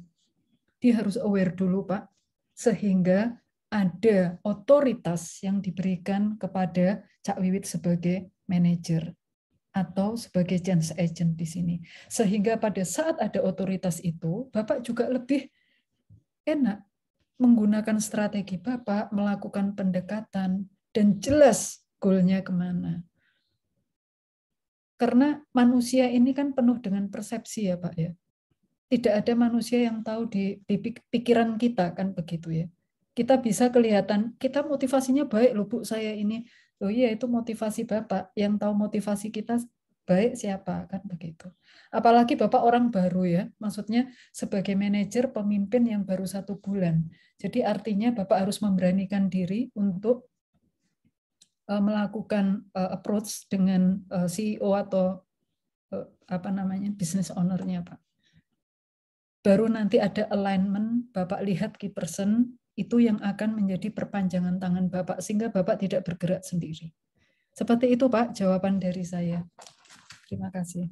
dia harus aware dulu pak sehingga ada otoritas yang diberikan kepada Cak Wiwit sebagai manajer atau sebagai chance agent di sini. Sehingga pada saat ada otoritas itu, Bapak juga lebih enak menggunakan strategi Bapak, melakukan pendekatan, dan jelas goalnya kemana. Karena manusia ini kan penuh dengan persepsi ya Pak ya. Tidak ada manusia yang tahu di, di pikiran kita kan begitu ya. Kita bisa kelihatan, kita motivasinya baik loh Bu saya ini. Oh iya itu motivasi Bapak. Yang tahu motivasi kita baik siapa kan begitu. Apalagi Bapak orang baru ya, maksudnya sebagai manajer pemimpin yang baru satu bulan. Jadi artinya Bapak harus memberanikan diri untuk Eh, melakukan eh, approach dengan eh, CEO atau apa namanya business ownernya pak baru nanti ada alignment bapak lihat key person itu yang akan menjadi perpanjangan tangan bapak sehingga bapak tidak bergerak sendiri seperti itu pak jawaban dari saya terima kasih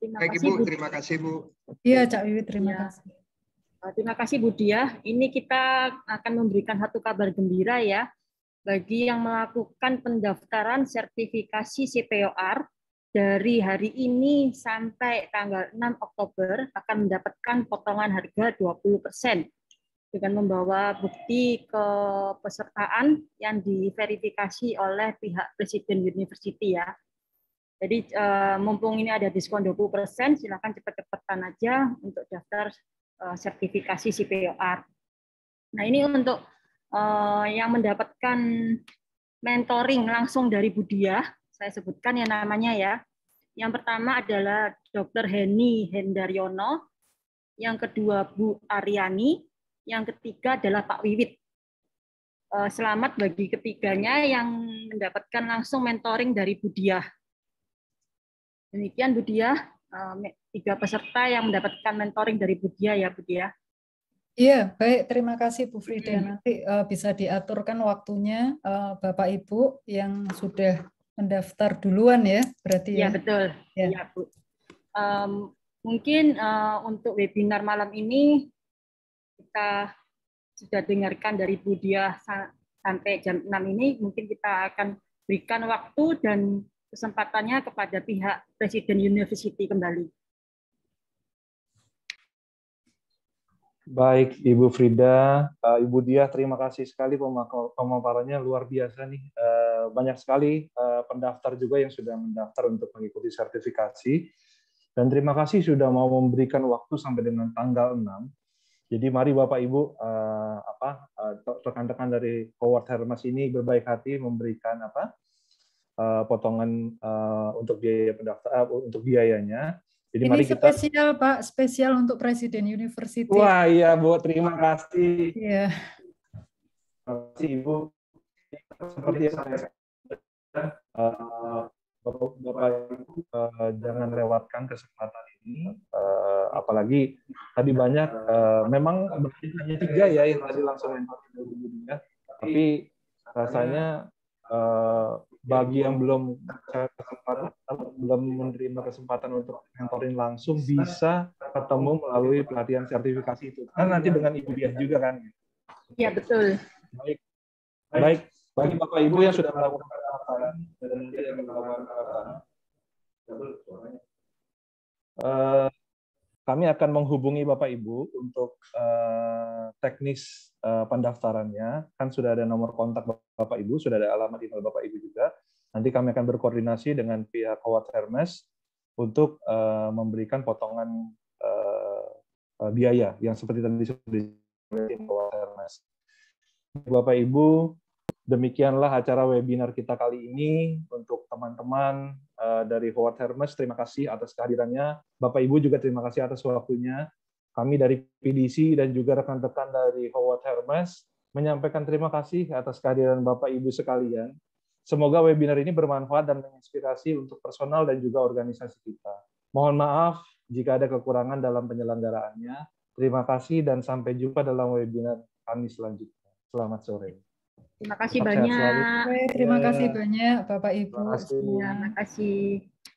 terima kasih bu terima kasih bu iya cak Wiwi terima ya. kasih Eh, terima kasih Budi ya. Ini kita akan memberikan satu kabar gembira ya bagi yang melakukan pendaftaran sertifikasi CPOR dari hari ini sampai tanggal 6 Oktober akan mendapatkan potongan harga 20% dengan membawa bukti kepesertaan yang diverifikasi oleh pihak Presiden University ya. Jadi eh, mumpung ini ada diskon 20%, silakan cepat-cepatan aja untuk daftar Eh, sertifikasi CPOR. Nah ini untuk eh, yang mendapatkan mentoring langsung dari Budia, saya sebutkan yang namanya ya. Yang pertama adalah Dr. Henny Hendaryono, yang kedua Bu Ariani, yang ketiga adalah Pak Wiwit. Eh, selamat bagi ketiganya yang mendapatkan langsung mentoring dari Budiah. Demikian Budiah. Eh, tiga peserta yang mendapatkan mentoring dari Budia ya Budia. Iya, baik. Terima kasih Bu Frida. Nanti uh, bisa diaturkan waktunya uh, Bapak Ibu yang sudah mendaftar duluan ya, berarti iya, ya. Iya, betul. Iya ya Bu. Um, mungkin uh, untuk webinar malam ini kita sudah dengarkan dari Budia sampai jam 6 ini, mungkin kita akan berikan waktu dan kesempatannya kepada pihak Presiden University kembali. Baik, Ibu Frida, Ibu Diah, terima kasih sekali pemaparannya luar biasa nih. Eh, banyak sekali eh, pendaftar juga yang sudah mendaftar untuk mengikuti sertifikasi. Dan terima kasih sudah mau memberikan waktu sampai dengan tanggal 6. Jadi mari Bapak Ibu eh, apa rekan-rekan dari Howard Hermes ini berbaik hati memberikan apa uh, potongan uh, untuk biaya pendaftar uh, untuk biayanya. Jadi ini mari kita... spesial Pak, spesial untuk Presiden University. Wah iya Bu, terima kasih. Iya. Terima kasih Ibu. Seperti yang saya katakan, uh, Bapak Ibu uh, jangan lewatkan kesempatan ini, uh, apalagi tadi banyak, uh, memang hanya tiga ya yang tadi langsung ya, tapi rasanya uh, bagi yang belum kesempatan belum menerima kesempatan untuk mentoring langsung bisa ketemu melalui pelatihan sertifikasi itu kan nanti dengan ibu dia juga kan ya betul baik baik bagi bapak ibu yang sudah melakukan pendaftaran dan nanti yang melakukan pendaftaran kami akan menghubungi Bapak Ibu untuk uh, teknis uh, pendaftarannya. Kan sudah ada nomor kontak Bapak Ibu, sudah ada alamat email Bapak Ibu juga. Nanti kami akan berkoordinasi dengan pihak Howard Hermes untuk uh, memberikan potongan uh, biaya yang seperti tadi sudah Howard Hermes. Bapak Ibu Demikianlah acara webinar kita kali ini untuk teman-teman eh, dari Howard Hermes. Terima kasih atas kehadirannya. Bapak Ibu juga terima kasih atas waktunya. Kami dari PDC dan juga rekan-rekan dari Howard Hermes menyampaikan terima kasih atas kehadiran Bapak Ibu sekalian. Semoga webinar ini bermanfaat dan menginspirasi untuk personal dan juga organisasi kita. Mohon maaf jika ada kekurangan dalam penyelenggaraannya. Terima kasih dan sampai jumpa dalam webinar kami selanjutnya. Selamat sore. Terima kasih Sampai banyak. Selalu. Terima kasih iya. banyak Bapak Ibu. Terima kasih. Terima kasih.